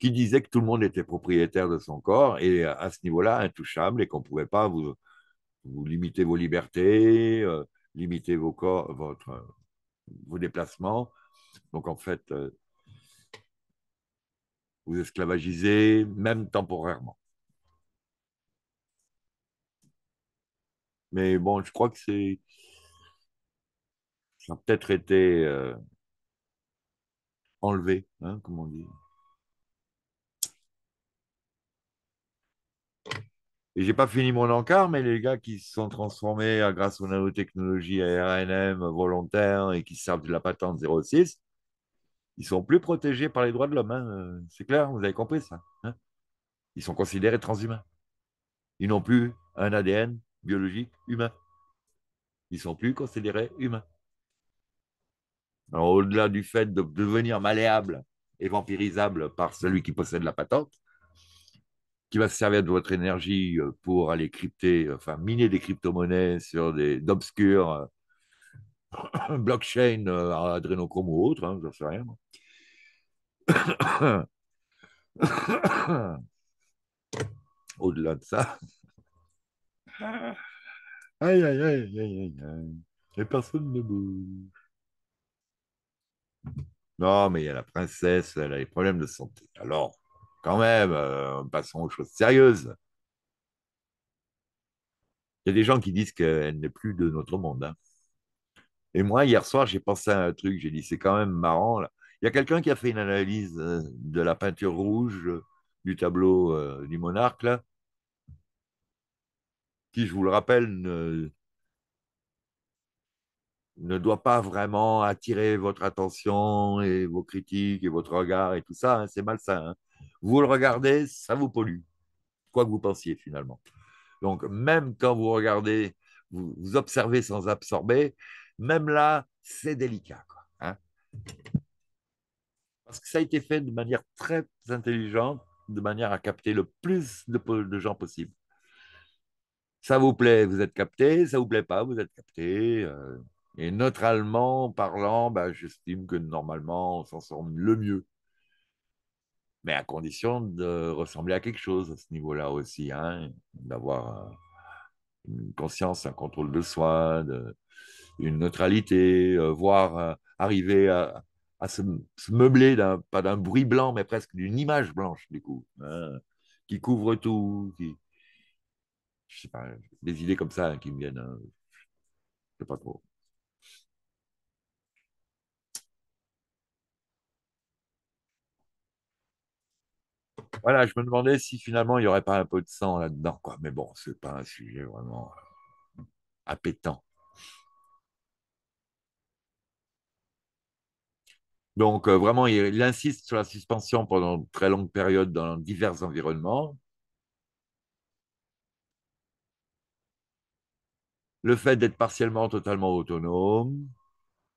qui disait que tout le monde était propriétaire de son corps et euh, à ce niveau-là intouchable et qu'on ne pouvait pas vous, limiter vos libertés, euh, limiter vos corps, votre, euh, vos déplacements. Donc en fait, vous esclavagisez même temporairement. Mais bon, je crois que c'est... Ça a peut-être été enlevé, hein, comme on dit. Et j'ai pas fini mon encart, mais les gars qui se sont transformés euh, grâce aux nanotechnologies ARNM RNM volontaires et qui servent de la patente 06, ils ne sont plus protégés par les droits de l'homme. Hein, euh, c'est clair, vous avez compris ça. Hein. ils sont considérés transhumains. Ils n'ont plus un ADN biologique humain. Ils ne sont plus considérés humains. au-delà du fait de devenir malléable et vampirisable par celui qui possède la patente, qui va se servir de votre énergie euh, pour aller crypter, enfin miner des crypto-monnaies sur des d'obscurs euh, [coughs] blockchain euh, adrénochrome ou autre, je hein, j'en sais rien. [coughs] Au-delà de ça. [coughs] Aïe, aïe, aïe, aïe, aïe, aïe. Et personne ne bouge. Non, mais il y a la princesse, elle a des problèmes de santé. Alors, quand même, euh, passons aux choses sérieuses. Il y a des gens qui disent qu'elle n'est plus de notre monde. Hein. Et moi, hier soir, j'ai pensé à un truc. J'ai dit, c'est quand même marrant. Il y a quelqu'un qui a fait une analyse euh, de la peinture rouge euh, du tableau du monarque, qui, je vous le rappelle, ne, ne doit pas vraiment attirer votre attention et vos critiques et votre regard et tout ça. Hein. c'est malsain. Hein. Vous le regardez, ça vous pollue, quoi que vous pensiez finalement. Donc, même quand vous regardez, vous, observez sans absorber, même là, c'est délicat. Hein. Parce que ça a été fait de manière très intelligente, de manière à capter le plus de, gens possible. Ça vous plaît, vous êtes capté, ça vous plaît pas, vous êtes capté. Euh. et Et allemand parlant, bah, j'estime que normalement, on s'en sort le mieux mais à condition de ressembler à quelque chose à ce niveau-là aussi, hein, d'avoir euh, une conscience, un contrôle de soi, de, une neutralité, euh, voire euh, arriver à, se, meubler, pas d'un bruit blanc, mais presque d'une image blanche, du coup, hein, qui couvre tout, qui... Je sais pas, des idées comme ça hein, qui me viennent. je hein. je sais pas trop. voilà, je me demandais si finalement il n'y aurait pas un peu de sang là-dedans, quoi. Mais bon, c'est pas un sujet vraiment euh, appétant. Donc, euh, vraiment, il, insiste sur la suspension pendant de très longues périodes dans divers environnements. Le fait d'être partiellement totalement autonome,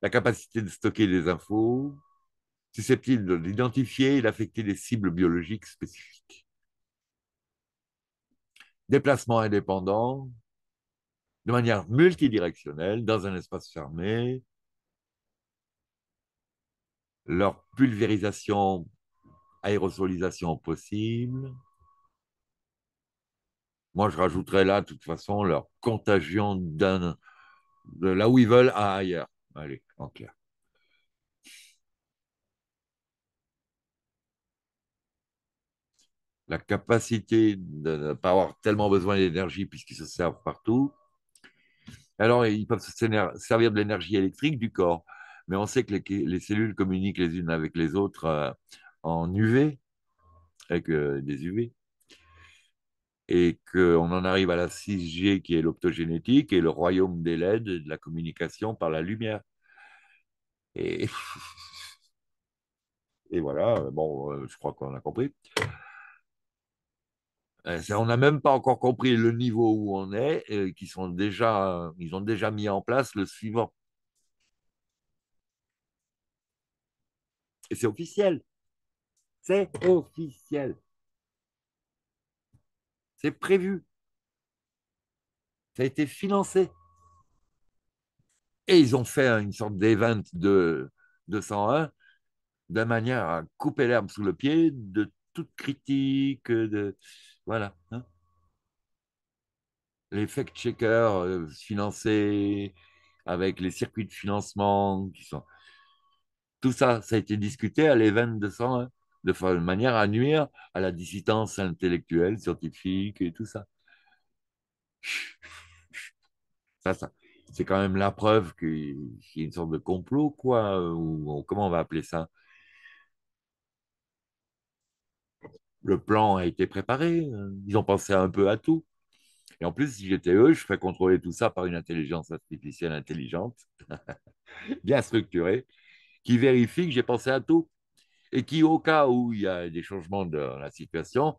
la capacité de stocker des infos, susceptible d'identifier et d'affecter des cibles biologiques spécifiques. Déplacement indépendant de manière multidirectionnelle dans un espace fermé. Leur pulvérisation, aérosolisation possible. Moi, je rajouterais là, de toute façon, leur contagion de là où ils veulent à ailleurs. Allez, en clair. la capacité de ne pas avoir tellement besoin d'énergie puisqu'ils se servent partout. Alors, ils peuvent se servir de l'énergie électrique du corps, mais on sait que les, cellules communiquent les unes avec les autres euh, en UV, avec euh, des UV, et qu'on en arrive à la 6G qui est l'optogénétique et le royaume des LED, de la communication par la lumière. Et, [laughs] et voilà, bon, euh, je crois qu'on a compris. Euh, on n'a même pas encore compris le niveau où on est, euh, qui sont déjà, ils ont déjà mis en place le suivant. Et c'est officiel. C'est officiel. C'est prévu. Ça a été financé. Et ils ont fait une sorte d'event de 201 de manière à couper l'herbe sous le pied de toute critique, de, voilà. Hein. les fact-checkers euh, financés avec les circuits de financement Tout ça, ça a été discuté à l'événement 201, de, de manière à nuire à la dissidence intellectuelle, scientifique et tout ça. Ça, C'est quand même la preuve qu'il y a une sorte de complot, quoi, ou comment on va appeler ça le plan a été préparé, euh, ils ont pensé un peu à tout. Et en plus, si j'étais eux, je ferais contrôler tout ça par une intelligence artificielle intelligente, [laughs] bien structurée, qui vérifie que j'ai pensé à tout et qui, au cas où il y a des changements dans la situation,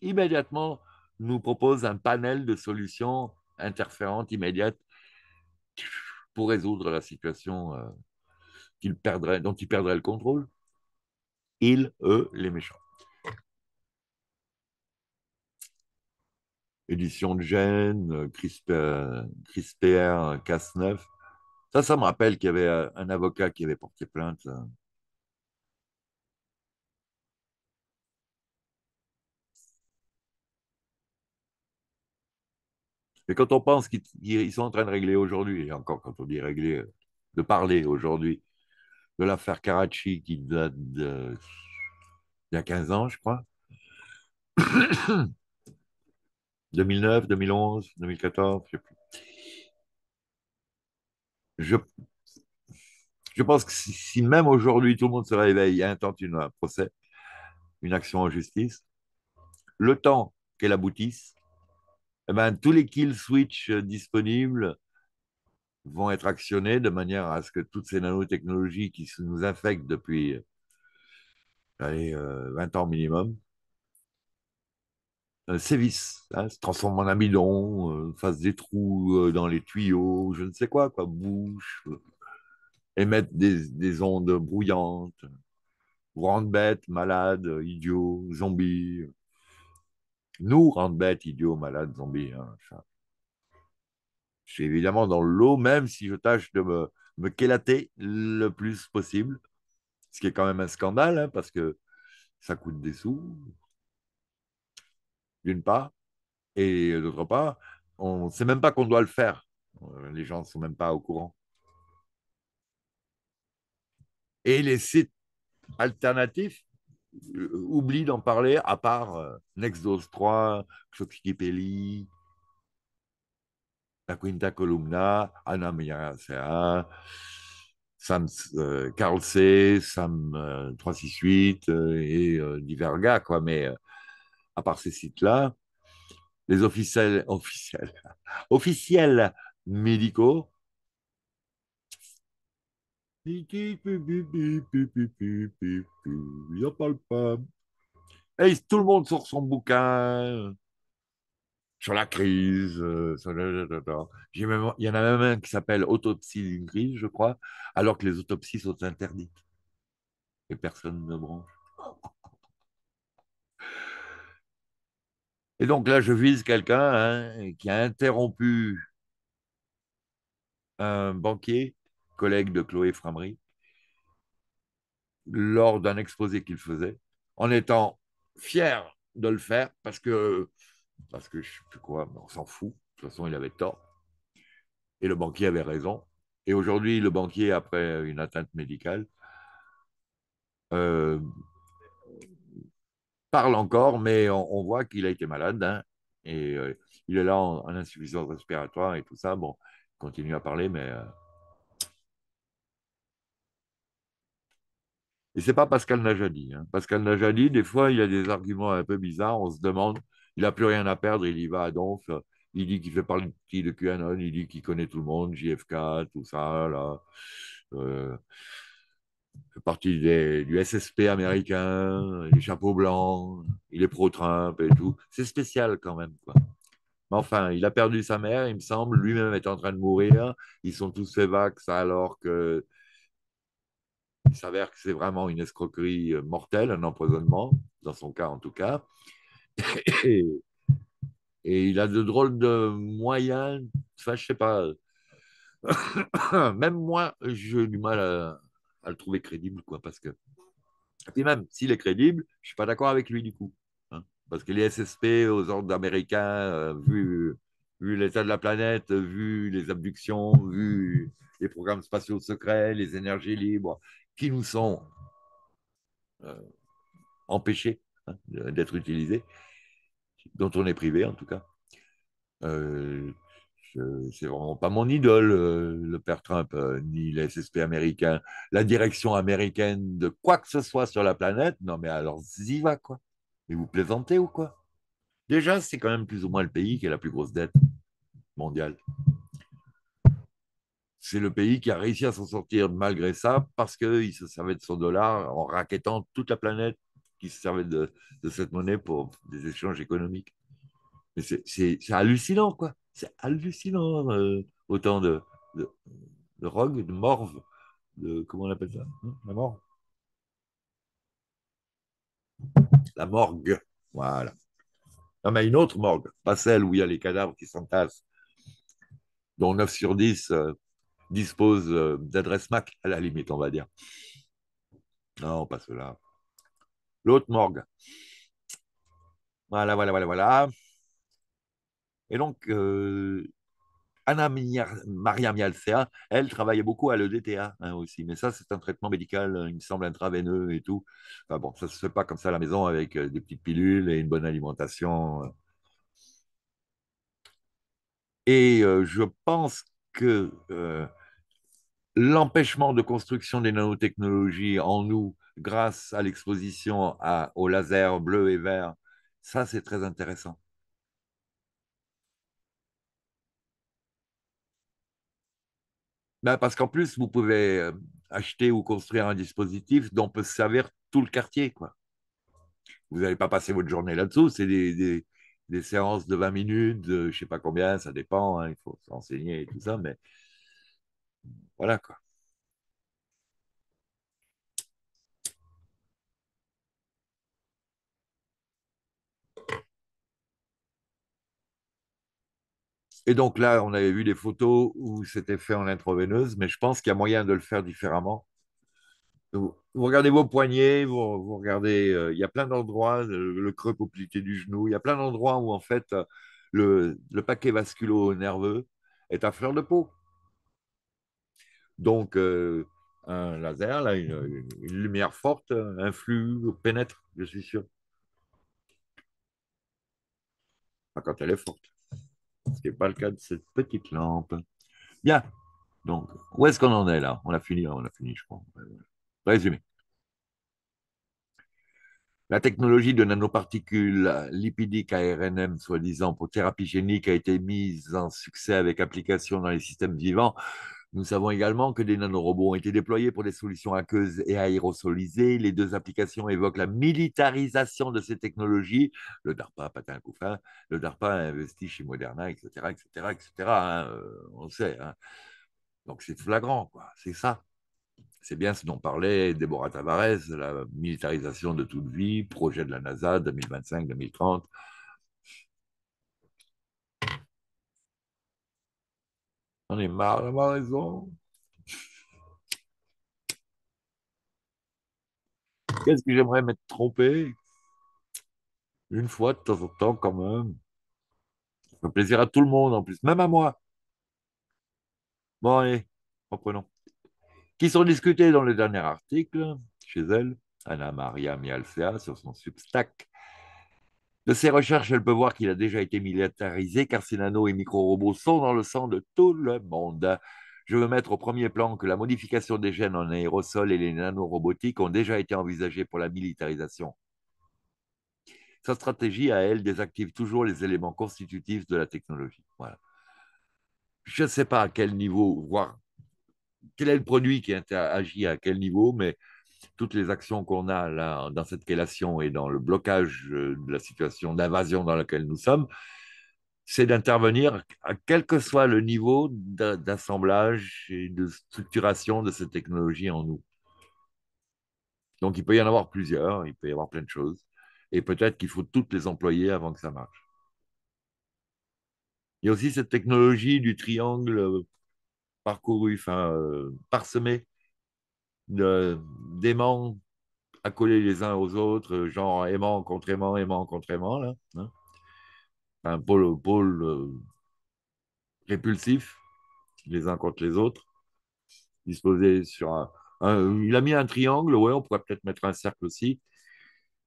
immédiatement nous propose un panel de solutions interférentes immédiates pour résoudre la situation euh, dont ils perdraient le contrôle. Ils, eux, les méchants. Édition de Gênes, euh, CRISPR, euh, euh, Casse-Neuf. Ça, ça me rappelle qu'il y avait un avocat qui avait porté plainte. Et quand on pense qu'ils sont en train de régler aujourd'hui, et encore quand on dit régler, de parler aujourd'hui de l'affaire Karachi qui date d'il y a 15 ans, je crois, 2009, 2011, 2014, je ne sais plus. Je, pense que si, même aujourd'hui tout le monde se réveille et intente une, un procès, une action en justice, le temps qu'elle aboutisse, eh ben, tous les kill switch euh, disponibles vont être actionnés de manière à ce que toutes ces nanotechnologies qui nous infectent depuis 20 euh, euh, ans minimum, euh, sévissent, hein, se transforment en amidon, euh, fassent des trous euh, dans les tuyaux, je ne sais quoi, quoi, bouche, émettent des, des ondes brouillantes, vous rendent bêtes, malades, idiots, zombies. Nous rendent bêtes, idiots, malades, zombies. Hein, je suis évidemment dans l'eau, même si je tâche de me, me quélater le plus possible, ce qui est quand même un scandale, hein, parce que ça coûte des sous, d'une part, et d'autre part, on ne sait même pas qu'on doit le faire. Euh, les gens ne sont même pas au courant. Et les sites alternatifs euh, oublient d'en parler, à part euh, Nexdose 3, Xoxikipeli, La Quinta Columna, Anna Miyasea, Sam, Carl C, Sam 368 et divers gars, quoi. Mais à part ces sites-là, les officiels, officiels, [laughs] officiels médicaux. Et tout le monde sort son bouquin sur la crise. Euh, il y en a même un qui s'appelle Autopsie d'une crise, je crois, alors que les autopsies sont interdites. Et personne ne branche. Et donc là, je vise quelqu'un hein, qui a interrompu un banquier, collègue de Chloé Framery, lors d'un exposé qu'il faisait, en étant fier de le faire parce que, parce que je ne sais plus quoi, on s'en fout. De toute façon, il avait tort. Et le banquier avait raison. Et aujourd'hui, le banquier, après une atteinte médicale, euh, parle encore, mais on, voit qu'il a été malade. Hein. et euh, il est là en, insuffisance respiratoire et tout ça. Bon, il continue à parler, mais. Euh. Et Et n'est pas Pascal Najadi. Hein. Pascal Najadi, des fois, il a des arguments un peu bizarres. On se demande, il n'a plus rien à perdre, il y va à donf. Il dit qu'il fait partie de QAnon, il dit qu'il connaît tout le monde, JFK, tout ça, là. Euh, fait partie du SSP américain, du chapeau blanc, il est pro-Trump et tout. C'est spécial quand même. Quoi. Mais enfin, il a perdu sa mère, il me semble, lui-même est en train de mourir. Ils sont tous fait vax alors que il s'avère que c'est vraiment une escroquerie euh, mortelle, un empoisonnement, dans son cas en tout cas. [coughs] Et, il a de drôles de moyens, enfin je sais pas, [coughs] même moi j'ai du mal à, à le trouver crédible, quoi, parce que. Et puis même, s'il est crédible, je suis pas d'accord avec lui du coup. Hein. parce que les SSP aux ordres américains, euh, vu, l'état de la planète, vu les abductions, vu les programmes spatiaux secrets, les énergies libres, qui nous sont euh, empêchés hein, d'être utilisés, dont on est privé en tout cas. Euh, c'est vraiment pas mon idole, euh, le père Trump, euh, ni les SSP américains. La direction américaine de quoi que ce soit sur la planète, non mais alors y va quoi. Mais vous plaisantez ou quoi Déjà, c'est quand même plus ou moins le pays qui a la plus grosse dette mondiale. C'est le pays qui a réussi à s'en sortir malgré ça parce qu'il se servait de son dollar en raquettant toute la planète qui se servait de, cette monnaie pour des échanges économiques. Mais c'est hallucinant, quoi. C'est hallucinant, euh, autant de, de, de, rogue, de morve, de, comment on appelle ça hmm? La morgue. La morgue, voilà. Non, mais une autre morgue, pas celle où il y a les cadavres qui s'entassent, dont 9 sur 10 euh, disposent euh, d'adresses MAC, à la limite, on va dire. Non, pas cela. L'autre morgue. Voilà, voilà, voilà, voilà. Et donc, euh, Anna Maria Mialcea, elle travaille beaucoup à l'EDTA hein, aussi, mais ça, c'est un traitement médical, hein, il me semble, intraveineux et tout. Enfin bon, ça ne se fait pas comme ça à la maison avec euh, des petites pilules et une bonne alimentation. Euh. Et je pense que l'empêchement de construction des nanotechnologies en nous grâce à l'exposition au laser bleu et vert, ça, c'est très intéressant. Ben parce qu'en plus, vous pouvez euh, acheter ou construire un dispositif dont peut se servir tout le quartier. Quoi. Vous n'allez pas passer votre journée là-dessous. C'est des, séances de 20 minutes, je ne sais pas combien, ça dépend. Hein, il faut s'enseigner et tout ça. Mais voilà. quoi. Et donc là, on avait vu des photos où c'était fait en intraveineuse, mais je pense qu'il y a moyen de le faire différemment. Vous, regardez vos poignets, vous, regardez, euh, il y a plein d'endroits, le, creux poplité du genou, il y a plein d'endroits où en fait le, paquet vasculo-nerveux est à fleur de peau. Donc, euh, un laser, là, une, lumière forte, un flux pénètre, je suis sûr. Pas ah, quand elle est forte. Ce n'est pas le cas de cette petite lampe. Bien. Donc, où est-ce qu'on en est là On a fini, on a fini, je crois. Euh, résumé. La technologie de nanoparticules lipidiques à RNM, soi-disant pour thérapie génique, a été mise en succès avec application dans les systèmes vivants nous savons également que des nanorobots ont été déployés pour des solutions aqueuses et aérosolisées. Les deux applications évoquent la militarisation de ces technologies. Le DARPA, patin à le DARPA investi chez Moderna, etc., etc., etc. on sait. Hein. Donc c'est flagrant, quoi. C'est ça. C'est bien ce dont parlait Déborah Tavares, la militarisation de toute vie, projet de la NASA 2025-2030. J'en ai marre ma raison. Qu'est-ce que j'aimerais m'être trompé Une fois de temps en temps, quand même. Ça fait plaisir à tout le monde en plus, même à moi. Bon, allez, reprenons. Qui sont discutés dans le dernier article, chez elle, Anna Maria Mialcea, sur son Substack. De ses recherches, elle peut voir qu'il a déjà été militarisé, car ces nano et micro-robots sont dans le sang de tout le monde. Je veux mettre au premier plan que la modification des gènes en aérosol et les nanorobotiques ont déjà été envisagées pour la militarisation. Sa stratégie, à elle, désactive toujours les éléments constitutifs de la technologie. Je ne sais pas à quel niveau, voire quel est le produit qui interagit à quel niveau, mais toutes les actions qu'on a là, dans cette quellation et dans le blocage euh, de la situation d'invasion dans laquelle nous sommes, c'est d'intervenir à quel que soit le niveau d'assemblage et de structuration de cette technologie en nous. Donc il peut y en avoir plusieurs, il peut y avoir plein de choses, et peut-être qu'il faut toutes les employer avant que ça marche. Il y a aussi cette technologie du triangle euh, parcouru, enfin, euh, parsemé de d'aimants accolés les uns aux autres, genre aimant contre aimant, aimant contre aimant, un pôle, pôle répulsif, les uns contre les autres, disposé sur un, Il a mis un triangle, ouais, on pourrait peut-être mettre un cercle aussi.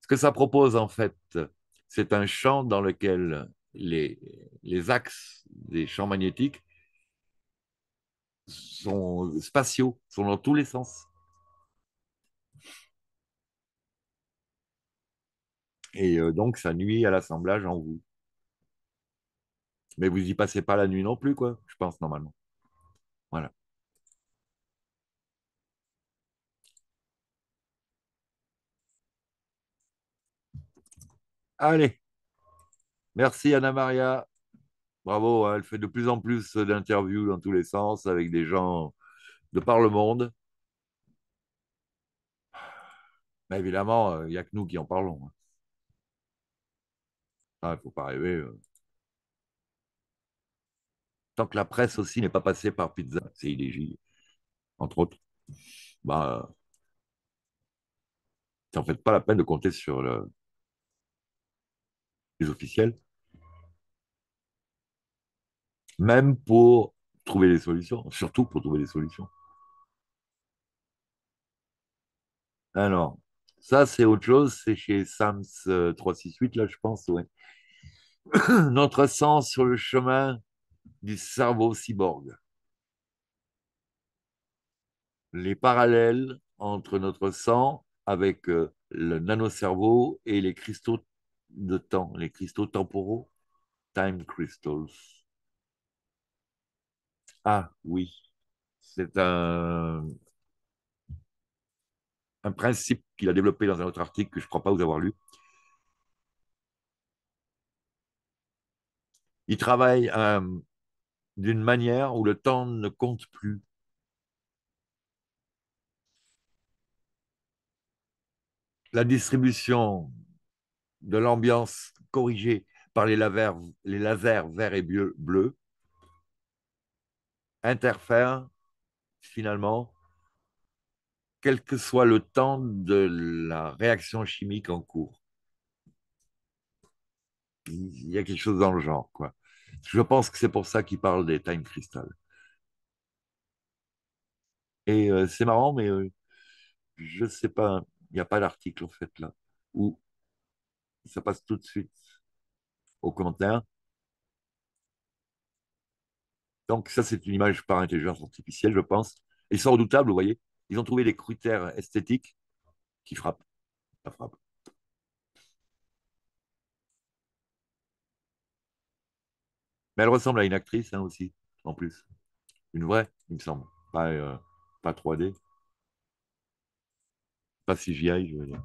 Ce que ça propose, en fait, c'est un champ dans lequel les, les axes des champs magnétiques sont spatiaux, sont dans tous les sens. Et euh, donc, ça nuit à l'assemblage en vous. Mais vous n'y passez pas la nuit non plus, quoi, je pense, normalement. Voilà. Allez. Merci Anna-Maria. Bravo, hein, elle fait de plus en plus d'interviews dans tous les sens avec des gens de par le monde. Mais évidemment, euh, il n'y a que nous qui en parlons. Hein il ne faut pas rêver. Euh. Tant que la presse aussi n'est pas passée par Pizza, c'est illégitime entre autres, bah, c'est en fait pas la peine de compter sur le... les officiels. Même pour trouver des solutions, surtout pour trouver des solutions. Alors, ça, c'est autre chose. C'est chez Sams 368, euh, là, je pense. Ouais. [coughs] notre sang sur le chemin du cerveau cyborg. Les parallèles entre notre sang avec euh, le nano-cerveau et les cristaux de temps, les cristaux temporaux, time crystals. Ah oui, c'est un, un principe qu'il a développé dans un autre article que je ne crois pas vous avoir lu, Ils travaillent euh, d'une manière où le temps ne compte plus. La distribution de l'ambiance corrigée par les, les lasers verts et bleus interfère finalement, quel que soit le temps de la réaction chimique en cours il y a quelque chose dans le genre. Quoi. Je pense que c'est pour ça qu'il parle des Time Crystal. Et euh, c'est marrant, mais euh, je ne sais pas, il n'y a pas d'article, en fait là, où ça passe tout de suite aux commentaires. Donc ça, c'est une image par intelligence artificielle, je pense. Ils sont redoutables, vous voyez. Ils ont trouvé des critères esthétiques qui frappent. Ça frappe. Mais elle ressemble à une actrice hein, aussi, en plus. Une vraie, il me semble. Pas, euh, pas 3D. Pas vieille je veux dire.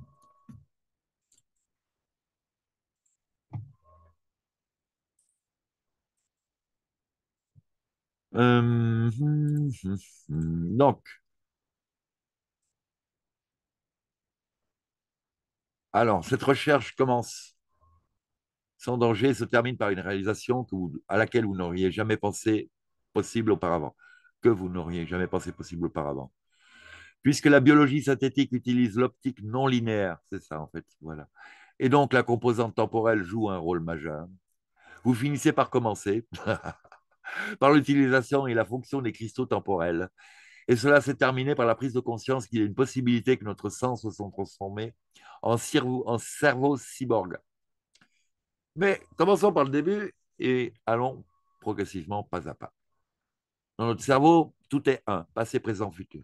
Euh, hum, hum, hum, donc, alors, cette recherche commence son danger se termine par une réalisation que à laquelle vous n'auriez jamais pensé possible auparavant, que vous n'auriez jamais pensé possible auparavant. Puisque la biologie synthétique utilise l'optique non linéaire, c'est ça en fait, voilà. Et donc la composante temporelle joue un rôle majeur. Vous finissez par commencer [laughs] par l'utilisation et la fonction des cristaux temporels. Et cela s'est terminé par la prise de conscience qu'il y a une possibilité que notre sens se soit transformé en, en cerveau cyborg mais commençons par le début et allons progressivement pas à pas. Dans notre cerveau, tout est un, passé, présent, futur.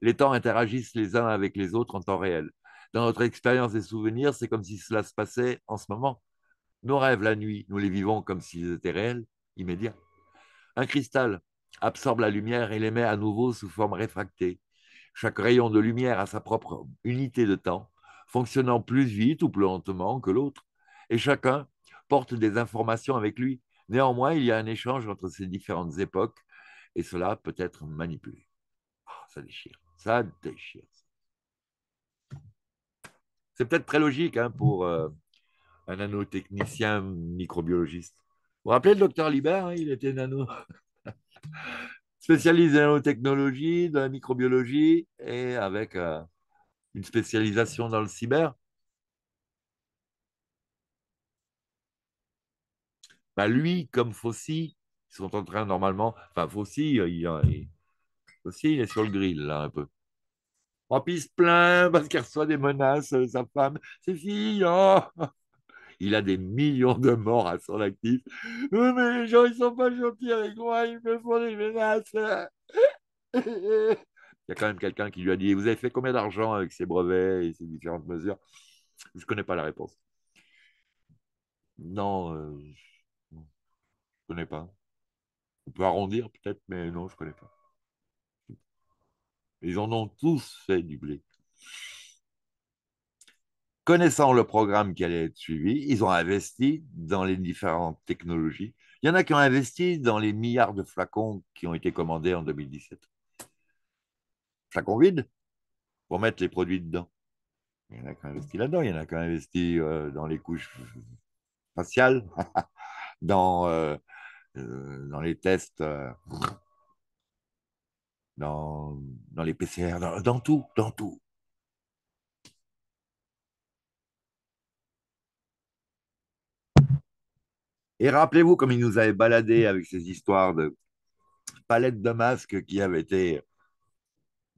Les temps interagissent les uns avec les autres en temps réel. Dans notre expérience des souvenirs, c'est comme si cela se passait en ce moment. Nos rêves la nuit, nous les vivons comme s'ils étaient réels, immédiats. Un cristal absorbe la lumière et l'émet à nouveau sous forme réfractée. Chaque rayon de lumière a sa propre unité de temps, fonctionnant plus vite ou plus lentement que l'autre et chacun porte des informations avec lui. Néanmoins, il y a un échange entre ces différentes époques et cela peut être manipulé. Oh, ça déchire, ça déchire. C'est peut-être très logique hein, pour euh, un nanotechnicien microbiologiste. Vous vous rappelez le docteur Libert, hein? il était nano. [laughs] spécialiste de la nanotechnologie, de la microbiologie et avec euh, une spécialisation dans le cyber. bah, lui, comme Fossi, ils sont en train normalement. Enfin, Fossi, euh, il, euh, il est sur le grill, là, un peu. Il se plein [laughs] parce qu'il reçoit des menaces, euh, sa femme, ses filles. Oh [laughs] il a des millions de morts à son actif. mais les gens, ils sont pas gentils avec moi, ils me font des menaces. [laughs] Il y a quand même quelqu'un qui lui a dit Vous avez fait combien d'argent avec ces brevets et ces différentes mesures Je ne connais pas la réponse. Non, je connais pas. On peut arrondir peut-être, mais non, je connais pas. Ils en ont tous fait du blé. Connaissant le programme qui allait être suivi, ils ont investi dans les différentes technologies. Il y en a qui ont investi dans les milliards de flacons qui ont été commandés en 2017. Flacons vides pour mettre les produits dedans. Il y en a qui ont investi là-dedans, il y en a qui ont investi euh, dans les couches faciales, [laughs] dans euh, euh, dans les tests, euh, dans, dans, les PCR, dans, tout, dans tout. Et rappelez-vous comme il nous avait baladé avec ces histoires de palettes de masques qui avaient été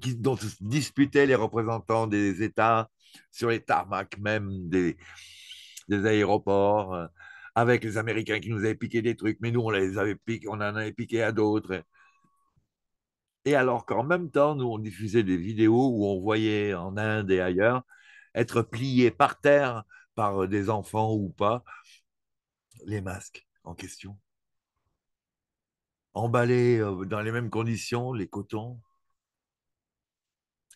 qui, dont disputaient les représentants des États sur les tarmacs même des, des aéroports. Euh, avec les Américains qui nous avaient piqué des trucs, mais nous, on les avait piqué, on en avait piqué à d'autres. Et alors qu'en même temps, nous, on diffusait des vidéos où on voyait en Inde et ailleurs être pliés par terre par euh, des enfants ou pas les masques en question. Emballés euh, dans les mêmes conditions, les cotons.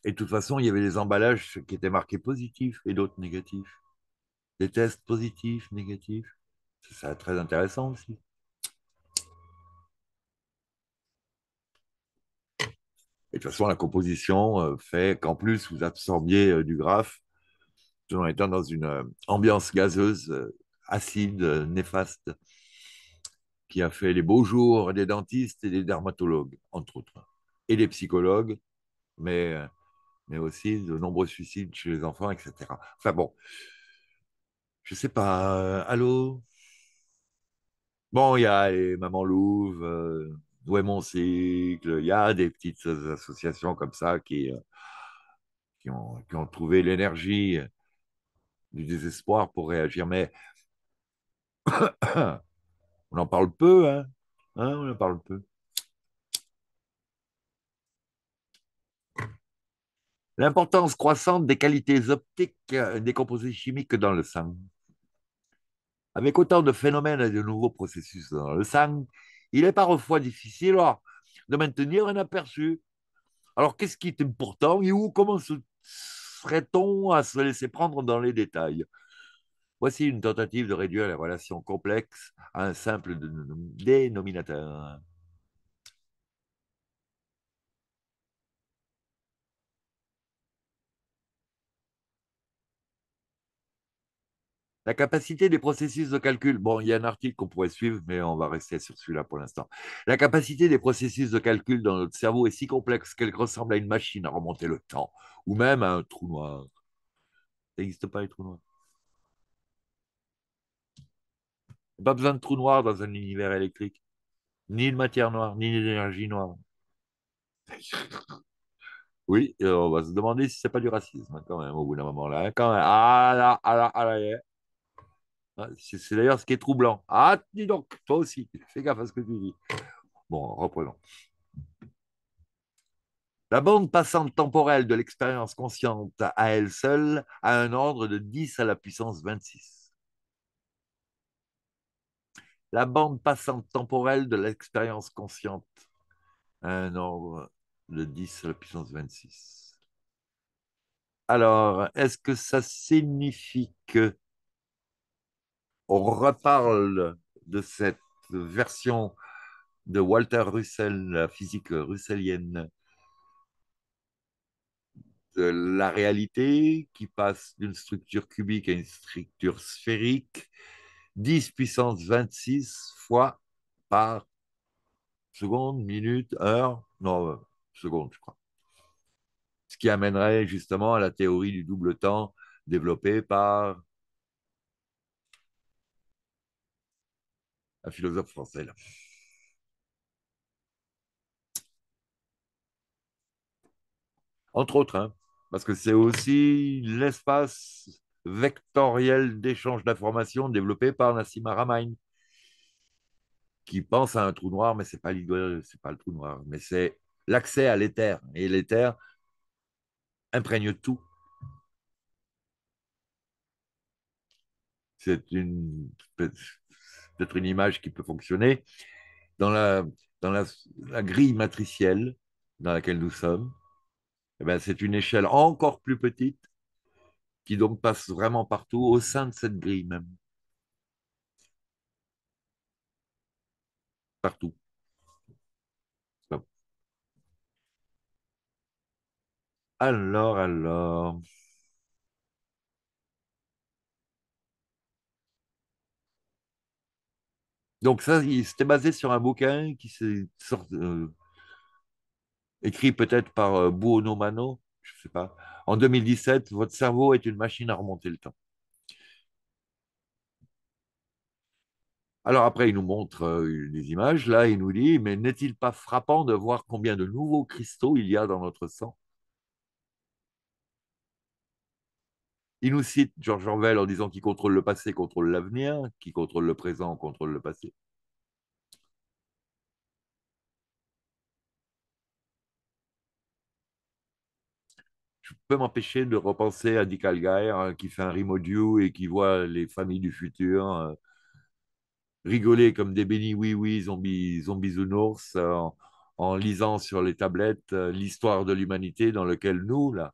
Et de toute façon, il y avait des emballages qui étaient marqués positifs et d'autres négatifs. Des tests positifs, négatifs. C'est très intéressant aussi. Et de toute façon, la composition euh, fait qu'en plus, vous absorbiez euh, du graphe tout en étant dans une euh, ambiance gazeuse, acide, néfaste, qui a fait les beaux jours des dentistes et des dermatologues, entre autres, et des psychologues, mais, mais aussi de nombreux suicides chez les enfants, etc. Enfin bon, je ne sais pas, allô Bon, il y a Maman Louve, douai euh, mon cycle Il y a des petites associations comme ça qui, euh, ont, trouvé l'énergie euh, du désespoir pour réagir. Mais [coughs] on en parle peu, hein, hein On en parle peu. L'importance croissante des qualités optiques des composés chimiques dans le sang avec autant de phénomènes et de nouveaux processus dans le sang, il est parfois difficile de maintenir un aperçu. Alors, qu'est-ce qui est important et où comment serait-on à se laisser prendre dans les détails Voici une tentative de réduire les relations complexes à un simple dénominateur. La capacité des processus de calcul. Bon, il y a un article qu'on pourrait suivre, mais on va rester sur celui-là pour l'instant. La capacité des processus de calcul dans notre cerveau est si complexe qu'elle ressemble à une machine à remonter le temps, ou même à un trou noir. Ça n'existe pas les trous noirs. Pas besoin de trou noir dans un univers électrique, ni de matière noire, ni d'énergie noire. Oui, on va se demander si c'est pas du racisme quand même au bout d'un moment là. Quand même. Ah là, ah là, ah là. Ah, c'est d'ailleurs ce qui est troublant. Ah, dis donc, toi aussi, fais gaffe à ce que tu dis. Bon, reprenons. La bande passante temporelle de l'expérience consciente à elle seule a un ordre de 10 à la puissance 26. La bande passante temporelle de l'expérience consciente a un ordre de 10 à la puissance 26. Alors, est-ce que ça signifie que on reparle de cette version de Walter Russell, la physique russellienne de la réalité qui passe d'une structure cubique à une structure sphérique, 10 puissance 26 fois par seconde, minute, heure, non, euh, seconde, je crois. Ce qui amènerait justement à la théorie du double temps développée par un philosophe français Entre autres, hein, parce que c'est aussi l'espace vectoriel d'échange d'informations développé par Nassim Haramein, qui pense à un trou noir, mais ce n'est pas, pas le trou noir, mais c'est l'accès à l'éther. Et l'éther imprègne tout. C'est une peut-être une image qui peut fonctionner, dans la, grille matricielle dans laquelle nous sommes, eh ben, c'est une échelle encore plus petite qui donc passe vraiment partout au sein de cette grille même. Partout. Alors, alors. Donc ça, c'était basé sur un bouquin qui s'est euh, écrit peut-être par euh, Buono Mano, je ne sais pas, en 2017, Votre cerveau est une machine à remonter le temps. Alors après, il nous montre euh, des images, là, il nous dit, mais n'est-il pas frappant de voir combien de nouveaux cristaux il y a dans notre sang Il nous cite George Orwell en disant qui contrôle le passé, contrôle l'avenir, qui contrôle le présent, contrôle le passé. Je peux m'empêcher de repenser à Dick Algaire hein, qui fait un Rimo et qui voit les familles du futur euh, rigoler comme des bénis oui oui zombies zombies euh, en, lisant sur les tablettes euh, l'histoire de l'humanité dans laquelle nous là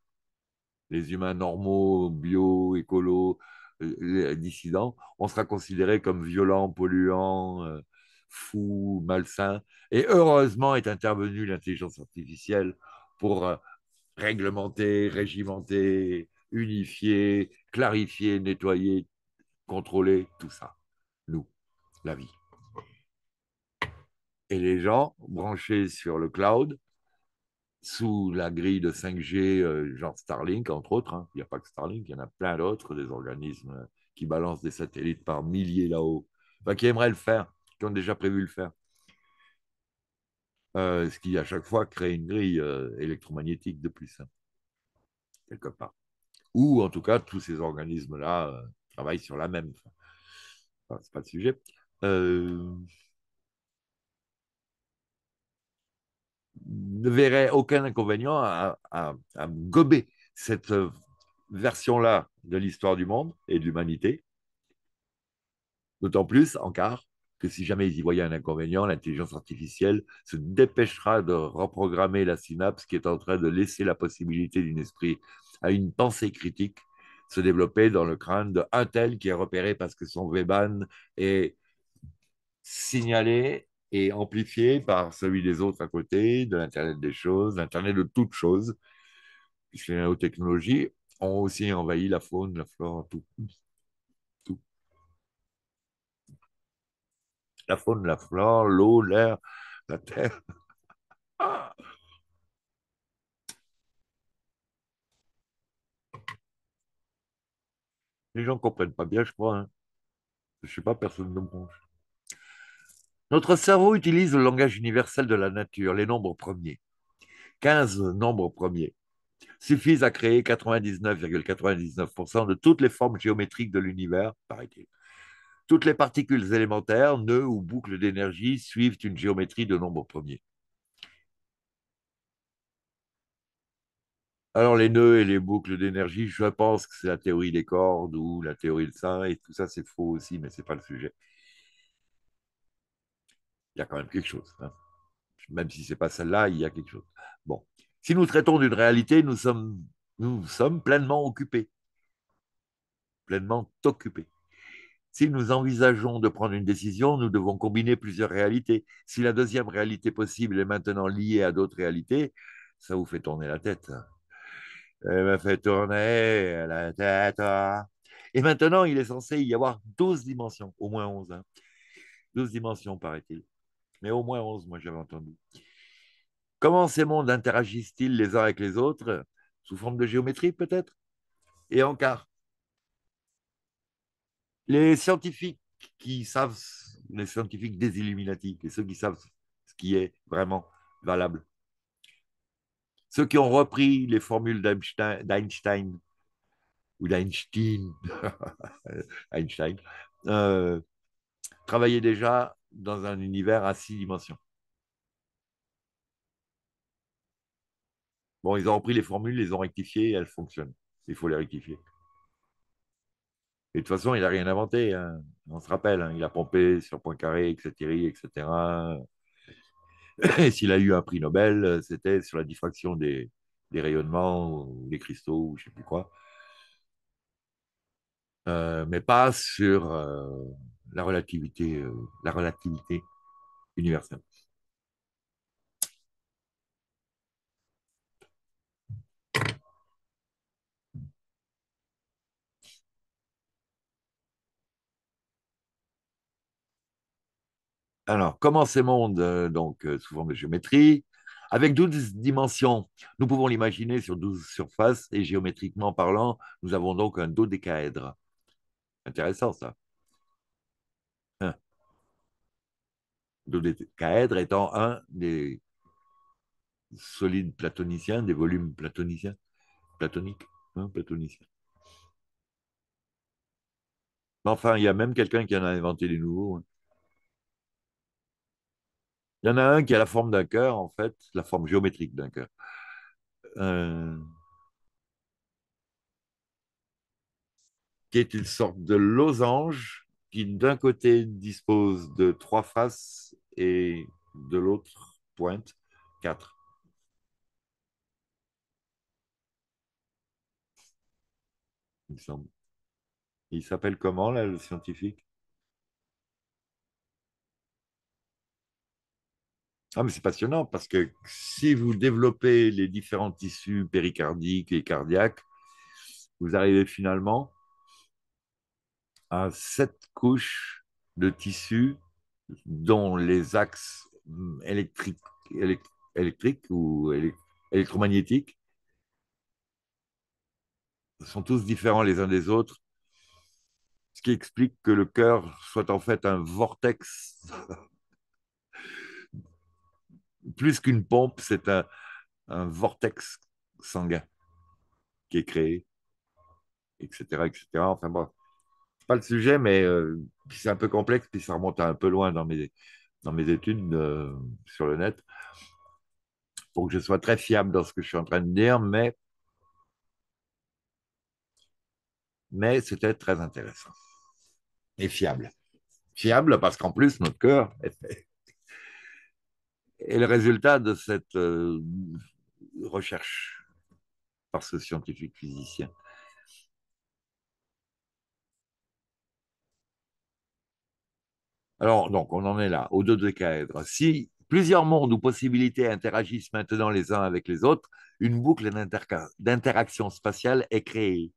les humains normaux, bio, écolo, euh, dissidents, on sera considéré comme violent, polluants, euh, fous, fou, malsain. Et heureusement est intervenue l'intelligence artificielle pour euh, réglementer, régimenter, unifier, clarifier, nettoyer, contrôler tout ça. Nous, la vie. Et les gens branchés sur le cloud sous la grille de 5G, euh, genre Starlink, entre autres. Hein. Il n'y a pas que Starlink, il y en a plein d'autres, des organismes qui balancent des satellites par milliers là-haut, qui aimeraient le faire, qui ont déjà prévu le faire. Euh, ce qui, à chaque fois, crée une grille euh, électromagnétique de plus, hein, quelque part. Ou, en tout cas, tous ces organismes-là travaillent sur la même. Ce n'est pas le sujet. ne verrait aucun inconvénient à, gober cette euh, version-là de l'histoire du monde et de l'humanité. D'autant plus, en que si jamais ils y voyaient un inconvénient, l'intelligence artificielle se dépêchera de reprogrammer la synapse qui est en train de laisser la possibilité d'une esprit à une pensée critique se développer dans le crâne d'un tel qui est repéré parce que son Weban est signalé et amplifié par celui des autres à côté, de l'Internet des choses, l'Internet de toutes choses, puisque les nanotechnologies ont aussi envahi la faune, la flore, tout. tout. La faune, la flore, l'eau, l'air, la terre. les gens ne comprennent pas bien, je crois. Hein. Je ne suis pas, personne de mon notre cerveau utilise le langage universel de la nature, les nombres premiers. 15 nombres premiers suffisent à créer 99,99% de toutes les formes géométriques de l'univers, paraît-il. Toutes les particules élémentaires, nœuds ou boucles d'énergie suivent une géométrie de nombres premiers. Alors les nœuds et les boucles d'énergie, je pense que c'est la théorie des cordes ou la théorie de sein, et tout ça c'est faux aussi, mais ce n'est pas le sujet il y a quand même quelque chose. Hein. Même si ce n'est pas celle-là, il y a quelque chose. Bon. Si nous traitons d'une réalité, nous sommes, nous sommes pleinement occupés. Pleinement occupés. Si nous envisageons de prendre une décision, nous devons combiner plusieurs réalités. Si la deuxième réalité possible est maintenant liée à d'autres réalités, ça vous fait tourner la tête. Elle me fait tourner la tête. Hein. Et maintenant, il est censé y avoir 12 dimensions, au moins 11. 12 hein. dimensions, paraît-il mais au moins 11, moi j'avais entendu. Comment ces mondes interagissent-ils les uns avec les autres Sous forme de géométrie peut-être Et en quart. Les scientifiques qui savent, les scientifiques des et ceux qui savent ce qui est vraiment valable, ceux qui ont repris les formules d'Einstein ou d'Einstein, [laughs] Einstein, euh, travaillaient déjà dans un univers à six dimensions. Bon, ils ont repris les formules, les ont rectifiées, elles fonctionnent. Il faut les rectifier. Et de toute façon, il n'a rien inventé. Hein. On se rappelle, hein, il a pompé sur Poincaré, etc. etc. Et [coughs] s'il a eu un prix Nobel, c'était sur la diffraction des, rayonnements, des cristaux, je ne sais plus quoi. Euh, mais pas sur, euh, la relativité, euh, la relativité universelle. Alors, comment ces mondes, euh, donc souvent euh, sous forme de géométrie, avec 12 dimensions, nous pouvons l'imaginer sur 12 surfaces et géométriquement parlant, nous avons donc un dodécaèdre. Intéressant ça. Caèdre étant un des solides platoniciens, des volumes platoniciens, platoniques, hein, platoniciens. Enfin, il y a même quelqu'un qui en a inventé des nouveaux. Hein. Il y en a un qui a la forme d'un cœur, en fait, la forme géométrique d'un cœur. Euh, qui est une sorte de losange qui d'un côté dispose de trois faces et de l'autre pointe quatre. Il s'appelle comment, là, le scientifique Ah, mais c'est passionnant parce que si vous développez les différents tissus péricardiques et cardiaques, vous arrivez finalement à sept couches de tissu dont les axes hum, électriques, électriques ou électromagnétiques sont tous différents les uns des autres, ce qui explique que le cœur soit en fait un vortex. [laughs] Plus qu'une pompe, c'est un, vortex sanguin qui est créé, etc., etc. Enfin bon pas le sujet, mais euh, c'est un peu complexe, puis ça remonte un peu loin dans mes, dans mes études euh, sur le net, pour que je sois très fiable dans ce que je suis en train de dire, mais, mais c'était très intéressant et fiable. Fiable parce qu'en plus, notre cœur [laughs] est, le résultat de cette euh, recherche par ce scientifique physicien. Alors, donc, on en est là, au dodecaèdre. Si plusieurs mondes ou possibilités interagissent maintenant les uns avec les autres, une boucle d'interaction spatiale est créée.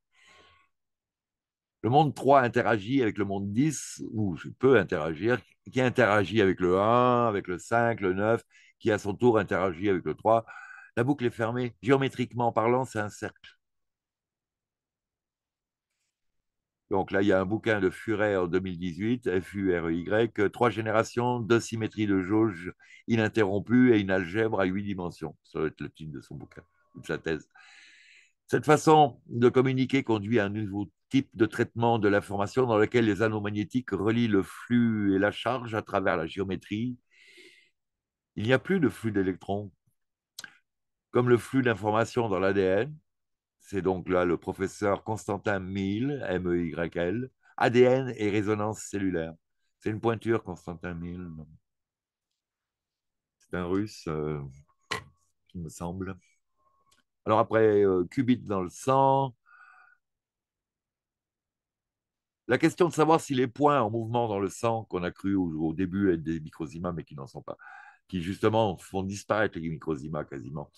Le monde 3 interagit avec le monde 10, ou peut interagir, qui interagit avec le 1, avec le 5, le 9, qui à son tour interagit avec le 3. La boucle est fermée. Géométriquement parlant, c'est un cercle. Donc là, il y a un bouquin de Furet en 2018, F-U-R-E-Y, Trois générations, deux symétries de jauge ininterrompues et une algèbre à huit dimensions. Ça doit être le titre de son bouquin, de sa thèse. Cette façon de communiquer conduit à un nouveau type de traitement de l'information dans lequel les anneaux magnétiques relient le flux et la charge à travers la géométrie. Il n'y a plus de flux d'électrons. Comme le flux d'information dans l'ADN, c'est donc là le professeur Constantin Mille, M-E-Y-L, ADN et résonance cellulaire. C'est une pointure, Constantin Mille. C'est un russe, euh, il me semble. Alors après, euh, dans le sang. La question de savoir si les points en mouvement dans le sang qu'on a cru au, début être des microzymas, mais qui n'en sont pas, qui justement font disparaître les microzymas quasiment,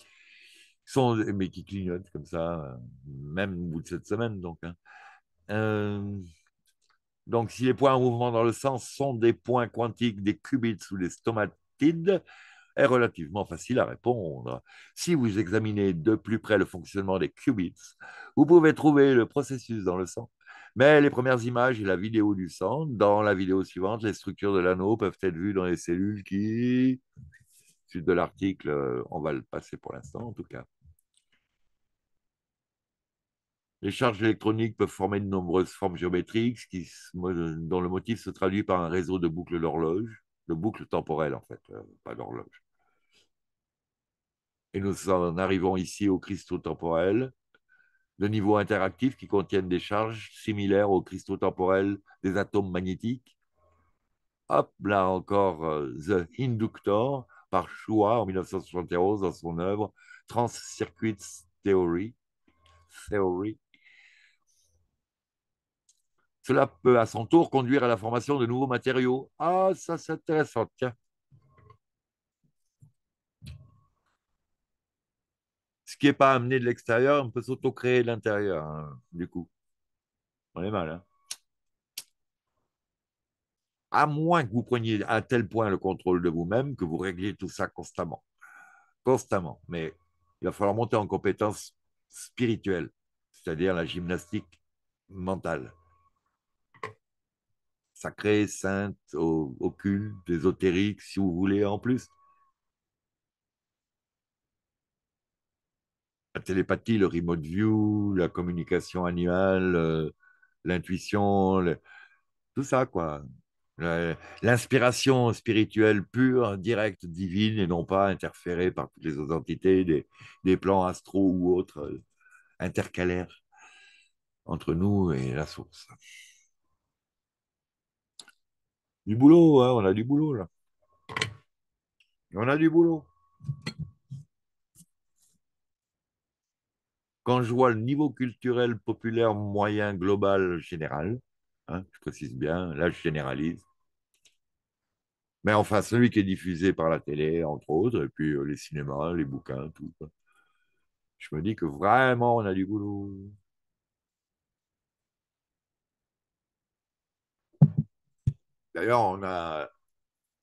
mais qui clignotent comme ça, euh, même au bout de cette semaine. Donc, hein. euh, donc si les points en mouvement dans le sens sont des points quantiques des qubits ou des stomatides, est relativement facile à répondre. Si vous examinez de plus près le fonctionnement des qubits, vous pouvez trouver le processus dans le sang. Mais les premières images et la vidéo du sang, dans la vidéo suivante, les structures de l'anneau peuvent être vues dans les cellules qui... Suite de l'article, euh, on va le passer pour l'instant en tout cas. Les charges électroniques peuvent former de nombreuses formes géométriques, dont le motif se traduit par un réseau de boucles d'horloge, de boucles temporelles en fait, euh, pas d'horloge. Et nous en arrivons ici aux cristaux temporels de niveau interactif qui contiennent des charges similaires aux cristaux temporels des atomes magnétiques. Hop, là encore, euh, The Inductor par Shua en 1971 dans son œuvre Trans Theory. Theory cela peut à son tour conduire à la formation de nouveaux matériaux. Ah, ça c'est intéressant, tiens. Ce qui n'est pas amené de l'extérieur, on peut s'auto-créer de l'intérieur, hein, du coup. On est mal, hein à moins que vous preniez à tel point le contrôle de vous-même que vous régliez tout ça constamment. Constamment. Mais il va falloir monter en compétences spirituelles, c'est-à-dire la gymnastique mentale sacrée, sainte, occulte, ésotérique, si vous voulez, en plus. La télépathie, le remote view, la communication annuelle, euh, l'intuition, tout ça, quoi. L'inspiration spirituelle pure, directe, divine, et non pas interférée par toutes les autres entités, des, des plans astro ou autres euh, intercalaires entre nous et la source. Du boulot, hein, on a du boulot là. On a du boulot. Quand je vois le niveau culturel populaire moyen global général, hein, je précise bien, là je généralise, mais enfin celui qui est diffusé par la télé, entre autres, et puis euh, les cinémas, les bouquins, tout. Je me dis que vraiment on a du boulot. D'ailleurs, on a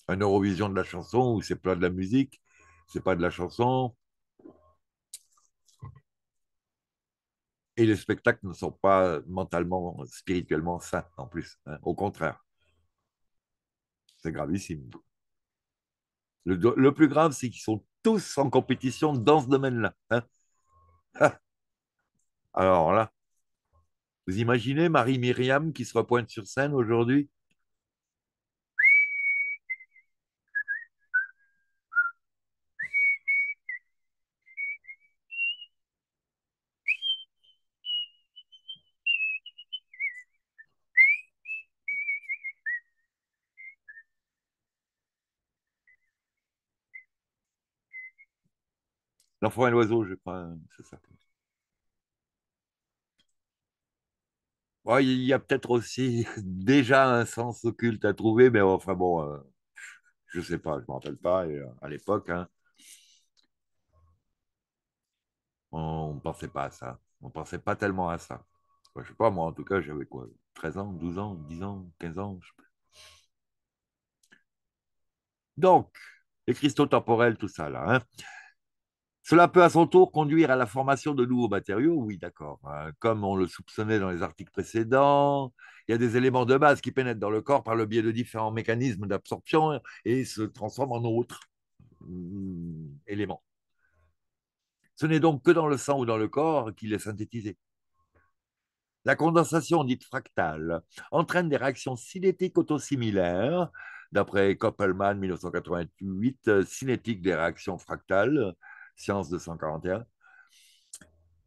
un Eurovision de la chanson où c'est pas de la musique, c'est pas de la chanson. Et les spectacles ne sont pas mentalement, spirituellement sains en plus. Hein. Au contraire. C'est gravissime. Le, plus grave, c'est qu'ils sont tous en compétition dans ce domaine-là. Hein. Alors là, vous imaginez Marie-Myriam qui se repointe sur scène aujourd'hui L'enfant et l'oiseau, je crois, c'est ça. il y a peut-être aussi [laughs] déjà un sens occulte à trouver, mais enfin bon, euh, je ne sais pas, je ne me rappelle pas euh, à l'époque. Hein. on ne pensait pas à ça. On ne pensait pas tellement à ça. je ne sais pas, moi en tout cas, j'avais quoi 13 ans, 12 ans, 10 ans, 15 ans Donc, les cristaux temporels, tout ça là. Hein. Cela peut à son tour conduire à la formation de nouveaux matériaux, oui, d'accord. Hein, comme on le soupçonnait dans les articles précédents, il y a des éléments de base qui pénètrent dans le corps par le biais de différents mécanismes d'absorption et se transforment en autres mmh, éléments. Ce n'est donc que dans le sang ou dans le corps qu'il est synthétisé. La condensation dite fractale entraîne des réactions cinétiques autosimilaires, d'après Koppelmann, 1988, cinétique des réactions fractales, Science 241.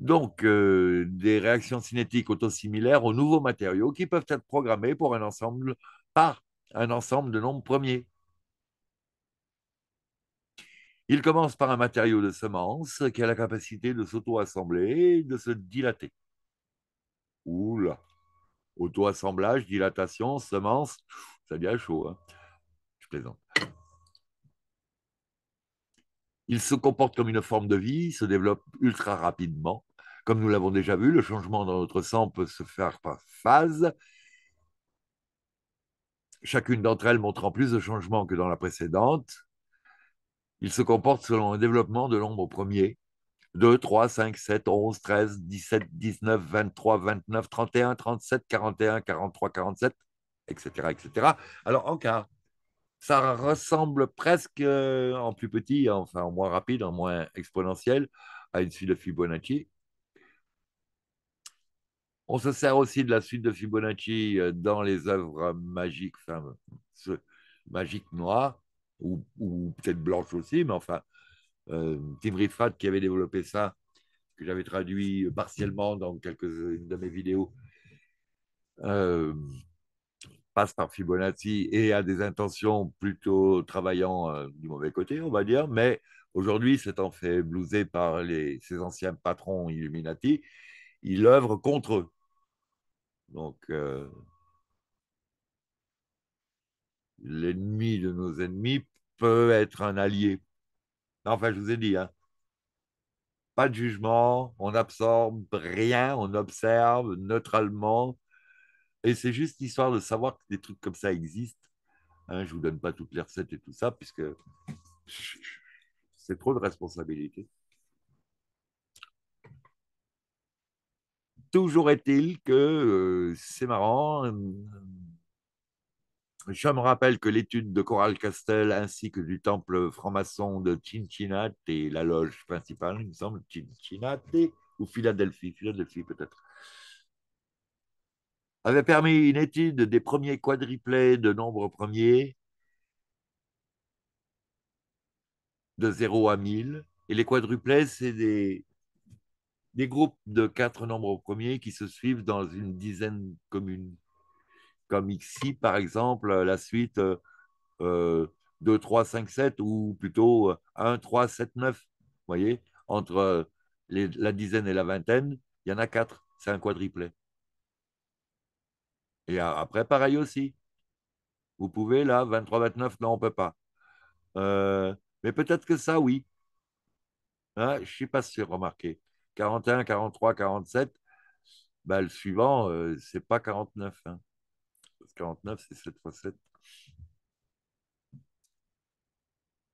Donc, euh, des réactions cinétiques autosimilaires aux nouveaux matériaux qui peuvent être programmés pour un ensemble par un ensemble de nombres premiers. Il commence par un matériau de semence qui a la capacité de s'auto-assembler et de se dilater. Oula Auto-assemblage, dilatation, semence, ça devient chaud. Hein. Je plaisante. Il se comporte comme une forme de vie, il se développe ultra rapidement. Comme nous l'avons déjà vu, le changement dans notre sang peut se faire par phase, chacune d'entre elles montrant plus de changements que dans la précédente. Il se comporte selon un développement de l'ombre premier, 2, 3, 5, 7, 11, 13, 17, 19, 23, 29, 31, 37, 41, 43, 47, etc. etc. Alors, en cas, ça ressemble presque euh, en plus petit, enfin en moins rapide, en moins exponentiel, à une suite de Fibonacci. On se sert aussi de la suite de Fibonacci euh, dans les œuvres magiques, enfin, magiques noires, ou, ou peut-être blanches aussi, mais enfin, euh, Tim Riffat qui avait développé ça, que j'avais traduit partiellement dans quelques-unes de mes vidéos passe par Fibonacci et a des intentions plutôt travaillant euh, du mauvais côté, on va dire, mais aujourd'hui, s'étant fait blouser par ses anciens patrons Illuminati, il œuvre contre eux. Donc, euh, l'ennemi de nos ennemis peut être un allié. Enfin, je vous ai dit, hein. pas de jugement, on absorbe rien, on observe neutralement et c'est juste histoire de savoir que des trucs comme ça existent. Hein, je ne vous donne pas toutes les recettes et tout ça, puisque c'est trop de responsabilité. Toujours est-il que euh, c'est marrant. Euh, je me rappelle que l'étude de Coral Castle, ainsi que du temple franc-maçon de Cincinnati et la loge principale, il me semble, Cincinnati ou Philadelphie, Philadelphie peut-être, avait permis une étude des premiers quadriplets de nombres premiers de 0 à 1000. Et les quadruplets, c'est des, des groupes de quatre nombres premiers qui se suivent dans une dizaine commune. Comme ici, par exemple, la suite 2, 3, 5, 7 ou plutôt 1, 3, 7, 9. Vous voyez, entre euh, la dizaine et la vingtaine, il y en a quatre. C'est un quadriplet. Et après, pareil aussi. Vous pouvez, là, 23-29, non, on ne peut pas. Euh, mais peut-être que ça, oui. Hein, je ne suis pas sûr, remarqué. 41, 43, 47, le suivant, euh, ce n'est pas 49. 49, hein. c'est 7 fois 7.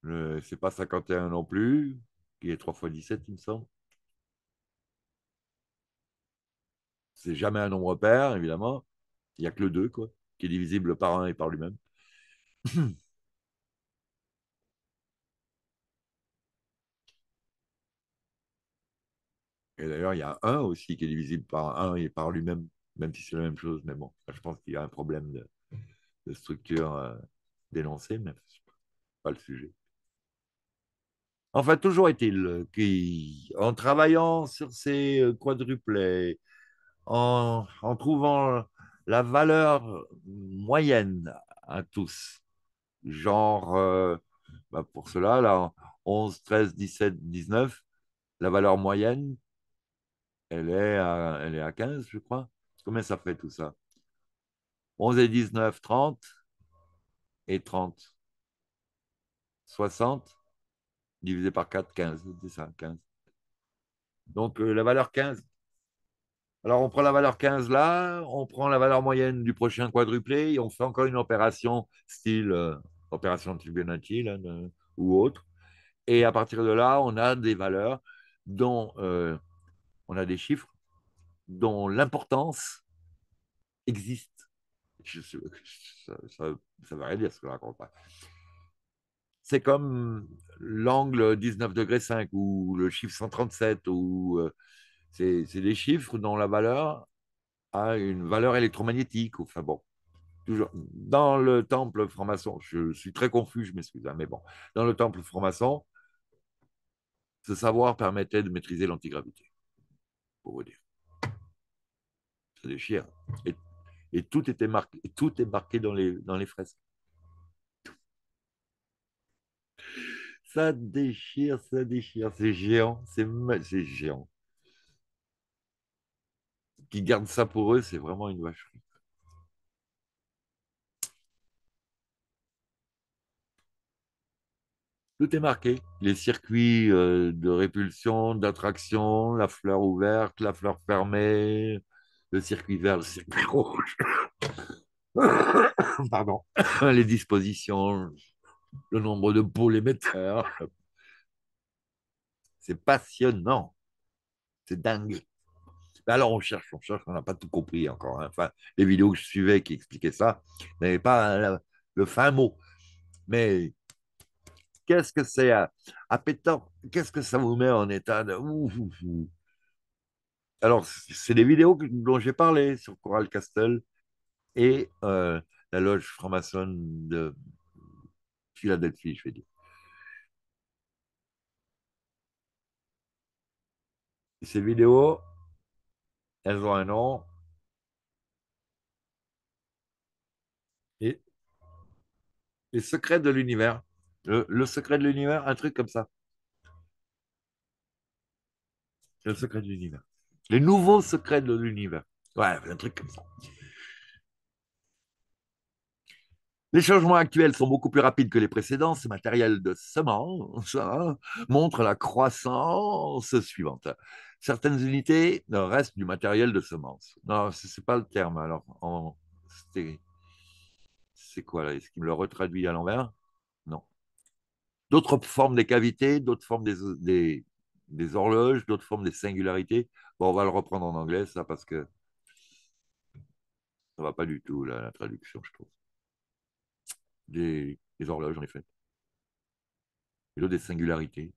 n'est pas 51 non plus, qui est 3 fois 17, il me semble. C'est jamais un nombre pair, évidemment. Il n'y a que le 2, quoi, qui est divisible par 1 et par lui-même. Et d'ailleurs, il y a 1 aussi qui est divisible par 1 et par lui-même, même si c'est la même chose. Mais bon, je pense qu'il y a un problème de, structure euh, dénoncée, mais n'est pas le sujet. Enfin, toujours est-il qu'en travaillant sur ces euh, quadruplets, en, en trouvant la valeur moyenne à tous, genre, euh, bah, pour cela, là, 11, 13, 17, 19, la valeur moyenne, elle est à, elle est à 15, je crois. Combien ça fait tout ça 11 et 19, 30 et 30. 60 divisé par 4, 15. C'est ça, 15. Donc euh, la valeur 15, alors, on prend la valeur 15 là, on prend la valeur moyenne du prochain quadruplé, et on fait encore une opération style euh, opération Fibonacci hein, ou autre. Et à partir de là, on a des valeurs dont euh, on a des chiffres dont l'importance existe. ça ne veut rien dire ce que je raconte pas. C'est comme l'angle 19 degrés 5 ou le chiffre 137 ou euh, c'est des chiffres dont la valeur a une valeur électromagnétique. bon, toujours dans le temple franc-maçon, je suis très confus, je m'excuse, hein, mais bon, dans le temple franc-maçon, ce savoir permettait de maîtriser l'antigravité, pour vous dire. Ça déchire. Et, et, tout était marqué, tout est marqué dans les, dans les fresques. Ça déchire, ça déchire, c'est géant, c'est géant qui gardent ça pour eux, c'est vraiment une vacherie. Tout est marqué. Les circuits euh, de répulsion, d'attraction, la fleur ouverte, la fleur fermée, le circuit vert, le circuit [laughs] rouge. [coughs] Pardon. [coughs] Les dispositions, le nombre de pôles émetteurs. C'est passionnant. C'est dingue alors on cherche, on cherche, on n'a pas tout compris encore. Hein. Enfin, les vidéos que je suivais qui expliquaient ça n'avaient pas hein, le fin mot. Mais qu'est-ce que c'est appétant Qu'est-ce que ça vous met en état de. Alors, c'est des vidéos dont j'ai parlé sur Coral Castle et euh, la loge franc-maçonne de Philadelphie, je vais dire. Ces vidéos, elles ont un nom. Et les secrets de l'univers. Le, secret de l'univers, un truc comme ça. Le secret de l'univers. Les nouveaux secrets de l'univers. Ouais, un truc comme ça. Les changements actuels sont beaucoup plus rapides que les précédents. Ce matériel de semence hein, montre la croissance suivante. Certaines unités restent du matériel de semence. Non, ce n'est pas le terme. Alors, c'est quoi là Est-ce qu'il me le retraduit à l'envers Non. D'autres formes des cavités, d'autres formes des, des, horloges, d'autres formes des singularités. Bon, on va le reprendre en anglais, ça, parce que ça ne va pas du tout, la traduction, je trouve des, horloges, en effet. Et l'autre, des singularités.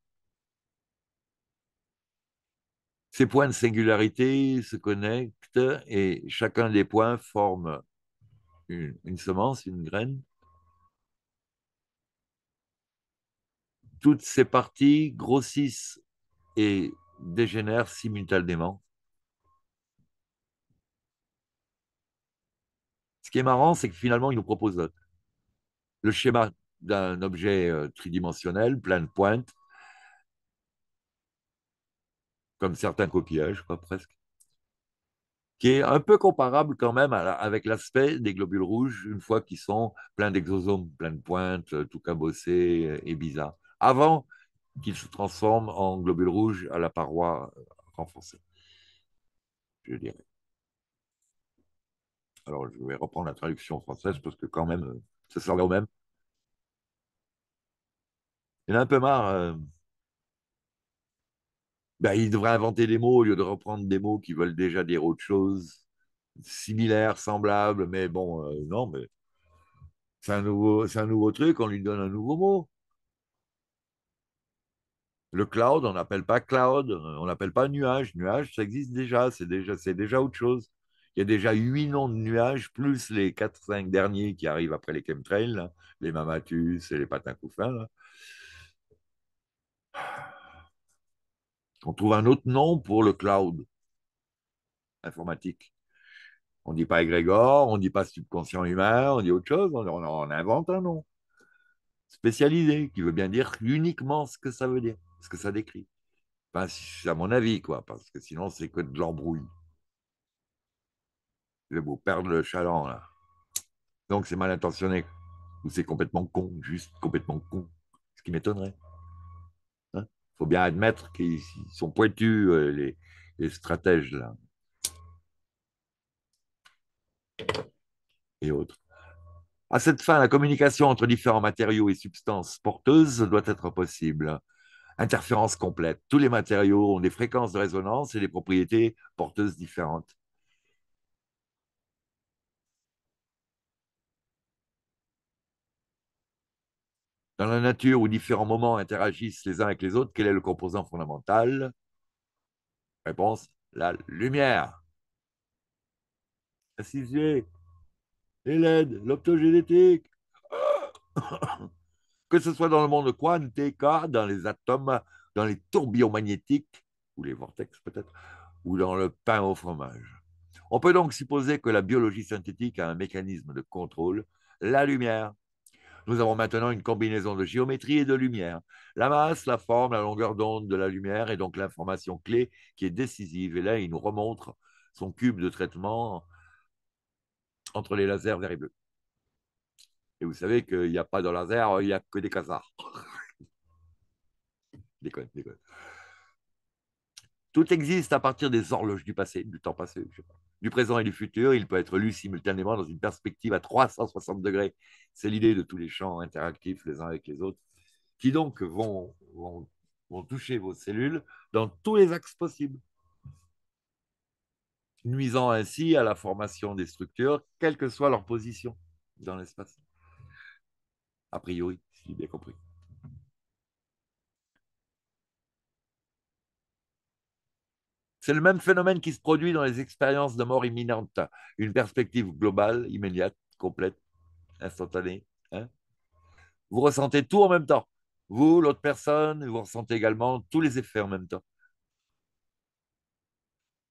Ces points de singularité se connectent et chacun des points forme une, semence, une graine. Toutes ces parties grossissent et dégénèrent simultanément. Ce qui est marrant, c'est que finalement, il nous propose le schéma d'un objet euh, tridimensionnel, plein de pointes, comme certains coquillages, presque, qui est un peu comparable quand même avec l'aspect des globules rouges une fois qu'ils sont pleins d'exosomes, pleins de pointes, tout cabossé et bizarre, avant qu'ils se transforment en globules rouges à la paroi euh, renforcée, je dirais. Alors, je vais reprendre la traduction française parce que quand même, euh, ça sert au même. Il a un peu marre. Euh. Ben, il devrait inventer des mots au lieu de reprendre des mots qui veulent déjà dire autre chose, similaire, semblable, mais bon, euh, non, mais c'est un, nouveau, c'est un nouveau truc, on lui donne un nouveau mot. Le cloud, on n'appelle pas cloud, on n'appelle pas nuage. Nuage, ça existe déjà, c'est déjà, c'est déjà autre chose il y a déjà huit noms de nuages, plus les quatre 5 derniers qui arrivent après les chemtrails, les Mamatus et les patins couffins. On trouve un autre nom pour le cloud informatique. On ne dit pas égrégore, on ne dit pas subconscient humain, on dit autre chose, on, invente un nom spécialisé, qui veut bien dire uniquement ce que ça veut dire, ce que ça décrit. Enfin, à mon avis, quoi, parce que sinon, c'est que de l'embrouille. Je vais vous perdre le chaland, là. Donc c'est mal intentionné. Ou c'est complètement con, juste complètement con. Ce qui m'étonnerait. Il hein? faut bien admettre qu'ils sont pointus, euh, les, stratèges, là. Et autres. À cette fin, la communication entre différents matériaux et substances porteuses doit être possible. Interférence complète. Tous les matériaux ont des fréquences de résonance et des propriétés porteuses différentes. Dans la nature où différents moments interagissent les uns avec les autres, quel est le composant fondamental Réponse, la lumière. La 6 les LED, l'optogénétique. [coughs] que ce soit dans le monde quantique, dans les atomes, dans les tourbillons magnétiques, ou les vortex peut-être, ou dans le pain au fromage. On peut donc supposer que la biologie synthétique a un mécanisme de contrôle, la lumière, nous avons maintenant une combinaison de géométrie et de lumière. La masse, la forme, la longueur d'onde de la lumière est donc l'information clé qui est décisive. Et là, il nous remontre son cube de traitement entre les lasers verts et bleus. Et vous savez qu'il n'y a pas de laser, il n'y a que des casards. [laughs] déconne, déconne. Tout existe à partir des horloges du passé, du temps passé. Je sais pas du présent et du futur. Il peut être lu simultanément dans une perspective à 360 degrés. C'est l'idée de tous les champs interactifs les uns avec les autres, qui donc vont, toucher vos cellules dans tous les axes possibles, nuisant ainsi à la formation des structures, quelle que soit leur position dans l'espace. A priori, si j'ai bien compris. C'est le même phénomène qui se produit dans les expériences de mort imminente. Une perspective globale, immédiate, complète, instantanée. Hein. vous ressentez tout en même temps. Vous, l'autre personne, vous ressentez également tous les effets en même temps.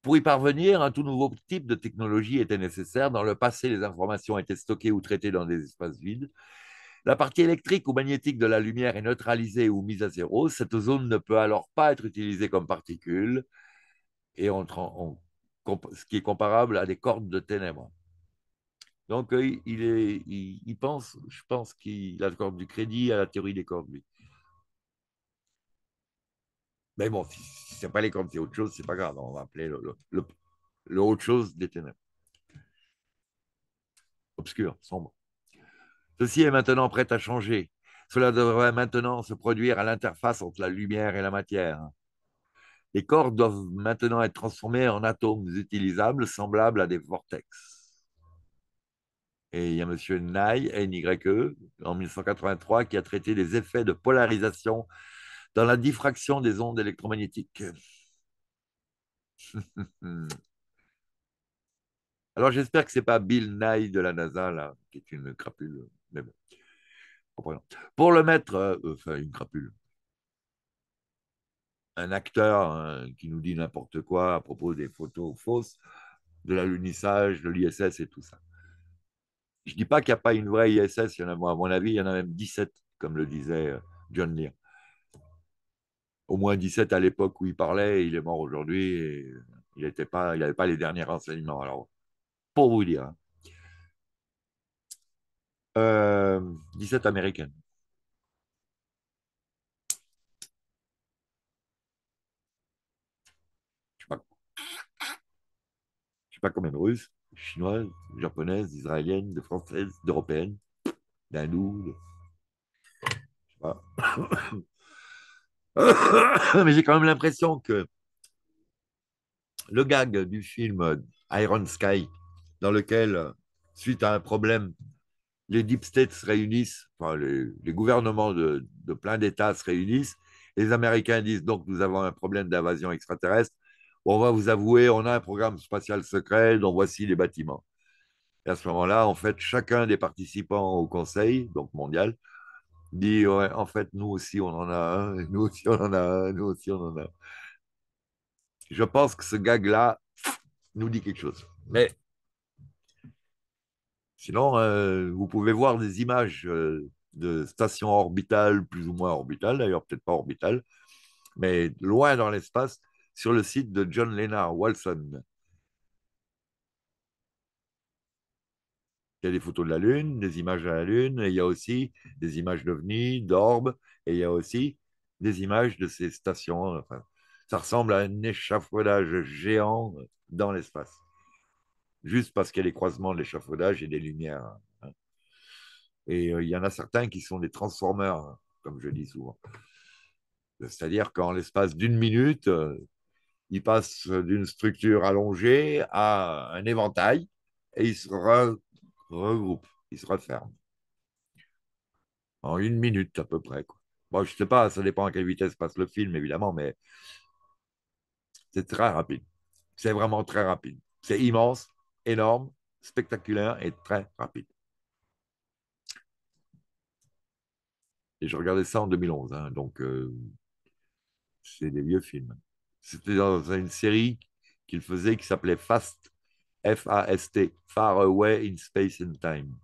Pour y parvenir, un tout nouveau type de technologie était nécessaire. Dans le passé, les informations étaient stockées ou traitées dans des espaces vides. La partie électrique ou magnétique de la lumière est neutralisée ou mise à zéro. Cette zone ne peut alors pas être utilisée comme particule et ce qui est comparable à des cordes de ténèbres. Donc, euh, il, il, pense, je pense qu'il accorde du crédit à la théorie des cordes, lui. Mais bon, si ce n'est pas les cordes, c'est autre chose, c'est pas grave, on va appeler le, le, autre chose des ténèbres. Obscur, sombre. Ceci est maintenant prêt à changer. Cela devrait maintenant se produire à l'interface entre la lumière et la matière. Les corps doivent maintenant être transformés en atomes utilisables semblables à des vortex. Et il y a M. Nye, N-Y-E, en 1983, qui a traité des effets de polarisation dans la diffraction des ondes électromagnétiques. [laughs] Alors j'espère que ce n'est pas Bill Nye de la NASA, là, qui est une crapule, Pour le mettre, euh, enfin une crapule, un acteur hein, qui nous dit n'importe quoi à propos des photos fausses, de l'alunissage, de l'ISS et tout ça. Je ne dis pas qu'il n'y a pas une vraie ISS, il y en a, à mon avis, il y en a même 17, comme le disait euh, John Lear. Au moins 17 à l'époque où il parlait, il est mort aujourd'hui, il n'avait pas, pas les derniers renseignements. Alors, pour vous dire, 17 hein. euh, américaines. pas quand même russe, chinoise, japonaise, israélienne, de française, d'européenne, d'hindou. sais pas. [coughs] Mais j'ai quand même l'impression que le gag du film Iron Sky, dans lequel, suite à un problème, les deep states se réunissent, enfin les, gouvernements de, de plein d'États se réunissent, les Américains disent donc nous avons un problème d'invasion extraterrestre, on va vous avouer, on a un programme spatial secret dont voici les bâtiments. Et à ce moment-là, en fait, chacun des participants au Conseil, donc mondial, dit en fait, nous aussi, on en a un, nous aussi, on en a un, nous aussi, on en a Je pense que ce gag-là nous dit quelque chose. Mais sinon, euh, vous pouvez voir des images euh, de stations orbitales, plus ou moins orbitales, d'ailleurs, peut-être pas orbitales, mais loin dans l'espace, sur le site de John Lennard wilson Il y a des photos de la Lune, des images de la Lune, il y a aussi des images d'OVNI, d'orbes, et il y a aussi des images de ces stations. ça ressemble à un échafaudage géant dans l'espace. Juste parce qu'il y a les croisements de l'échafaudage et des lumières. Hein. Et euh, il y en a certains qui sont des transformeurs, hein, comme je dis souvent. C'est-à-dire qu'en l'espace d'une minute, euh, il passe d'une structure allongée à un éventail et il se regroupe, il se referme. En une minute à peu près. Bon, je ne sais pas, ça dépend à quelle vitesse passe le film, évidemment, mais c'est très rapide. C'est vraiment très rapide. C'est immense, énorme, spectaculaire et très rapide. Et je regardais ça en 2011, hein, donc euh, c'est des vieux films. C'était dans une série qu'il faisait qui s'appelait Fast, F-A-S-T, Far Away in Space and Time.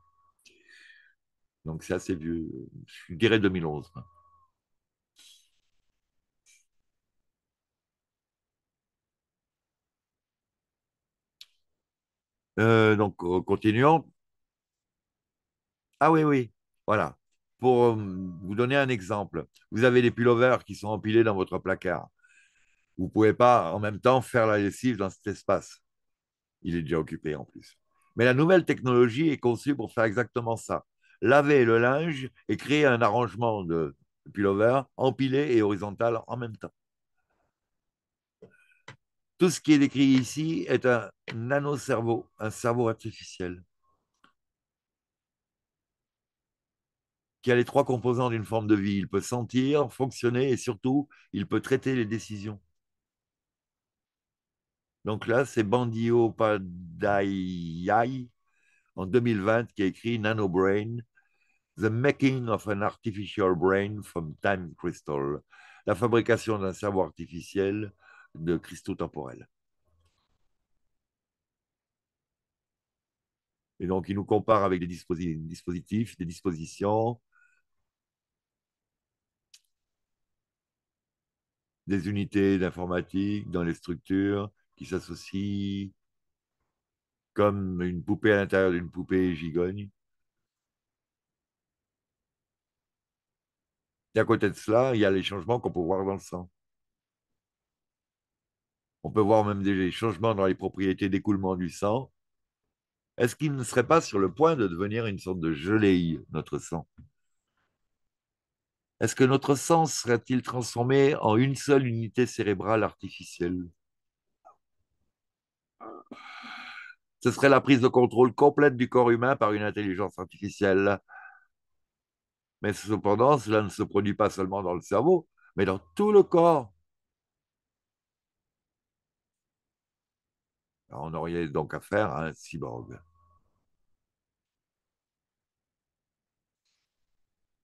Donc c'est assez vieux, je dirais 2011. Euh, donc, euh, continuons. Ah oui, oui, voilà. Pour euh, vous donner un exemple, vous avez des pullovers qui sont empilés dans votre placard. Vous ne pouvez pas en même temps faire la lessive dans cet espace. Il est déjà occupé en plus. Mais la nouvelle technologie est conçue pour faire exactement ça. Laver le linge et créer un arrangement de pullover empilé et horizontal en même temps. Tout ce qui est décrit ici est un nano-cerveau, un cerveau artificiel, qui a les trois composants d'une forme de vie. Il peut sentir, fonctionner et surtout, il peut traiter les décisions. Donc là, c'est Bandio Padayai en 2020 qui a écrit Nano Brain, The Making of an Artificial Brain from Time Crystal, la fabrication d'un cerveau artificiel de cristaux temporels. Et donc, il nous compare avec des dispositifs, des dispositions, des unités d'informatique dans les structures, qui s'associe comme une poupée à l'intérieur d'une poupée gigogne. Et à côté de cela, il y a les changements qu'on peut voir dans le sang. On peut voir même des changements dans les propriétés d'écoulement du sang. Est-ce qu'il ne serait pas sur le point de devenir une sorte de gelée, notre sang Est-ce que notre sang serait-il transformé en une seule unité cérébrale artificielle ce serait la prise de contrôle complète du corps humain par une intelligence artificielle. Mais cependant, cela ne se produit pas seulement dans le cerveau, mais dans tout le corps. on aurait donc affaire à un cyborg.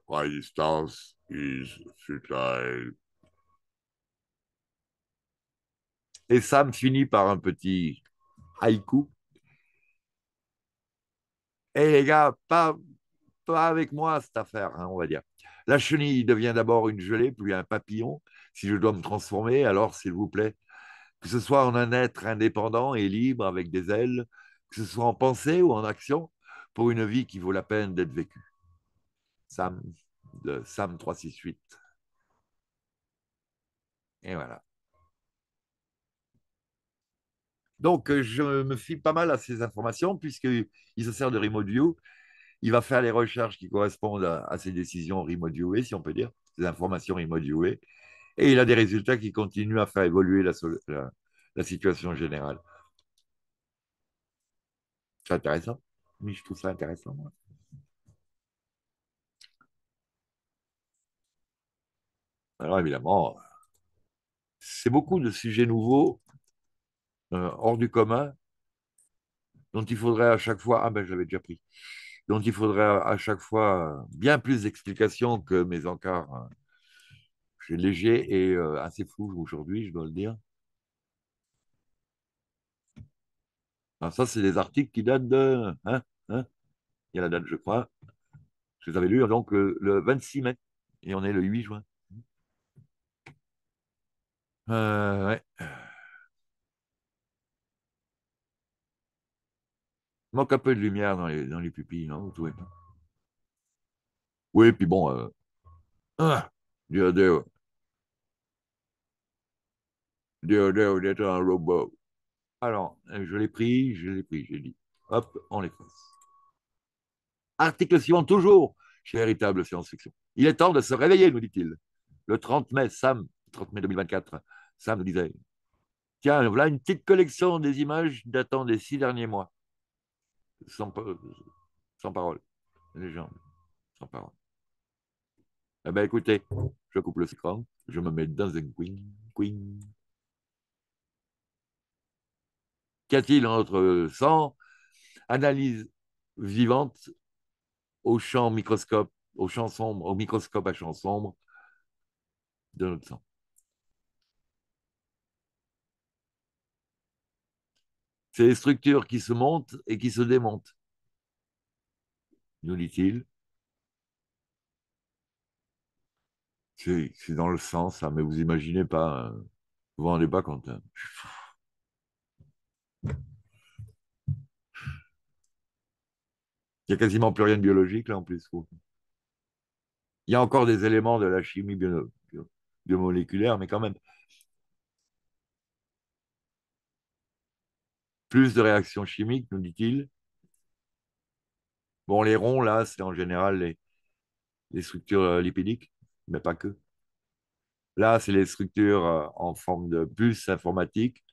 Resistance is futile. Et Sam finit par un petit haïku hey, les gars, pas, avec moi cette affaire, hein, on va dire. La chenille devient d'abord une gelée, puis un papillon. Si je dois me transformer, alors s'il vous plaît, que ce soit en un être indépendant et libre avec des ailes, que ce soit en pensée ou en action, pour une vie qui vaut la peine d'être vécue. Sam de Sam 368. Et voilà. Donc, euh, je me fie pas mal à ces informations, puisqu'il se sert de Remote Il va faire les recherches qui correspondent à, ces décisions Remote Viewées, si on peut dire, ces informations Remote Et il a des résultats qui continuent à faire évoluer la, situation générale. C'est intéressant. Oui, je trouve ça intéressant, Alors évidemment, c'est beaucoup de sujets nouveaux euh, hors du commun, dont il faudrait à chaque fois, ah ben je l'avais déjà pris, dont il faudrait à chaque fois bien plus d'explications que mes encarts. Euh, je léger et euh, assez fou aujourd'hui, je dois le dire. Alors ah, ça, c'est des articles qui datent de... Hein, hein il y a la date, je crois. Je les avais lus donc le, 26 mai et on est le 8 juin. ouais. manque un peu de lumière dans les, pupilles, non Vous pas Oui, puis bon. Euh, ah, Dieu, Dieu, est un robot. Alors, euh, je l'ai pris, je l'ai pris, j'ai dit. Hop, on l'efface. Article suivant, toujours chez Véritable Science-Fiction. Il est temps de se réveiller, nous dit-il. Le 30 mai, Sam, 30 mai 2024, Sam nous disait Tiens, voilà une petite collection des images datant des six derniers mois sans, parole. Les gens, sans parole. Eh bien, écoutez, je coupe le screen je me mets dans un queen, Qu'y-a-t-il notre sang Analyse vivante au champ microscope, au champ sombre, au microscope à champ sombre de notre sang. C'est les structures qui se montent et qui se démontent, nous dit-il. C'est dans le sens, mais vous imaginez pas, hein. vous vous rendez pas compte. Hein. Il n'y a quasiment plus rien de biologique là en plus. Il y a encore des éléments de la chimie biomoléculaire, mais quand même, Plus de réactions chimiques, nous dit-il. Bon, les ronds, là, c'est en général les, structures euh, lipidiques, mais pas que. Là, c'est les structures euh, en forme de puces informatiques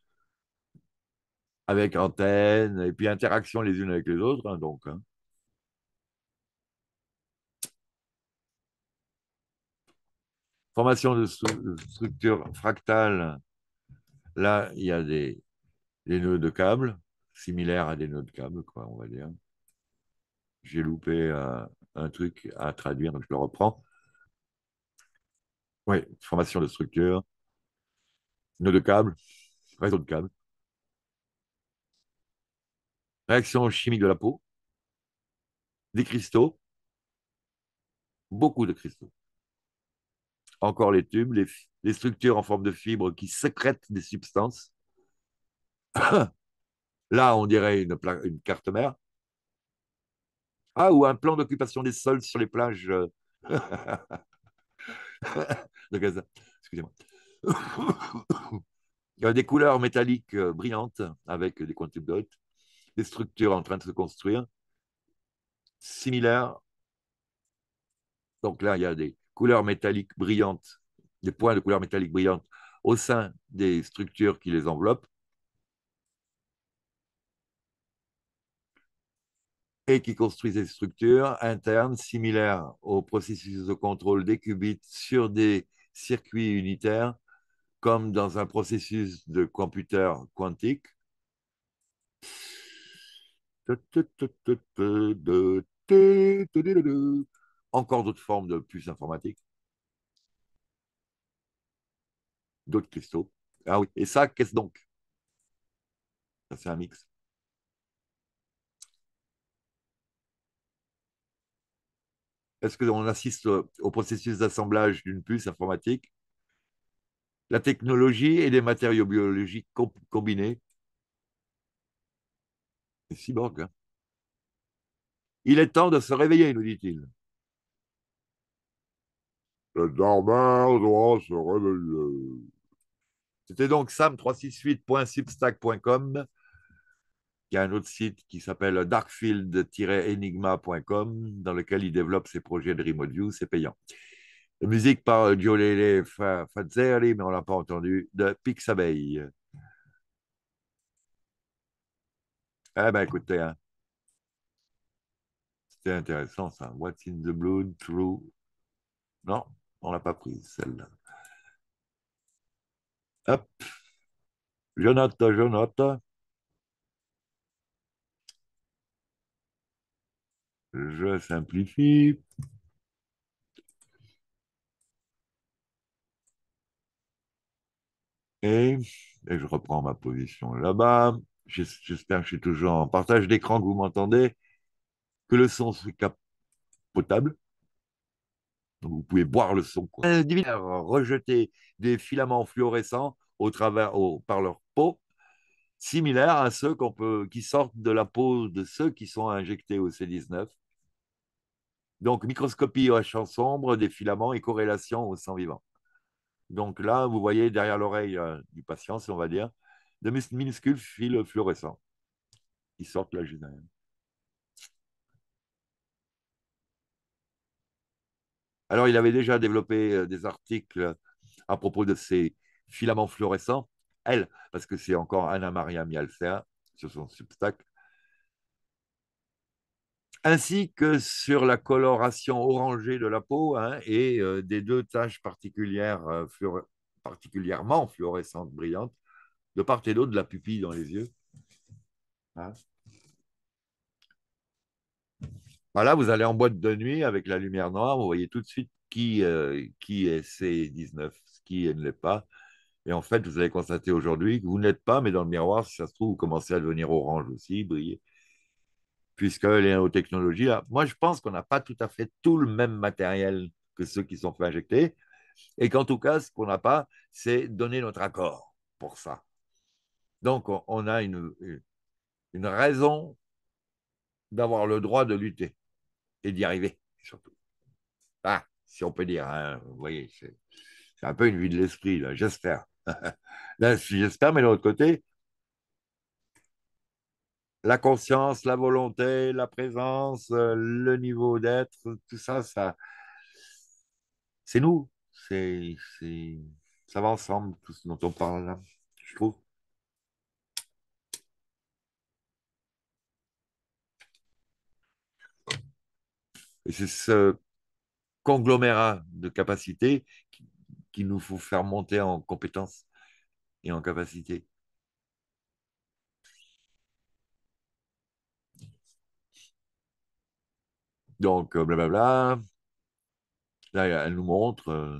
avec antennes et puis interaction les unes avec les autres. Hein, donc, hein. Formation de, de structures fractales. Là, il y a des des nœuds de câble, similaires à des nœuds de câble, quoi, on va dire. J'ai loupé euh, un, truc à traduire, donc je le reprends. Oui, formation de structure, nœuds de câble, réseau de câble. Réaction chimique de la peau, des cristaux, beaucoup de cristaux. Encore les tubes, les structures en forme de fibres qui sécrètent des substances [coughs] Là, on dirait une, carte mère. Ah, ou un plan d'occupation des sols sur les plages. Euh. [laughs] Excusez-moi. [coughs] Euh, des couleurs métalliques euh, brillantes avec des quantum dots, des structures en train de se construire, similaires. Donc là, il y a des couleurs métalliques brillantes, des points de couleurs métalliques brillantes au sein des structures qui les enveloppent, et qui construisent des structures internes similaires au processus de contrôle des qubits sur des circuits unitaires, comme dans un processus de computer quantique. Encore d'autres formes de puces informatiques. D'autres cristaux. Ah oui, et ça, qu'est-ce donc Ça, c'est un mix. Est-ce qu'on assiste au processus d'assemblage d'une puce informatique La technologie et les matériaux biologiques combinés Les cyborgs. Il est temps de se réveiller, nous dit-il. Le dormeur doit se réveiller. C'était donc sam368.substack.com il y a un autre site qui s'appelle darkfield-enigma.com dans lequel il développe ses projets de Remote View, c'est payant. La musique par Giolele Fazzeri, mais on ne l'a pas entendu, de Pixabay. Eh bien, écoutez, hein. c'était intéressant ça. What's in the blue, true. Non, on ne l'a pas prise, celle-là. Hop. Jonathan, Jonathan. Je simplifie. Et, je reprends ma position là-bas. J'espère que je suis toujours en partage d'écran, que vous m'entendez, que le son soit potable. vous pouvez boire le son. Quoi. Euh, rejeter des filaments fluorescents au travers, par leur peau, similaires à ceux qu'on peut, qui sortent de la peau de ceux qui sont injectés au C19. Donc, microscopie au champ sombre des filaments et corrélation au sang vivant. Donc là, vous voyez derrière l'oreille euh, du patient, si on va dire, de minuscules fils fluorescents qui sortent la juste Alors, il avait déjà développé euh, des articles à propos de ces filaments fluorescents, elle, parce que c'est encore Anna Maria Mialcea sur son substacle, ainsi que sur la coloration orangée de la peau hein, et euh, des deux taches particulières, euh, particulièrement fluorescentes, brillantes, de part et d'autre de la pupille dans les yeux. Hein. voilà, vous allez en boîte de nuit avec la lumière noire, vous voyez tout de suite qui, euh, qui est C19, qui ne l'est pas. Et en fait, vous allez constater aujourd'hui que vous n'êtes pas, mais dans le miroir, si ça se trouve, vous commencez à devenir orange aussi, briller puisque les nanotechnologies, là, moi je pense qu'on n'a pas tout à fait tout le même matériel que ceux qui sont fait injecter, et qu'en tout cas, ce qu'on n'a pas, c'est donner notre accord pour ça. Donc, on a une, raison d'avoir le droit de lutter et d'y arriver, surtout. Ah, si on peut dire, hein, vous voyez, c'est un peu une vie de l'esprit, j'espère. [laughs] là, j'espère, mais de l'autre côté, la conscience, la volonté, la présence, euh, le niveau d'être, tout ça, ça c'est nous. C'est, ça va ensemble, tout ce dont on parle là, hein, je trouve. Et c'est ce conglomérat de capacités qu'il nous faut faire monter en compétences et en capacités. Donc, euh, blablabla. Là, elle nous montre. Euh.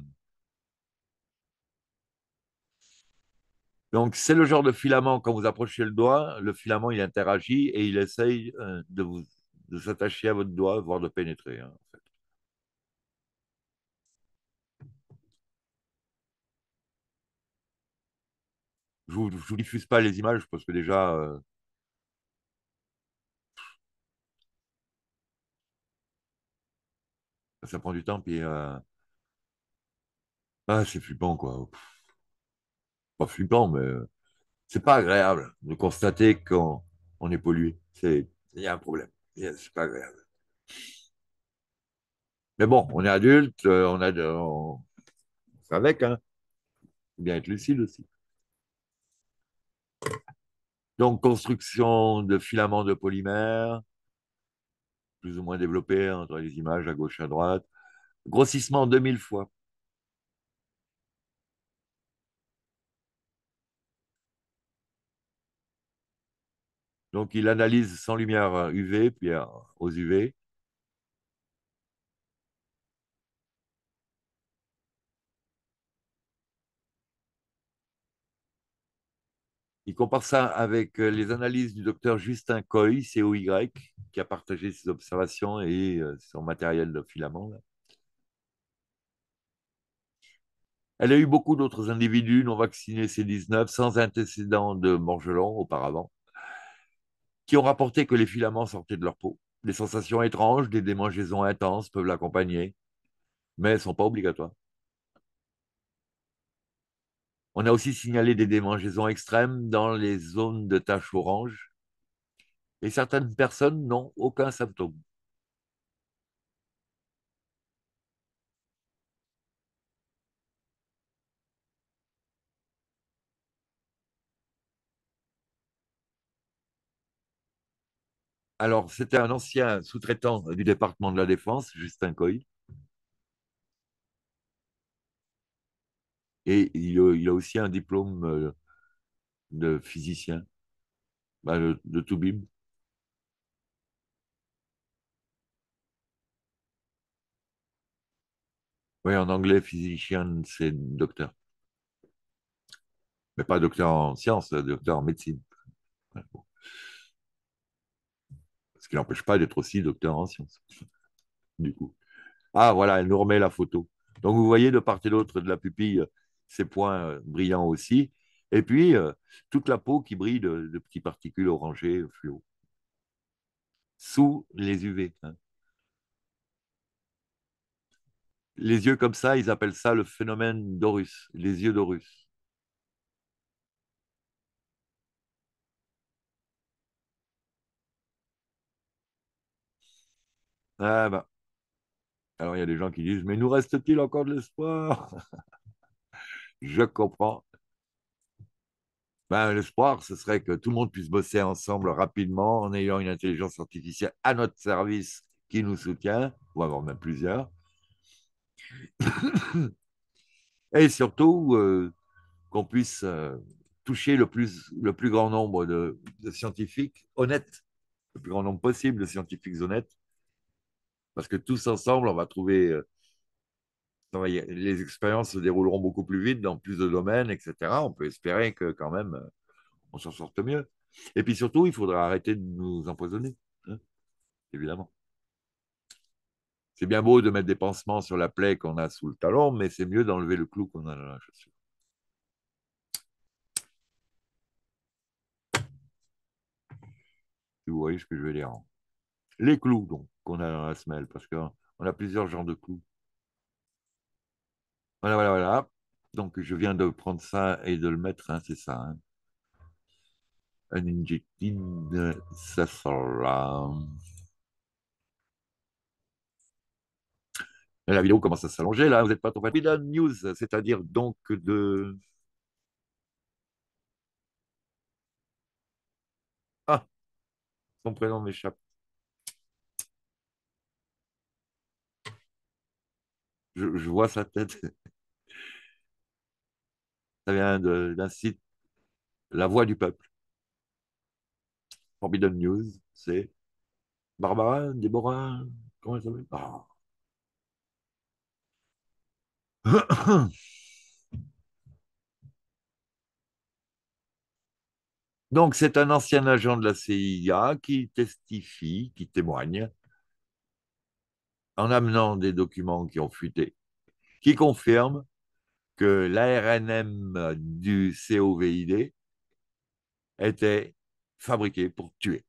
Donc, c'est le genre de filament, quand vous approchez le doigt, le filament, il interagit et il essaye euh, de, s'attacher à votre doigt, voire de pénétrer. Hein, fait. Je ne vous, diffuse pas les images parce que déjà, ça prend du temps, puis. Euh, ah, c'est flippant, quoi. Pas flippant, mais euh, c'est pas agréable de constater qu'on est pollué. Il y a un problème. C'est pas agréable. Mais bon, on est adulte, euh, on a de, avec, hein. Faut bien être lucide aussi. Donc, construction de filaments de polymère, plus ou moins développé, hein, entre les images à gauche, à droite. Grossissement 2000 fois. Donc, il analyse sans lumière UV, euh, puis euh, aux UV. Il compare ça avec euh, les analyses du docteur Justin Coy, COY, qui a partagé ses observations et euh, son matériel de filament. Elle a eu beaucoup d'autres individus non vaccinés C19 sans antécédent de morgelon auparavant, qui ont rapporté que les filaments sortaient de leur peau. Des sensations étranges, des démangeaisons intenses peuvent l'accompagner, mais ne sont pas obligatoires. On a aussi signalé des démangeaisons extrêmes dans les zones de taches oranges. Et certaines personnes n'ont aucun symptôme. Alors, c'était un ancien sous-traitant du département de la Défense, Justin Coy, Et il a, aussi un diplôme euh, de physicien, bah, de, de Toubib. Oui, en anglais, physicien, c'est docteur. Mais pas docteur en sciences, euh, docteur en médecine. Ce qui n'empêche pas d'être aussi docteur en sciences, [laughs] du coup. Ah, voilà, elle nous remet la photo. Donc, vous voyez de part et d'autre de la pupille ses points euh, brillants aussi. Et puis, euh, toute la peau qui brille de, de petites particules orangées euh, fluo. Sous les UV. Hein. Les yeux comme ça, ils appellent ça le phénomène d'Horus, les yeux d'Horus. Ah bah. Alors il y a des gens qui disent, mais nous reste-t-il encore de l'espoir [laughs] je comprends. Ben, l'espoir, ce serait que tout le monde puisse bosser ensemble rapidement en ayant une intelligence artificielle à notre service qui nous soutient, ou avoir même plusieurs. [coughs] Et surtout, euh, qu'on puisse euh, toucher le plus, le plus grand nombre de, scientifiques honnêtes, le plus grand nombre possible de scientifiques honnêtes, parce que tous ensemble, on va trouver... Euh, les expériences se dérouleront beaucoup plus vite dans plus de domaines, etc. On peut espérer que quand même, on s'en sorte mieux. Et puis surtout, il faudra arrêter de nous empoisonner, hein, évidemment. C'est bien beau de mettre des pansements sur la plaie qu'on a sous le talon, mais c'est mieux d'enlever le clou qu'on a dans la chaussure. Vous voyez ce que je veux dire. Hein. Les clous, donc, qu'on a dans la semelle, parce qu'on a plusieurs genres de clous. Voilà, voilà, voilà. Donc, je viens de prendre ça et de le mettre, hein, c'est ça. Hein. La vidéo commence à s'allonger, là, vous n'êtes pas trop fatigué. La news, c'est-à-dire donc de... Ah, son prénom m'échappe. Je, je vois sa tête. Ça vient d'un site, La Voix du Peuple. Forbidden News, c'est Barbara, Déborah, comment elle s'appelle ah. [coughs] Donc, c'est un ancien agent de la CIA qui testifie, qui témoigne, en amenant des documents qui ont fuité, qui confirment que l'ARNM du COVID était fabriqué pour tuer.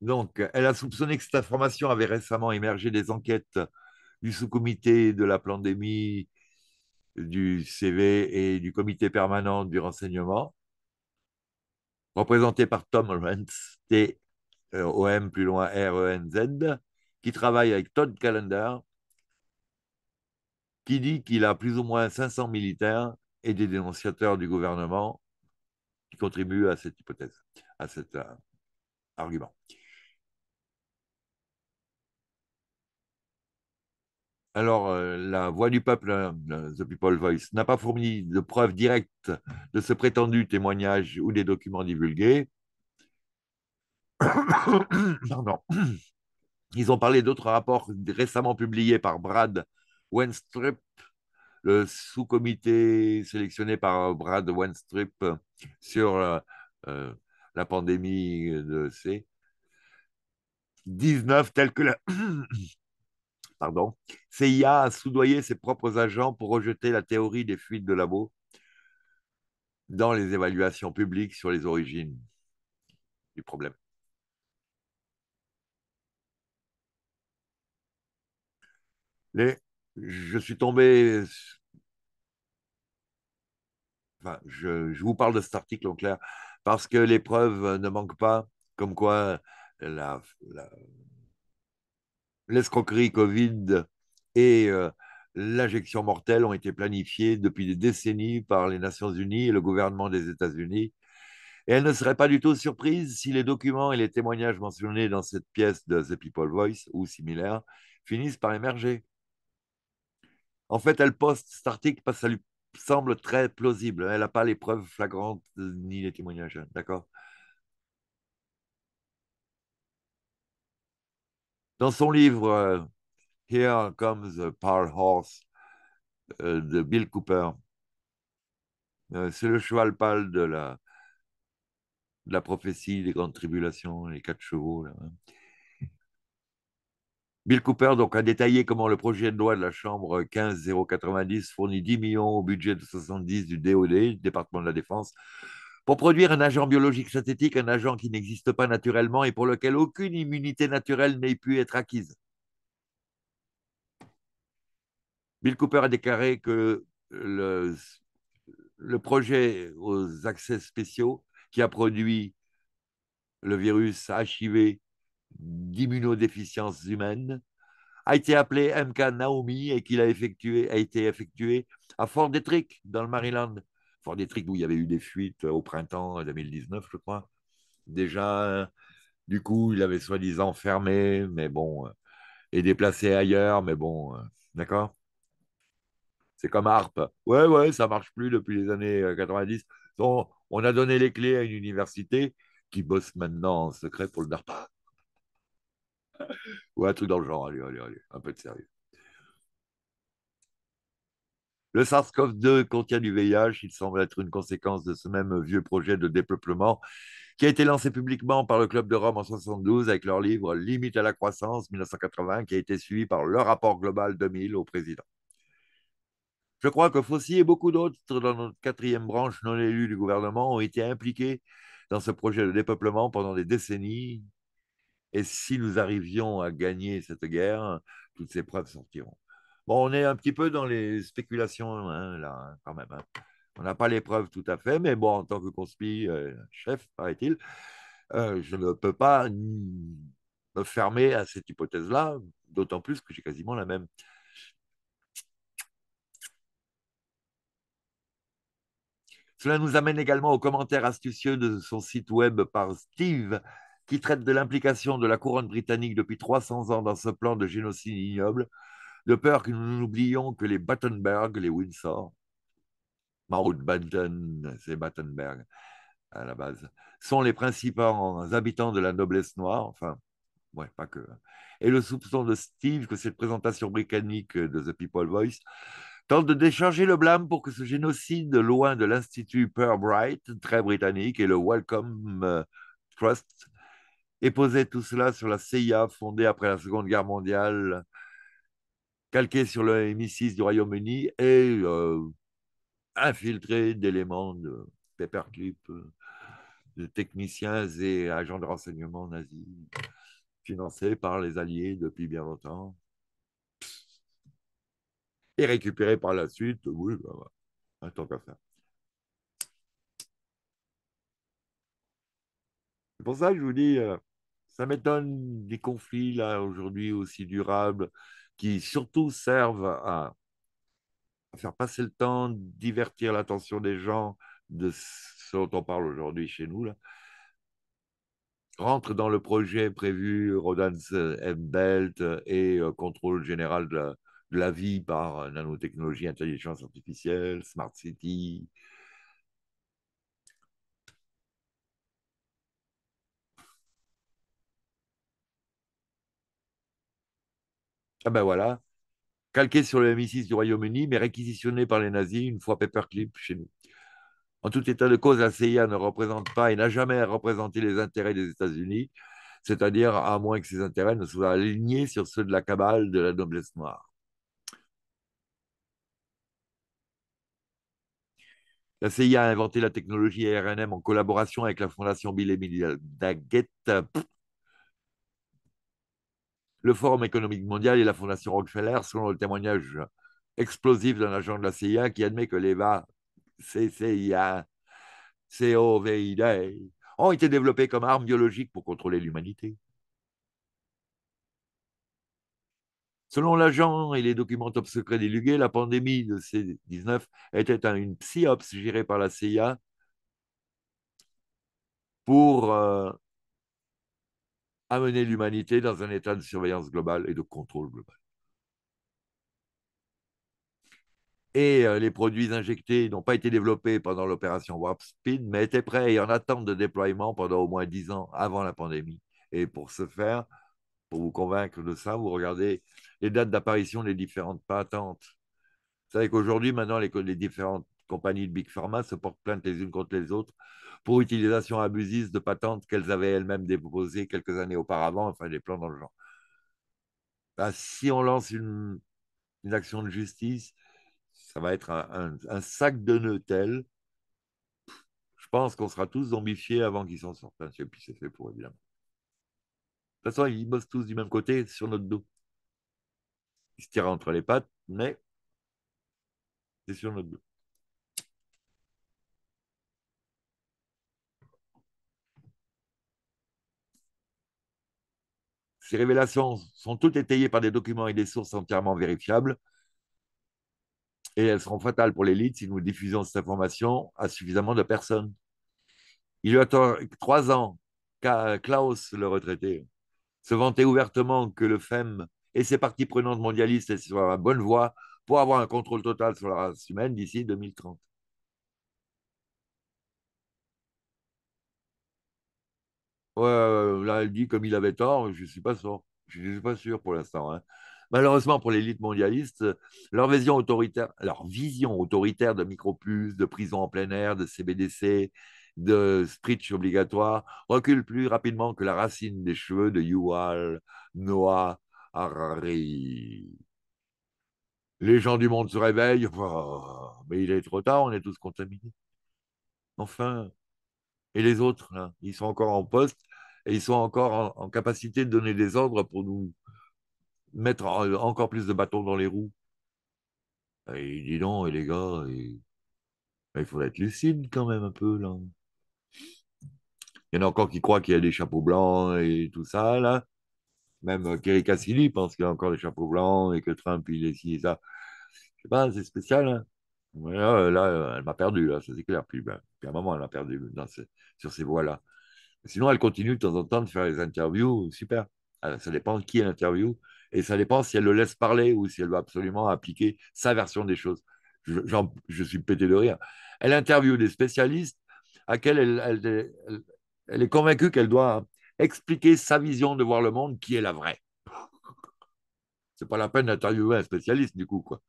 Donc, elle a soupçonné que cette information avait récemment émergé des enquêtes du sous-comité de la pandémie du CV et du comité permanent du renseignement, représenté par Tom Rentz, T-O-M euh, plus loin R-E-N-Z, qui travaille avec Todd Calendar, qui dit qu'il a plus ou moins 500 militaires et des dénonciateurs du gouvernement qui contribuent à cette hypothèse, à cet euh, argument. Alors, euh, la voix du peuple, hein, euh, The People Voice, n'a pas fourni de preuves directes de ce prétendu témoignage ou des documents divulgués. [coughs] Pardon. Ils ont parlé d'autres rapports récemment publiés par Brad Wenstrup, le sous-comité sélectionné par Brad Wenstrup sur euh, la pandémie de C. 19, tels que la pardon, CIA a soudoyé ses propres agents pour rejeter la théorie des fuites de labo dans les évaluations publiques sur les origines du problème. je suis tombé. Enfin, je, vous parle de cet article en clair parce que les preuves ne manquent pas, comme quoi la l'escroquerie Covid et euh, l'injection mortelle ont été planifiées depuis des décennies par les Nations Unies et le gouvernement des États-Unis. Et elle ne serait pas du tout surprise si les documents et les témoignages mentionnés dans cette pièce de The People Voice ou similaire finissent par émerger. En fait, elle poste cet article parce que ça lui semble très plausible. Elle n'a pas les preuves flagrantes ni les témoignages. Hein, d'accord Dans son livre euh, Here Comes the Pale Horse euh, de Bill Cooper, euh, c'est le cheval pâle de la, prophétie des grandes tribulations, les quatre chevaux. Hein. Bill Cooper donc, a détaillé comment le projet de loi de la Chambre 15090 fournit 10 millions au budget de 70 du DOD, Département de la Défense, pour produire un agent biologique synthétique, un agent qui n'existe pas naturellement et pour lequel aucune immunité naturelle n'ait pu être acquise. Bill Cooper a déclaré que le, le projet aux accès spéciaux qui a produit le virus HIV d'immunodéficience humaine a été appelé MK Naomi et qu'il a, effectué, a été effectué à Fort Detrick, dans le Maryland, Fort où il y avait eu des fuites euh, au printemps 2019, euh, je crois. Déjà, euh, du coup, il avait soi-disant fermé, mais bon, et déplacé ailleurs, mais bon, d'accord C'est comme Arp. Ouais, ouais, ça marche plus depuis les années 90. on a donné les clés à une université qui bosse maintenant en secret pour le DARPA. Ou [laughs] ouais, un truc dans le genre. Allez, allez, allez, un peu de sérieux. Le SARS-CoV-2 contient du VIH. Il semble être une conséquence de ce même vieux projet de dépeuplement qui a été lancé publiquement par le Club de Rome en 1972 avec leur livre Limite à la croissance 1980 qui a été suivi par le rapport global 2000 au président. Je crois que Fossi et beaucoup d'autres dans notre quatrième branche non élue du gouvernement ont été impliqués dans ce projet de dépeuplement pendant des décennies. Et si nous arrivions à gagner cette guerre, toutes ces preuves sortiront. Bon, on est un petit peu dans les spéculations, hein, là, quand même. Hein. On n'a pas les preuves tout à fait, mais bon, en tant que conspi euh, chef, paraît-il, euh, je ne peux pas me fermer à cette hypothèse-là, d'autant plus que j'ai quasiment la même. Cela nous amène également aux commentaires astucieux de son site web par Steve, qui traite de l'implication de la couronne britannique depuis 300 ans dans ce plan de génocide ignoble de peur que nous n'oublions que les Battenberg, les Windsor, Maud Batten, c'est Battenberg à la base, sont les principaux habitants de la noblesse noire, enfin, pas que. Hein. Et le soupçon de Steve que cette présentation britannique de The People Voice tente de décharger le blâme pour que ce génocide, loin de l'Institut Bright, très britannique, et le Welcome euh, Trust, et posé tout cela sur la CIA fondée après la Seconde Guerre mondiale calqué sur le MI6 du Royaume-Uni et euh, infiltré d'éléments de paperclip, de techniciens et agents de renseignement nazis, financés par les Alliés depuis bien longtemps, et récupérés par la suite, oui, bah, bah, bah tant qu'à faire. C'est pour ça que je vous dis, euh, ça m'étonne des conflits là aujourd'hui aussi durables qui surtout servent à, faire passer le temps, divertir l'attention des gens de ce dont on parle aujourd'hui chez nous, là, dans le projet prévu Rodans M. Belt et euh, contrôle général de la, de la, vie par euh, nanotechnologie, intelligence artificielle, Smart City, Ah ben voilà, calqué sur le M6 du Royaume-Uni, mais réquisitionné par les nazis une fois paperclip chez nous. En tout état de cause, la CIA ne représente pas et n'a jamais représenté les intérêts des États-Unis, c'est-à-dire à moins que ses intérêts ne soient alignés sur ceux de la cabale de la noblesse noire. La CIA a inventé la technologie ARNM en collaboration avec la Fondation Bill et Melinda le Forum économique mondial et la Fondation Rockefeller, selon le témoignage explosif d'un agent de la CIA qui admet que les VA, CCIA, COVID ont été développés comme armes biologiques pour contrôler l'humanité. Selon l'agent et les documents top secrets la pandémie de C-19 était une psyops gérée par la CIA pour euh, amener l'humanité dans un état de surveillance globale et de contrôle global. Et euh, les produits injectés n'ont pas été développés pendant l'opération Warp Speed, mais étaient prêts et en attente de déploiement pendant au moins 10 ans avant la pandémie. Et pour ce faire, pour vous convaincre de ça, vous regardez les dates d'apparition des différentes patentes. Vous savez qu'aujourd'hui, maintenant, les, les différentes compagnies de Big Pharma se portent plainte les unes contre les autres pour utilisation abusive de patentes qu'elles avaient elles-mêmes déposées quelques années auparavant, enfin des plans dans le genre. Bah, si on lance une, une, action de justice, ça va être un, sac de nœuds tel. Je pense qu'on sera tous zombifiés avant qu'ils s'en sortent. Hein, puis c'est fait pour, évidemment. De toute façon, ils bossent tous du même côté, sur notre dos. Ils se tirent entre les pattes, mais c'est sur notre dos. Ces révélations sont toutes étayées par des documents et des sources entièrement vérifiables. Et elles seront fatales pour l'élite si nous diffusons cette information à suffisamment de personnes. Il y a trois ans, Klaus, le retraité, se vantait ouvertement que le FEM et ses parties prenantes mondialistes étaient sur la bonne voie pour avoir un contrôle total sur la race humaine d'ici 2030. Ouais, là, elle dit comme il avait tort, je ne suis pas sûr. Je suis pas sûr pour l'instant. Hein. Malheureusement pour l'élite mondialiste, euh, leur vision autoritaire, leur vision autoritaire de micropuces, de prison en plein air, de CBDC, de speech obligatoire, recule plus rapidement que la racine des cheveux de Yuval Noah Harari. Les gens du monde se réveillent, oh, mais il est trop tard, on est tous contaminés. Enfin, et les autres, ils sont encore en poste et ils sont encore en, capacité de donner des ordres pour nous mettre encore plus de bâtons dans les roues. Et dit non, et les gars, il faut être lucide quand même un peu, là. Il y en a encore qui croient qu'il y a des chapeaux blancs et tout ça, là. Même Kerry Cassili pense qu'il y a encore des chapeaux blancs et que Trump, il est ci et ça. Je sais pas, c'est spécial. Hein. Là, euh, là euh, elle m'a perdu, là, ça c'est clair. Puis, ben, à un moment, elle m'a perdu sur ces voies-là. Sinon, elle continue de temps en temps de faire des interviews, super. Ah, ça dépend qui elle interview et ça dépend si elle le laisse parler ou si elle veut absolument appliquer sa version des choses. Je, je suis pété de rire. Elle interviewe des spécialistes à qui elle, elle, est convaincue qu'elle doit expliquer sa vision de voir le monde qui est la vraie. [laughs] C'est pas la peine d'interviewer un spécialiste, du coup, quoi.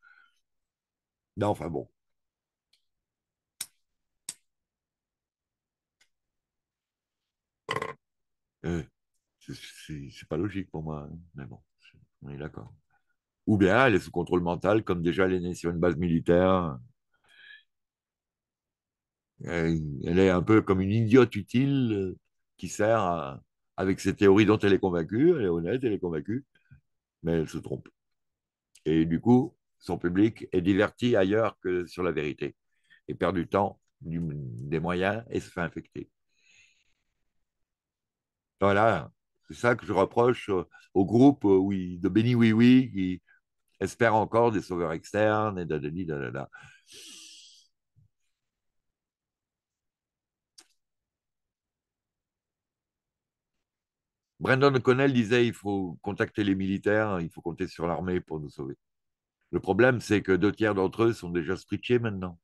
Non, enfin bon. Euh, c'est pas logique pour moi, hein, mais bon, on est d'accord. Ou bien elle est sous contrôle mental, comme déjà elle est née sur une base militaire. Elle, est un peu comme une idiote utile euh, qui sert avec ses théories dont elle est convaincue, elle est honnête, elle est convaincue, mais elle se trompe. Et du coup, son public est diverti ailleurs que sur la vérité et perd du temps, des moyens et se fait infecter. Voilà, c'est ça que je reproche euh, au groupe euh, de Benny Oui Oui qui espère encore des sauveurs externes et de Brandon O'Connell disait il faut contacter les militaires, hein, il faut compter sur l'armée pour nous sauver. Le problème, c'est que deux tiers d'entre eux sont déjà spritchés maintenant.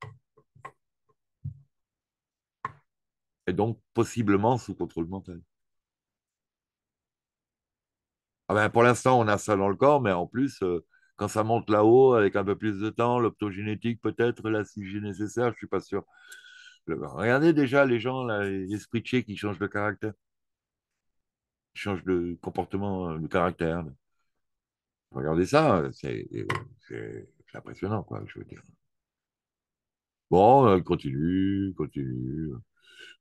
Et donc, possiblement sous contrôle mental. Ah ben, pour l'instant, on a ça dans le corps, mais en plus, euh, quand ça monte là-haut, avec un peu plus de temps, l'optogénétique peut-être, la CG nécessaire, je ne suis pas sûr. Regardez déjà les gens, là, les esprits qui changent de caractère. Ils changent de comportement, euh, de caractère. Regardez ça, c'est impressionnant, quoi, je veux dire. Bon, euh, continue, continue.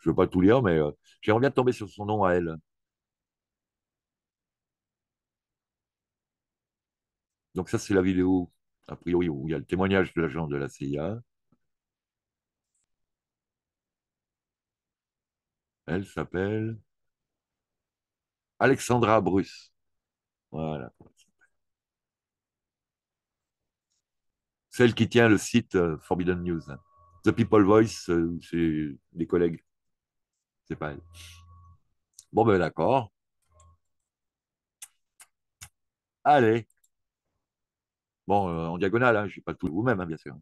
Je ne veux pas tout lire, mais j'ai envie de tomber sur son nom à elle. Donc ça, c'est la vidéo, a priori, où il y a le témoignage de l'agent de la CIA. Elle s'appelle Alexandra Bruce. Voilà. Celle qui tient le site euh, Forbidden News. The People Voice, euh, c'est des collègues. C'est pas elle. Bon, ben d'accord. Allez. Bon, euh, en diagonale, hein, je ne suis pas tout vous-même, hein, bien sûr.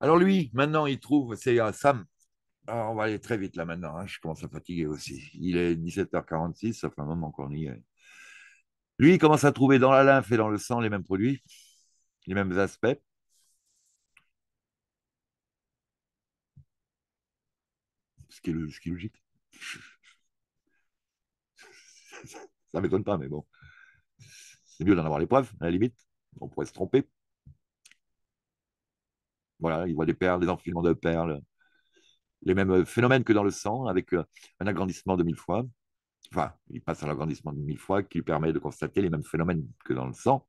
Alors lui, maintenant, il trouve, c'est euh, Sam. Ah, on va aller très vite là maintenant, hein, je commence à fatiguer aussi. Il est 17h46, ça fait un moment qu'on y est. Lui, il commence à trouver dans la lymphe et dans le sang les mêmes produits, les mêmes aspects. ce qui est, logique. [laughs] ça ne m'étonne pas, mais bon. C'est mieux d'en avoir les preuves, à la limite. On pourrait se tromper. Voilà, il voit des perles, des enfilements de perles, les mêmes euh, phénomènes que dans le sang, avec euh, un agrandissement de mille fois. Enfin, il passe à l'agrandissement de mille fois qui lui permet de constater les mêmes phénomènes que dans le sang,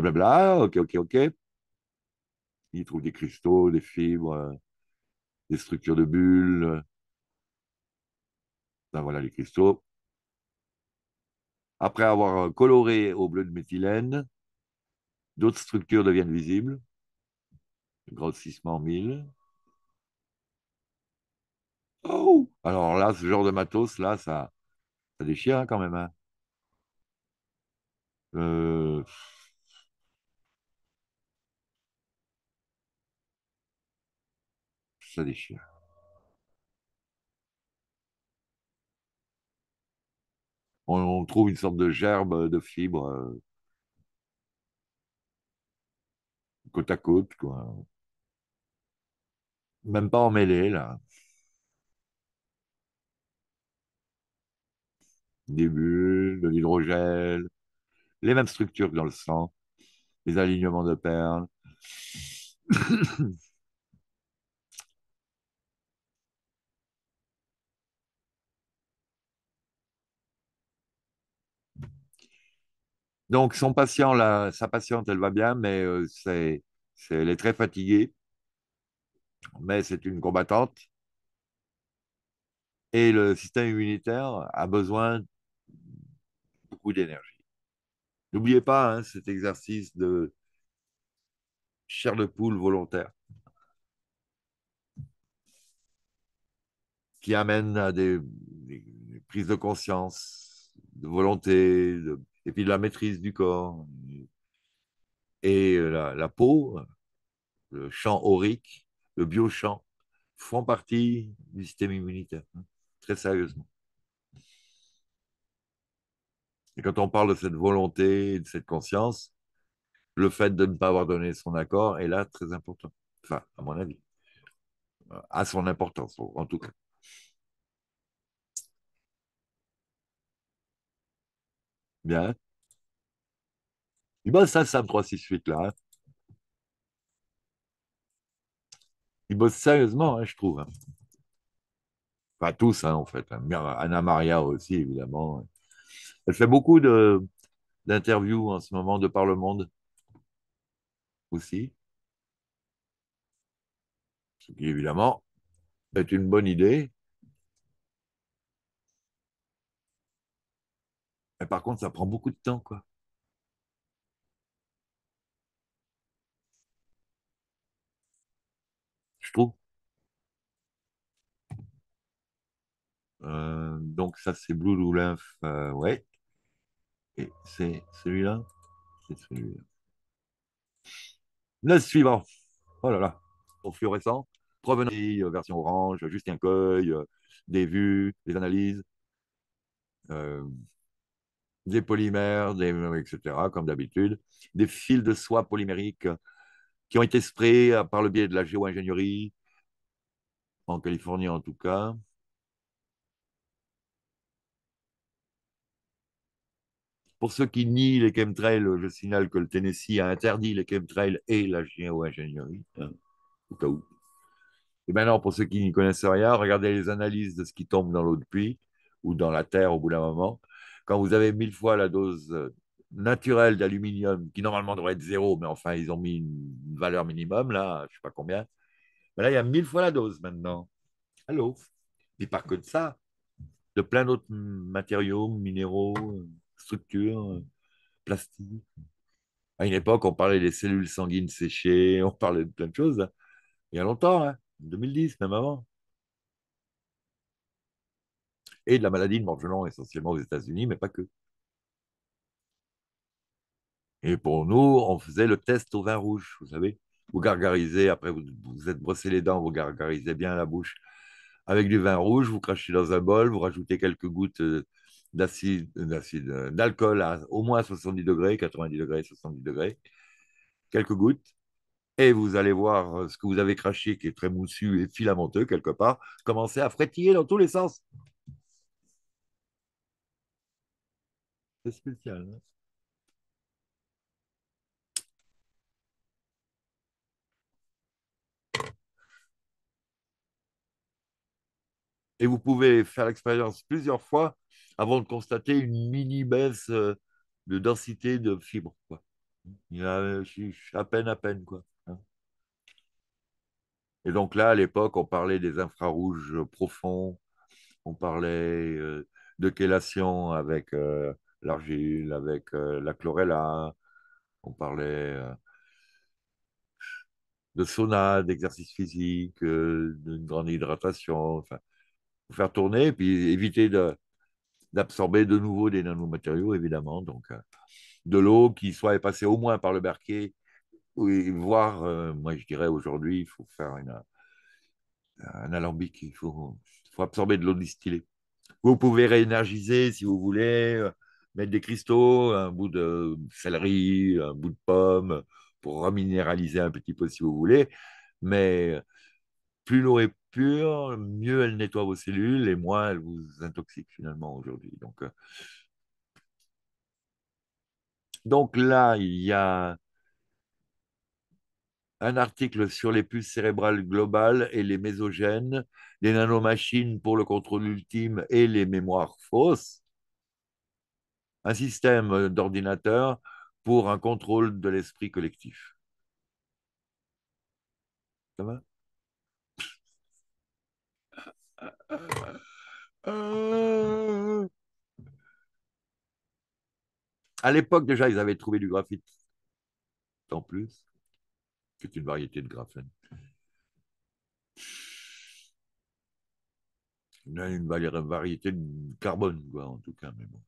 blablabla, ok, ok, ok. Il trouve des cristaux, des fibres, euh, des structures de bulles. Ben voilà les cristaux. Après avoir euh, coloré au bleu de méthylène, d'autres structures deviennent visibles. Grossissement 1000. Oh Alors là, ce genre de matos, là, ça, ça déchire hein, quand même. Hein. Euh, ça déchire. On, trouve une sorte de gerbe euh, de fibres euh, côte à côte, quoi. Même pas mêlée, là. Des bulles, de l'hydrogène, les mêmes structures que dans le sang, les alignements de perles. [coughs] Donc, son patient, sa patiente, elle va bien, mais euh, elle est très fatiguée. Mais c'est une combattante. Et le système immunitaire a besoin de beaucoup d'énergie. N'oubliez pas hein, cet exercice de chair de poule volontaire qui amène à des, prises de conscience, de volonté, de et puis de la maîtrise du corps. Et euh, la, peau, le champ aurique, le biochamp, font partie du système immunitaire, hein, très sérieusement. Et quand on parle de cette volonté, de cette conscience, le fait de ne pas avoir donné son accord est là très important. Enfin, à mon avis, euh, à son importance, en tout cas. Bien. il bosse ça, 6, 368 là. Il hein. bosse sérieusement, hein, je trouve. Hein. Pas tous, en fait. Euh, Anna Maria aussi, évidemment. Elle fait beaucoup d'interviews en ce moment de par le monde aussi. Ce qui, évidemment, est une bonne idée par contre, ça prend beaucoup de temps, quoi. Je trouve. Euh, donc ça, c'est Blue Lymph, euh, ouais. Et c'est celui-là C'est celui-là. Le suivant. Oh là là, au fluorescent. Provenant euh, version orange, Juste un des vues, des analyses des polymères, des, euh, etc., comme d'habitude, des fils de soie polymériques euh, qui ont été sprayés euh, par le biais de la géo-ingénierie, en Californie en tout cas. Pour ceux qui nient les chemtrails, je signale que le Tennessee a interdit les chemtrails et la géo-ingénierie, hein, au cas où. Et maintenant, pour ceux qui n'y connaissent rien, regardez les analyses de ce qui tombe dans l'eau de puits ou dans la terre au bout d'un moment quand vous avez mille fois la dose euh, naturelle d'aluminium, qui normalement devrait être zéro, mais enfin, ils ont mis une valeur minimum, là, je ne sais pas combien. Mais là, il y a mille fois la dose maintenant. Allô Et par que de ça, de plein d'autres matériaux, minéraux, structures, euh, plastiques. À une époque, on parlait des cellules sanguines séchées, on parlait de plein de choses. Il y a longtemps, 2010, hein, même avant et de la maladie de Morgelon, essentiellement aux États-Unis, mais pas que. Et pour nous, on faisait le test au vin rouge, vous savez. Vous gargarisez, après vous vous êtes brossé les dents, vous gargarisez bien la bouche avec du vin rouge, vous crachez dans un bol, vous rajoutez quelques gouttes euh, d'acide, euh, euh, d'alcool à au moins 70 degrés, 90 degrés, 70 degrés, quelques gouttes, et vous allez voir ce que vous avez craché, qui est très moussu et filamenteux quelque part, commencer à frétiller dans tous les sens. C'est spécial. Hein. Et vous pouvez faire l'expérience plusieurs fois avant de constater une mini baisse euh, de densité de fibres, quoi. Il y a euh, à peine, à peine, quoi. Hein. Et donc là, à l'époque, on parlait des infrarouges profonds, on parlait euh, de chélation avec l'argile, avec euh, la chlorella. On parlait euh, de sauna, d'exercice physique, euh, d'une grande hydratation. Enfin, faire tourner et puis éviter d'absorber de, nouveau des nanomatériaux, évidemment. Donc, de l'eau qui soit passée au moins par le berquet, et voire, moi je dirais aujourd'hui, il faut faire un alambic, il faut, faut absorber de l'eau distillée. Vous pouvez réénergiser si vous voulez, mettre des cristaux, un bout de céleri, un bout de pomme, pour reminéraliser un petit peu si vous voulez. Mais euh, plus l'eau est pure, mieux elle nettoie vos cellules et moins elle vous intoxique finalement aujourd'hui. Donc, euh, Donc là, il y a un article sur les puces cérébrales globales et les mésogènes, les nanomachines pour le contrôle ultime et les mémoires fausses un système euh, d'ordinateur pour un contrôle de l'esprit collectif. Ça va À l'époque, déjà, ils avaient trouvé du graphite. En plus, c'est une variété de graphène. Une, une variété de carbone, quoi, en tout cas, mais bon.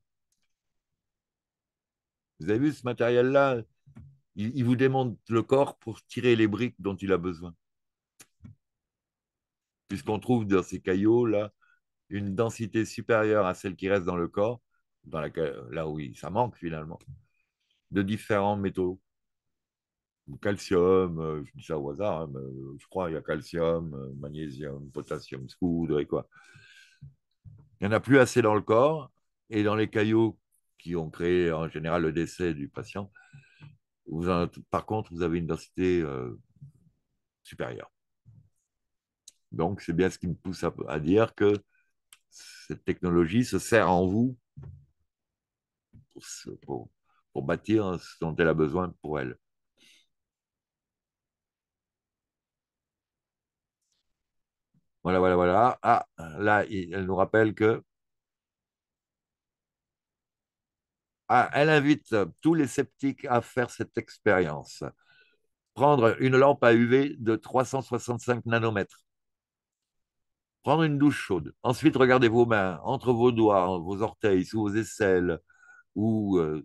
Vous avez vu ce matériel-là il, vous démonte le corps pour tirer les briques dont il a besoin. Puisqu'on trouve dans ces caillots-là une densité supérieure à celle qui reste dans le corps, dans là où il, ça manque finalement, de différents métaux. Calcium, euh, je dis ça au hasard, hein, euh, je crois qu'il y a calcium, euh, magnésium, potassium, scoudre et quoi. Il n'y en a plus assez dans le corps, et dans les caillots qui ont créé en général le décès du patient. par contre, vous avez une densité euh, supérieure. Donc, c'est bien ce qui me pousse à, dire que cette technologie se sert en vous pour bâtir ce dont elle a besoin pour elle. Voilà, voilà, voilà. Ah, là, elle nous rappelle que Ah, elle invite euh, tous les sceptiques à faire cette expérience. Prendre une lampe à UV de 365 nanomètres. Prendre une douche chaude. Ensuite, regardez vos mains, entre vos doigts, vos orteils, sous vos aisselles ou euh,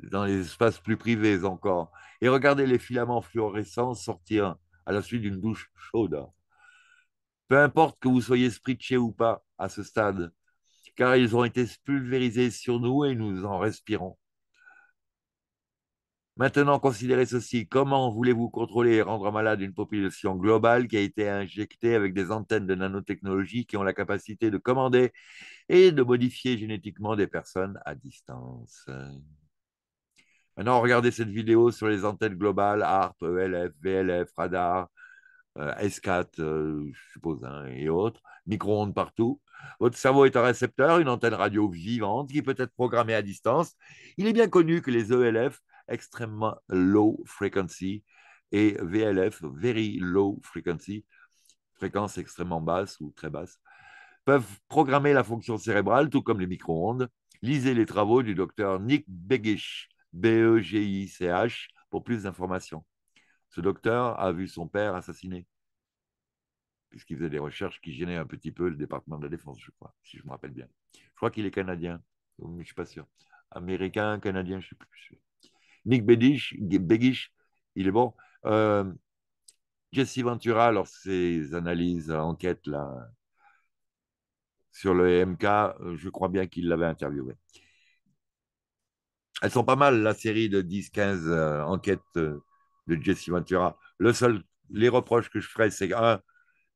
dans les espaces plus privés encore. Et regardez les filaments fluorescents sortir à la suite d'une douche chaude. Peu importe que vous soyez spritché ou pas à ce stade, car ils ont été pulvérisés sur nous et nous en respirons. Maintenant, considérez ceci. Comment voulez-vous contrôler et rendre malade une population globale qui a été injectée avec des antennes de nanotechnologie qui ont la capacité de commander et de modifier génétiquement des personnes à distance Maintenant, regardez cette vidéo sur les antennes globales, ARP, ELF, VLF, radar, euh, S4, euh, je suppose, hein, et autres, micro-ondes partout. Votre cerveau est un récepteur, une antenne radio vivante qui peut être programmée à distance. Il est bien connu que les ELF, extrêmement low frequency, et VLF, very low frequency, fréquence extrêmement basse ou très basse, peuvent programmer la fonction cérébrale, tout comme les micro-ondes. Lisez les travaux du docteur Nick Begich b e pour plus d'informations. Ce docteur a vu son père assassiné, puisqu'il faisait des recherches qui gênaient un petit peu le département de la défense, je crois, si je me rappelle bien. Je crois qu'il est canadien, je ne suis pas sûr. Américain, canadien, je ne suis plus sûr. Nick Begish, il est bon. Euh, Jesse Ventura, alors ses analyses, enquêtes là, sur le MK, euh, je crois bien qu'il l'avait interviewé. Elles sont pas mal, la série de 10-15 euh, enquêtes de Jesse Ventura. Le seul, les reproches que je ferais, c'est un,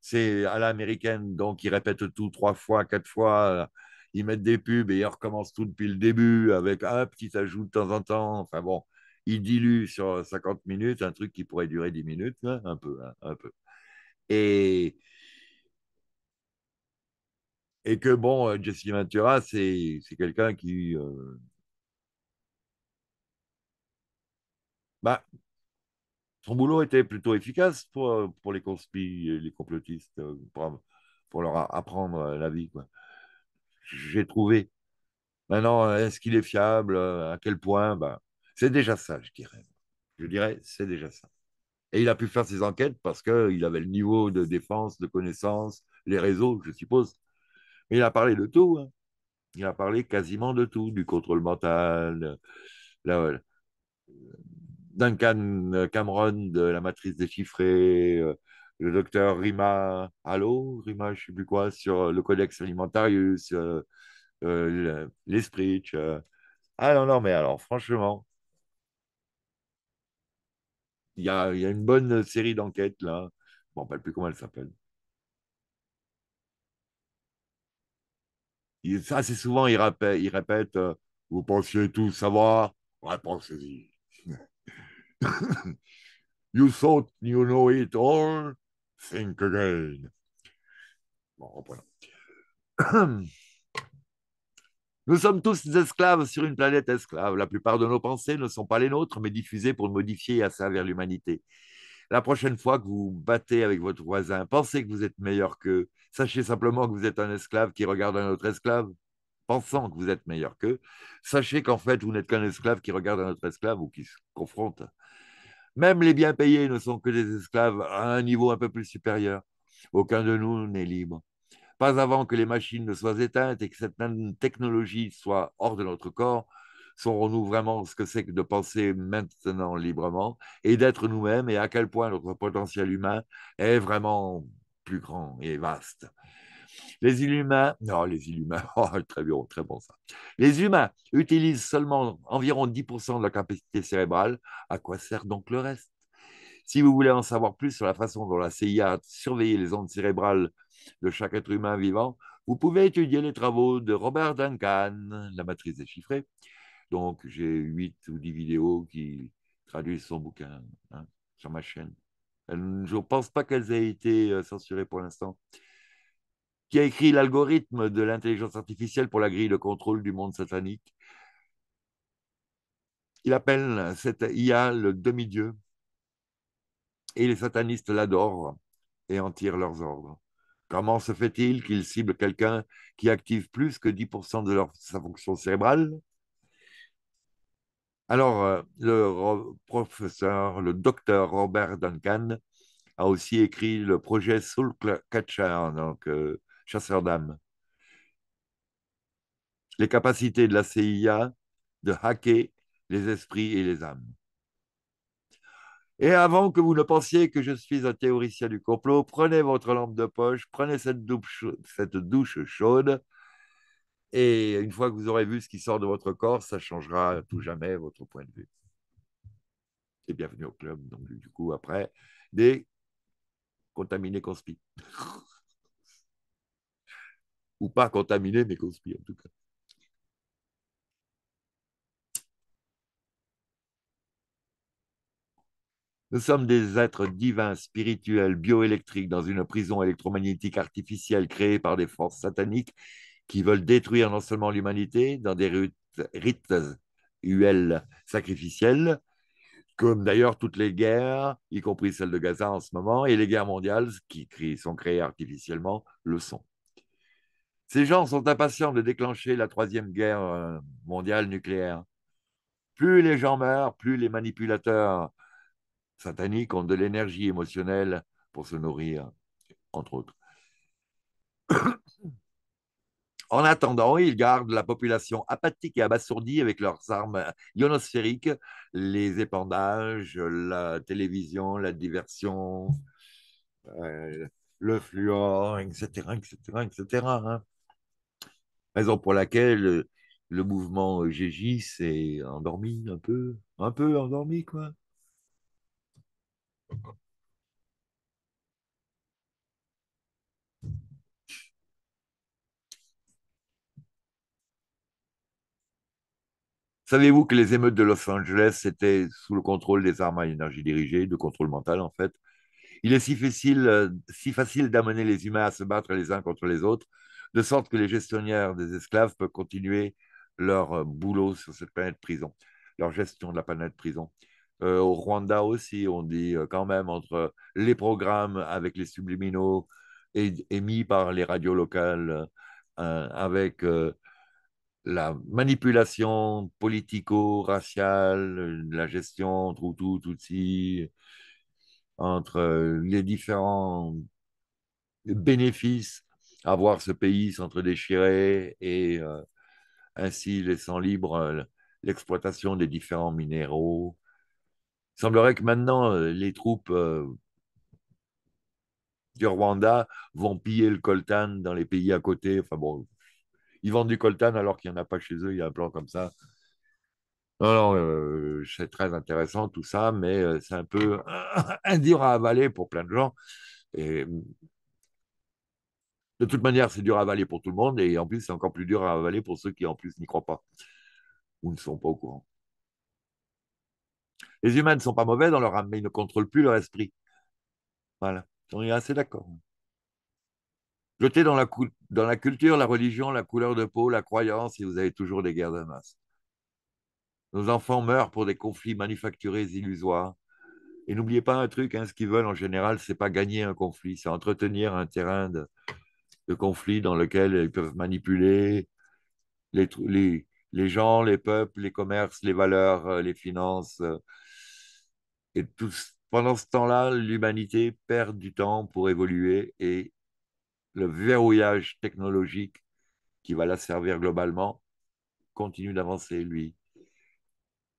c'est à l'américaine, donc ils répète tout trois fois, quatre fois, euh, Il mettent des pubs et il recommence tout depuis le début avec un petit ajout de temps en temps. Enfin bon, ils diluent sur 50 minutes un truc qui pourrait durer 10 minutes, hein, un peu, hein, un peu. Et et que bon, euh, Jesse Ventura, c'est quelqu'un qui euh, bah, son boulot était plutôt efficace pour, pour les conspires, les complotistes, euh, pour, leur apprendre euh, la vie. J'ai trouvé. Maintenant, euh, est-ce qu'il est fiable À quel point ben, C'est déjà ça, je dirais. Je dirais, c'est déjà ça. Et il a pu faire ses enquêtes parce qu'il avait le niveau de défense, de connaissance, les réseaux, je suppose. Mais il a parlé de tout. Hein. Il a parlé quasiment de tout, du contrôle mental, de, la, Duncan euh, Cameron de la matrice déchiffrée, euh, le docteur Rima Allô, Rima je ne sais plus quoi, sur euh, le Codex Alimentarius, l'esprit. Ah non, non, mais alors franchement, il y, a, une bonne série d'enquêtes là. Bon, pas plus comment elle s'appelle. Assez souvent, il répète, Vous pensiez tout savoir répensez y [laughs] you thought you know it all, think again. [clears throat] Nous sommes tous des esclaves sur une planète esclave. La plupart de nos pensées ne sont pas les nôtres, mais diffusées pour modifier et vers l'humanité. La prochaine fois que vous battez avec votre voisin, pensez que vous êtes meilleur qu'eux. Sachez simplement que vous êtes un esclave qui regarde un autre esclave pensant que vous êtes meilleur qu'eux, sachez qu'en fait, vous n'êtes qu'un esclave qui regarde un autre esclave ou qui se confronte. Même les bien payés ne sont que des esclaves à un niveau un peu plus supérieur. Aucun de nous n'est libre. Pas avant que les machines ne soient éteintes et que cette même technologie soit hors de notre corps, saurons-nous vraiment ce que c'est que de penser maintenant librement et d'être nous-mêmes et à quel point notre potentiel humain est vraiment plus grand et vaste. Les humains, les humains, [laughs] oh, très très bon ça. Les humains utilisent seulement environ 10% de la capacité cérébrale. À quoi sert donc le reste Si vous voulez en savoir plus sur la façon dont la CIA a les ondes cérébrales de chaque être humain vivant, vous pouvez étudier les travaux de Robert Duncan, La matrice des chiffrés. Donc, j'ai 8 ou 10 vidéos qui traduisent son bouquin hein, sur ma chaîne. Euh, je ne pense pas qu'elles aient été euh, censurées pour l'instant qui a écrit l'algorithme de l'intelligence artificielle pour la grille de contrôle du monde satanique. Il appelle cette IA le demi-dieu. Et les satanistes l'adorent et en tirent leurs ordres. Comment se fait-il qu'il cible quelqu'un qui active plus que 10% de leur, sa fonction cérébrale Alors, euh, le professeur, le docteur Robert Duncan a aussi écrit le projet Soul donc euh, chasseurs d'âmes. Les capacités de la CIA de hacker les esprits et les âmes. Et avant que vous ne pensiez que je suis un théoricien du complot, prenez votre lampe de poche, prenez cette douche, cette douche chaude, et une fois que vous aurez vu ce qui sort de votre corps, ça changera à tout jamais votre point de vue. Et bienvenue au club, donc du coup, après, des contaminés conspi. [laughs] ou pas contaminer mais conspires, en tout cas. Nous sommes des êtres divins, spirituels, bioélectriques, dans une prison électromagnétique artificielle créée par des forces sataniques qui veulent détruire non seulement l'humanité dans des rites, rites sacrificiels, comme d'ailleurs toutes les guerres, y compris celle de Gaza en ce moment, et les guerres mondiales qui sont créées artificiellement le sont. Ces gens sont impatients de déclencher la troisième guerre euh, mondiale nucléaire. Plus les gens meurent, plus les manipulateurs sataniques ont de l'énergie émotionnelle pour se nourrir, entre autres. [coughs] En attendant, ils gardent la population apathique et abasourdie avec leurs armes ionosphériques, les épandages, la télévision, la diversion, euh, le fluor, etc., etc., etc raison pour laquelle euh, le mouvement Gégis euh, s'est endormi un peu, un peu endormi, quoi. Savez-vous que les émeutes de Los Angeles étaient sous le contrôle des armes à énergie dirigée, de contrôle mental en fait Il est si facile, euh, si facile d'amener les humains à se battre les uns contre les autres de sorte que les gestionnaires des esclaves peuvent continuer leur euh, boulot sur cette planète prison, leur gestion de la planète prison. Euh, au Rwanda aussi, on dit euh, quand même entre les programmes avec les subliminaux émis par les radios locales, avec la manipulation politico-raciale, la gestion entre tout, si, entre les différents bénéfices à voir ce pays s'entre-déchirer et euh, ainsi laissant libre euh, l'exploitation des différents minéraux. Il semblerait que maintenant, euh, les troupes du Rwanda vont piller le coltan dans les pays à côté. Enfin bon, ils vendent du coltan alors qu'il n'y en a pas chez eux, il y a un plan comme ça. Alors, c'est très intéressant tout ça, mais c'est un peu un [coughs] à avaler pour plein de gens. Et de toute manière, c'est dur à avaler pour tout le monde et en plus, c'est encore plus dur à avaler pour ceux qui, en plus, n'y croient pas ou ne sont pas au courant. Les humains ne sont pas mauvais dans leur âme, mais ils ne contrôlent plus leur esprit. Voilà, on est assez d'accord. Jetez dans la, dans la culture, la religion, la couleur de peau, la croyance, et vous avez toujours des guerres de masse. Nos enfants meurent pour des conflits manufacturés illusoires. Et n'oubliez pas un truc, hein, ce qu'ils veulent en général, c'est pas gagner un conflit, c'est entretenir un terrain de, de conflits dans lesquels ils peuvent manipuler les, les, gens, les peuples, les commerces, les valeurs, euh, les finances. Euh, et tout, pendant ce temps-là, l'humanité perd du temps pour évoluer et le verrouillage technologique qui va la servir globalement continue d'avancer, lui.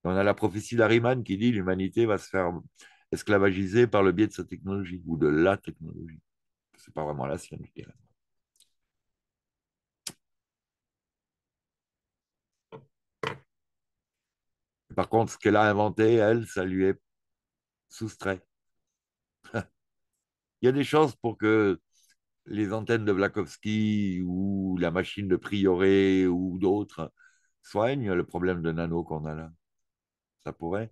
On a la prophétie d'Ariman qui dit l'humanité va se faire esclavagiser par le biais de sa technologie ou de la technologie. C'est pas vraiment la sienne, je dirais. Par contre, ce qu'elle a inventé, elle, ça lui est soustrait. [laughs] Il y a des chances pour que les antennes de Blakowski ou la machine de Prioré ou d'autres soignent le problème de nano qu'on a là. Ça pourrait.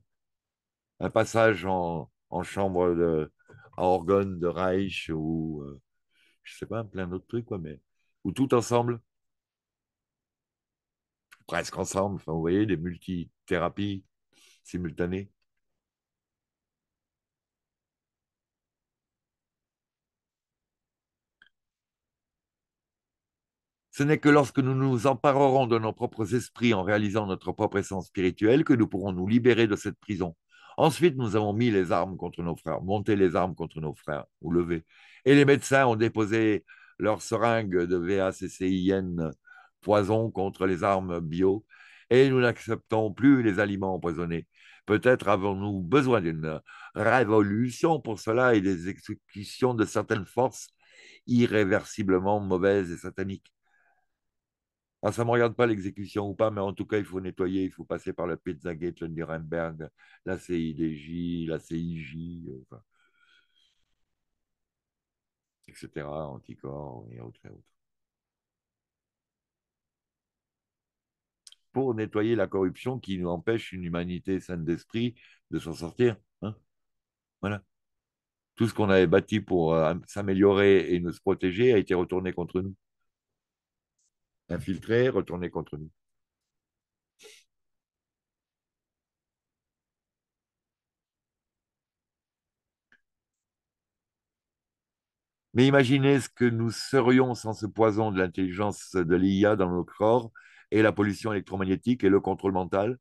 Un passage en, chambre de, à organe de Reich ou, euh, je sais pas, plein d'autres trucs, quoi, mais, ou tout ensemble presque ensemble. vous voyez, des multithérapies simultanées. Ce n'est que lorsque nous nous emparerons de nos propres esprits en réalisant notre propre essence spirituelle que nous pourrons nous libérer de cette prison. Ensuite, nous avons mis les armes contre nos frères, monté les armes contre nos frères, ou levé. Et les médecins ont déposé leurs seringues de VACCIN poison contre les armes bio et nous n'acceptons plus les aliments empoisonnés. Peut-être avons-nous besoin d'une révolution pour cela et des exécutions de certaines forces irréversiblement mauvaises et sataniques. Ah, ça ne me regarde pas l'exécution ou pas, mais en tout cas, il faut nettoyer, il faut passer par le Pizzagate, le Nuremberg, la CIDJ, la CIJ, etc., anticorps et autres et autres. pour nettoyer la corruption qui nous empêche une humanité saine d'esprit de s'en sortir. Hein. voilà. Tout ce qu'on avait bâti pour euh, s'améliorer et nous protéger a été retourné contre nous. Infiltré, retourné contre nous. Mais imaginez ce que nous serions sans ce poison de l'intelligence de l'IA dans nos corps et la pollution électromagnétique et le contrôle mental.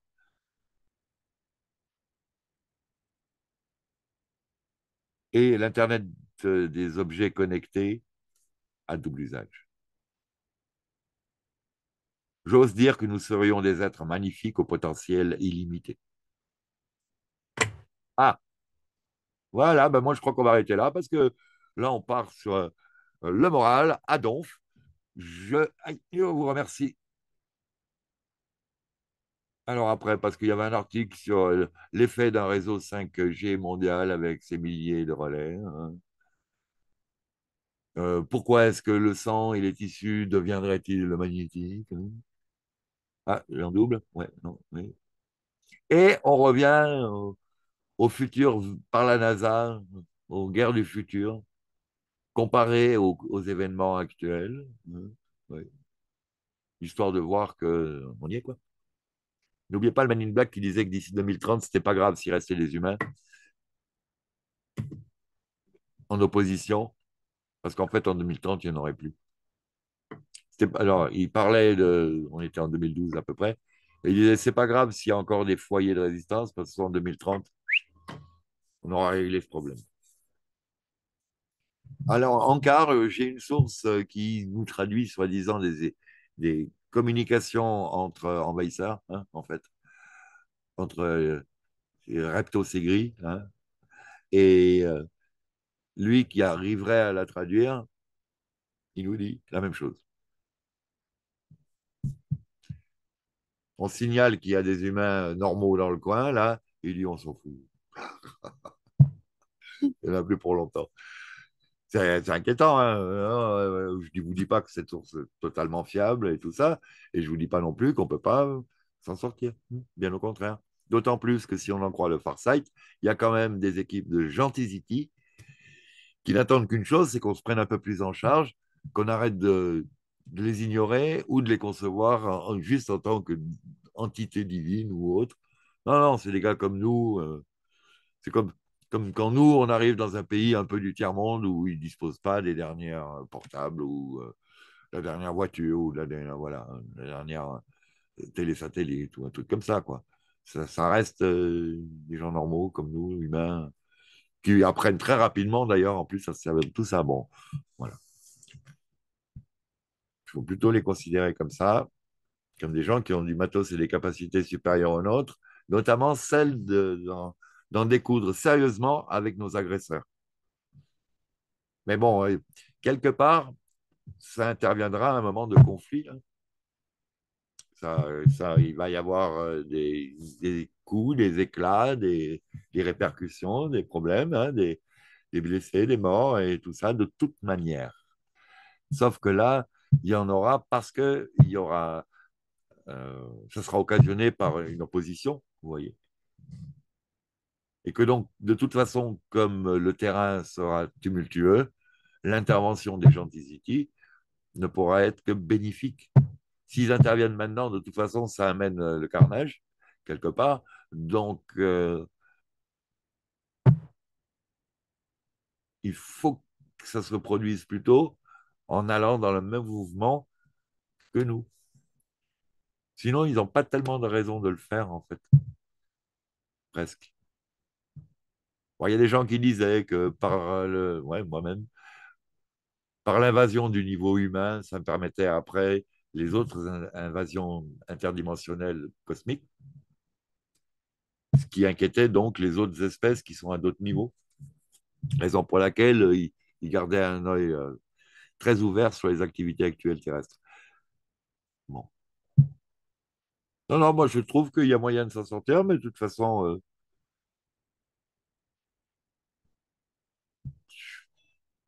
Et l'Internet des objets connectés à double usage. J'ose dire que nous serions des êtres magnifiques au potentiel illimité. Ah, voilà, ben moi je crois qu'on va arrêter là parce que là on part sur euh, le moral à je vous remercie. Alors après, parce qu'il y avait un article sur euh, l'effet d'un réseau 5G mondial avec ses milliers de relais. Hein. Euh, pourquoi est-ce que le sang et les tissus deviendraient-ils magnétiques hein? Ah, en double non, oui. Et on revient au, futur par la NASA, aux guerres du futur, comparé aux, événements actuels. Hein, Histoire de voir qu'on y est, quoi. N'oubliez pas le Man Black qui disait que d'ici 2030, ce n'était pas grave s'il restait les humains en opposition, parce qu'en fait, en 2030, il n'y en aurait plus. Alors, il parlait de. On était en 2012 à peu près. Et il disait c'est pas grave s'il y a encore des foyers de résistance, parce qu'en 2030, on aura réglé ce problème. Alors, en quart, euh, j'ai une source euh, qui nous traduit soi-disant des, communication entre envahisseurs, hein, en fait, entre euh, euh hein, et et euh, lui qui arriverait à la traduire, il nous dit la même chose. On signale qu'il y a des humains euh, normaux dans le coin, là, il dit on s'en fout. [laughs] il n'y plus pour longtemps. C'est inquiétant. Hein. Euh, euh, je ne vous dis pas que cette source est totalement fiable et tout ça, et je ne vous dis pas non plus qu'on ne peut pas euh, s'en sortir. Hum, bien au contraire. D'autant plus que si on en croit le Farsight, il y a quand même des équipes de gentility qui n'attendent qu'une chose, c'est qu'on se prenne un peu plus en charge, qu'on arrête de, les ignorer ou de les concevoir juste en tant qu'entité divine ou autre. Non, non, c'est des gars comme nous. c'est comme, comme quand nous, on arrive dans un pays un peu du tiers-monde où ils ne disposent pas des dernières euh, portables ou euh, la dernière voiture ou la dernière, voilà, la dernière euh, ou un truc comme ça. Quoi. Ça, reste des gens normaux comme nous, humains, qui apprennent très rapidement d'ailleurs. En plus, ça sert tout ça. Bon, voilà. Il faut plutôt les considérer comme ça, comme des gens qui ont du matos et des capacités supérieures aux nôtres, notamment celles de, dans, d'en découdre sérieusement avec nos agresseurs. Mais bon, quelque part, ça interviendra à un moment de conflit. Hein. Ça, ça, il va y avoir euh, des, coups, des éclats, des, répercussions, des problèmes, hein, des, blessés, des morts et tout ça de toute manière. Sauf que là, il y en aura parce que il y aura, euh, ça sera occasionné par une opposition, vous voyez et que donc, de toute façon, comme euh, le terrain sera tumultueux, l'intervention des gens d'Isiti ne pourra être que bénéfique. S'ils interviennent maintenant, de toute façon, ça amène euh, le carnage, quelque part. Donc, euh, il faut que ça se reproduise plutôt en allant dans le même mouvement que nous. Sinon, ils n'ont pas tellement de raison de le faire, en fait. Presque il y a des gens qui disaient que par le, ouais, moi-même, par l'invasion du niveau humain, ça me permettait après les autres invasions interdimensionnelles cosmiques, ce qui inquiétait donc les autres espèces qui sont à d'autres niveaux. Raison pour laquelle euh, ils gardaient un œil euh, très ouvert sur les activités actuelles terrestres. Bon. Non, non, moi je trouve qu'il y a moyen de s'en sortir, mais de toute façon, euh,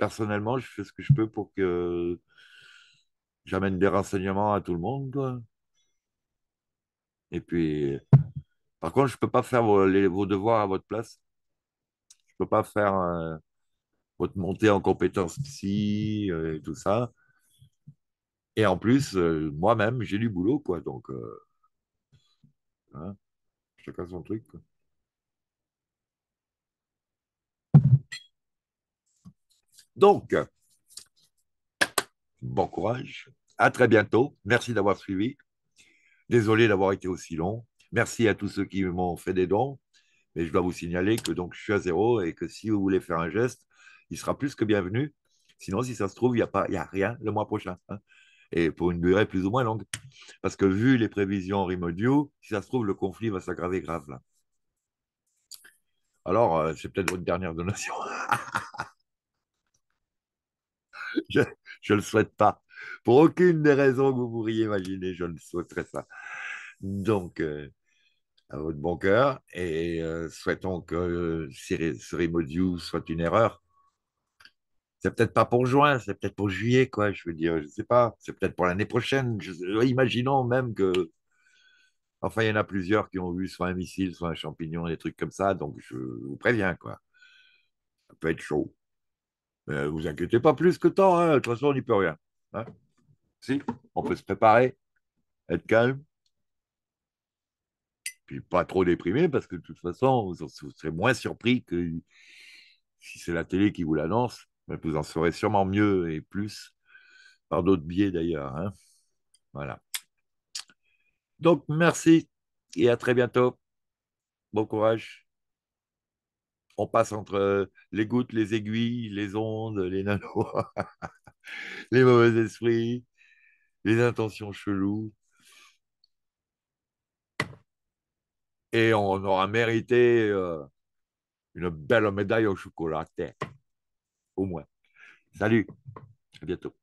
personnellement, je fais ce que je peux pour que j'amène des renseignements à tout le monde. Et puis, par contre, je ne peux pas faire vos, devoirs à votre place. Je ne peux pas faire euh, votre montée en compétences psy euh, et tout ça. Et en plus, euh, moi-même, j'ai du boulot, quoi. Donc, hein, chacun son truc. Donc, bon courage. À très bientôt. Merci d'avoir suivi. Désolé d'avoir été aussi long. Merci à tous ceux qui m'ont fait des dons. Mais je dois vous signaler que donc je suis à zéro et que si vous voulez faire un geste, il sera plus que bienvenu. Sinon, si ça se trouve, il n'y a, rien le mois prochain. Hein. et pour une durée plus ou moins longue. Parce que vu les prévisions Rimodio, si ça se trouve, le conflit va s'aggraver grave Alors, euh, c'est peut-être votre dernière donation. [laughs] [laughs] je ne le souhaite pas. Pour aucune des raisons que vous pourriez imaginer, je ne souhaiterais pas. Donc, euh, à votre bon cœur, et euh, souhaitons que ce euh, remodule soit une erreur. C'est peut-être pas pour juin, c'est peut-être pour juillet, quoi. Je veux dire, je ne sais pas. C'est peut-être pour l'année prochaine. imaginons même que. Enfin, il y en a plusieurs qui ont vu soit un missile, soit un champignon, des trucs comme ça. Donc, je vous préviens, quoi. Ça peut être chaud ne euh, vous inquiétez pas plus que tant, hein. de toute façon, on n'y peut rien. Hein. Si, on peut se préparer, être calme, puis pas trop déprimé, parce que de toute façon, vous serez moins surpris que si c'est la télé qui vous l'annonce, Mais vous en saurez sûrement mieux et plus, par d'autres biais d'ailleurs. Hein. Voilà. Donc, merci et à très bientôt. Bon courage on passe entre euh, les gouttes, les aiguilles, les ondes, les nanos, [laughs] les mauvais esprits, les intentions cheloues. Et on aura mérité euh, une belle médaille au chocolat, au moins. Salut, à bientôt.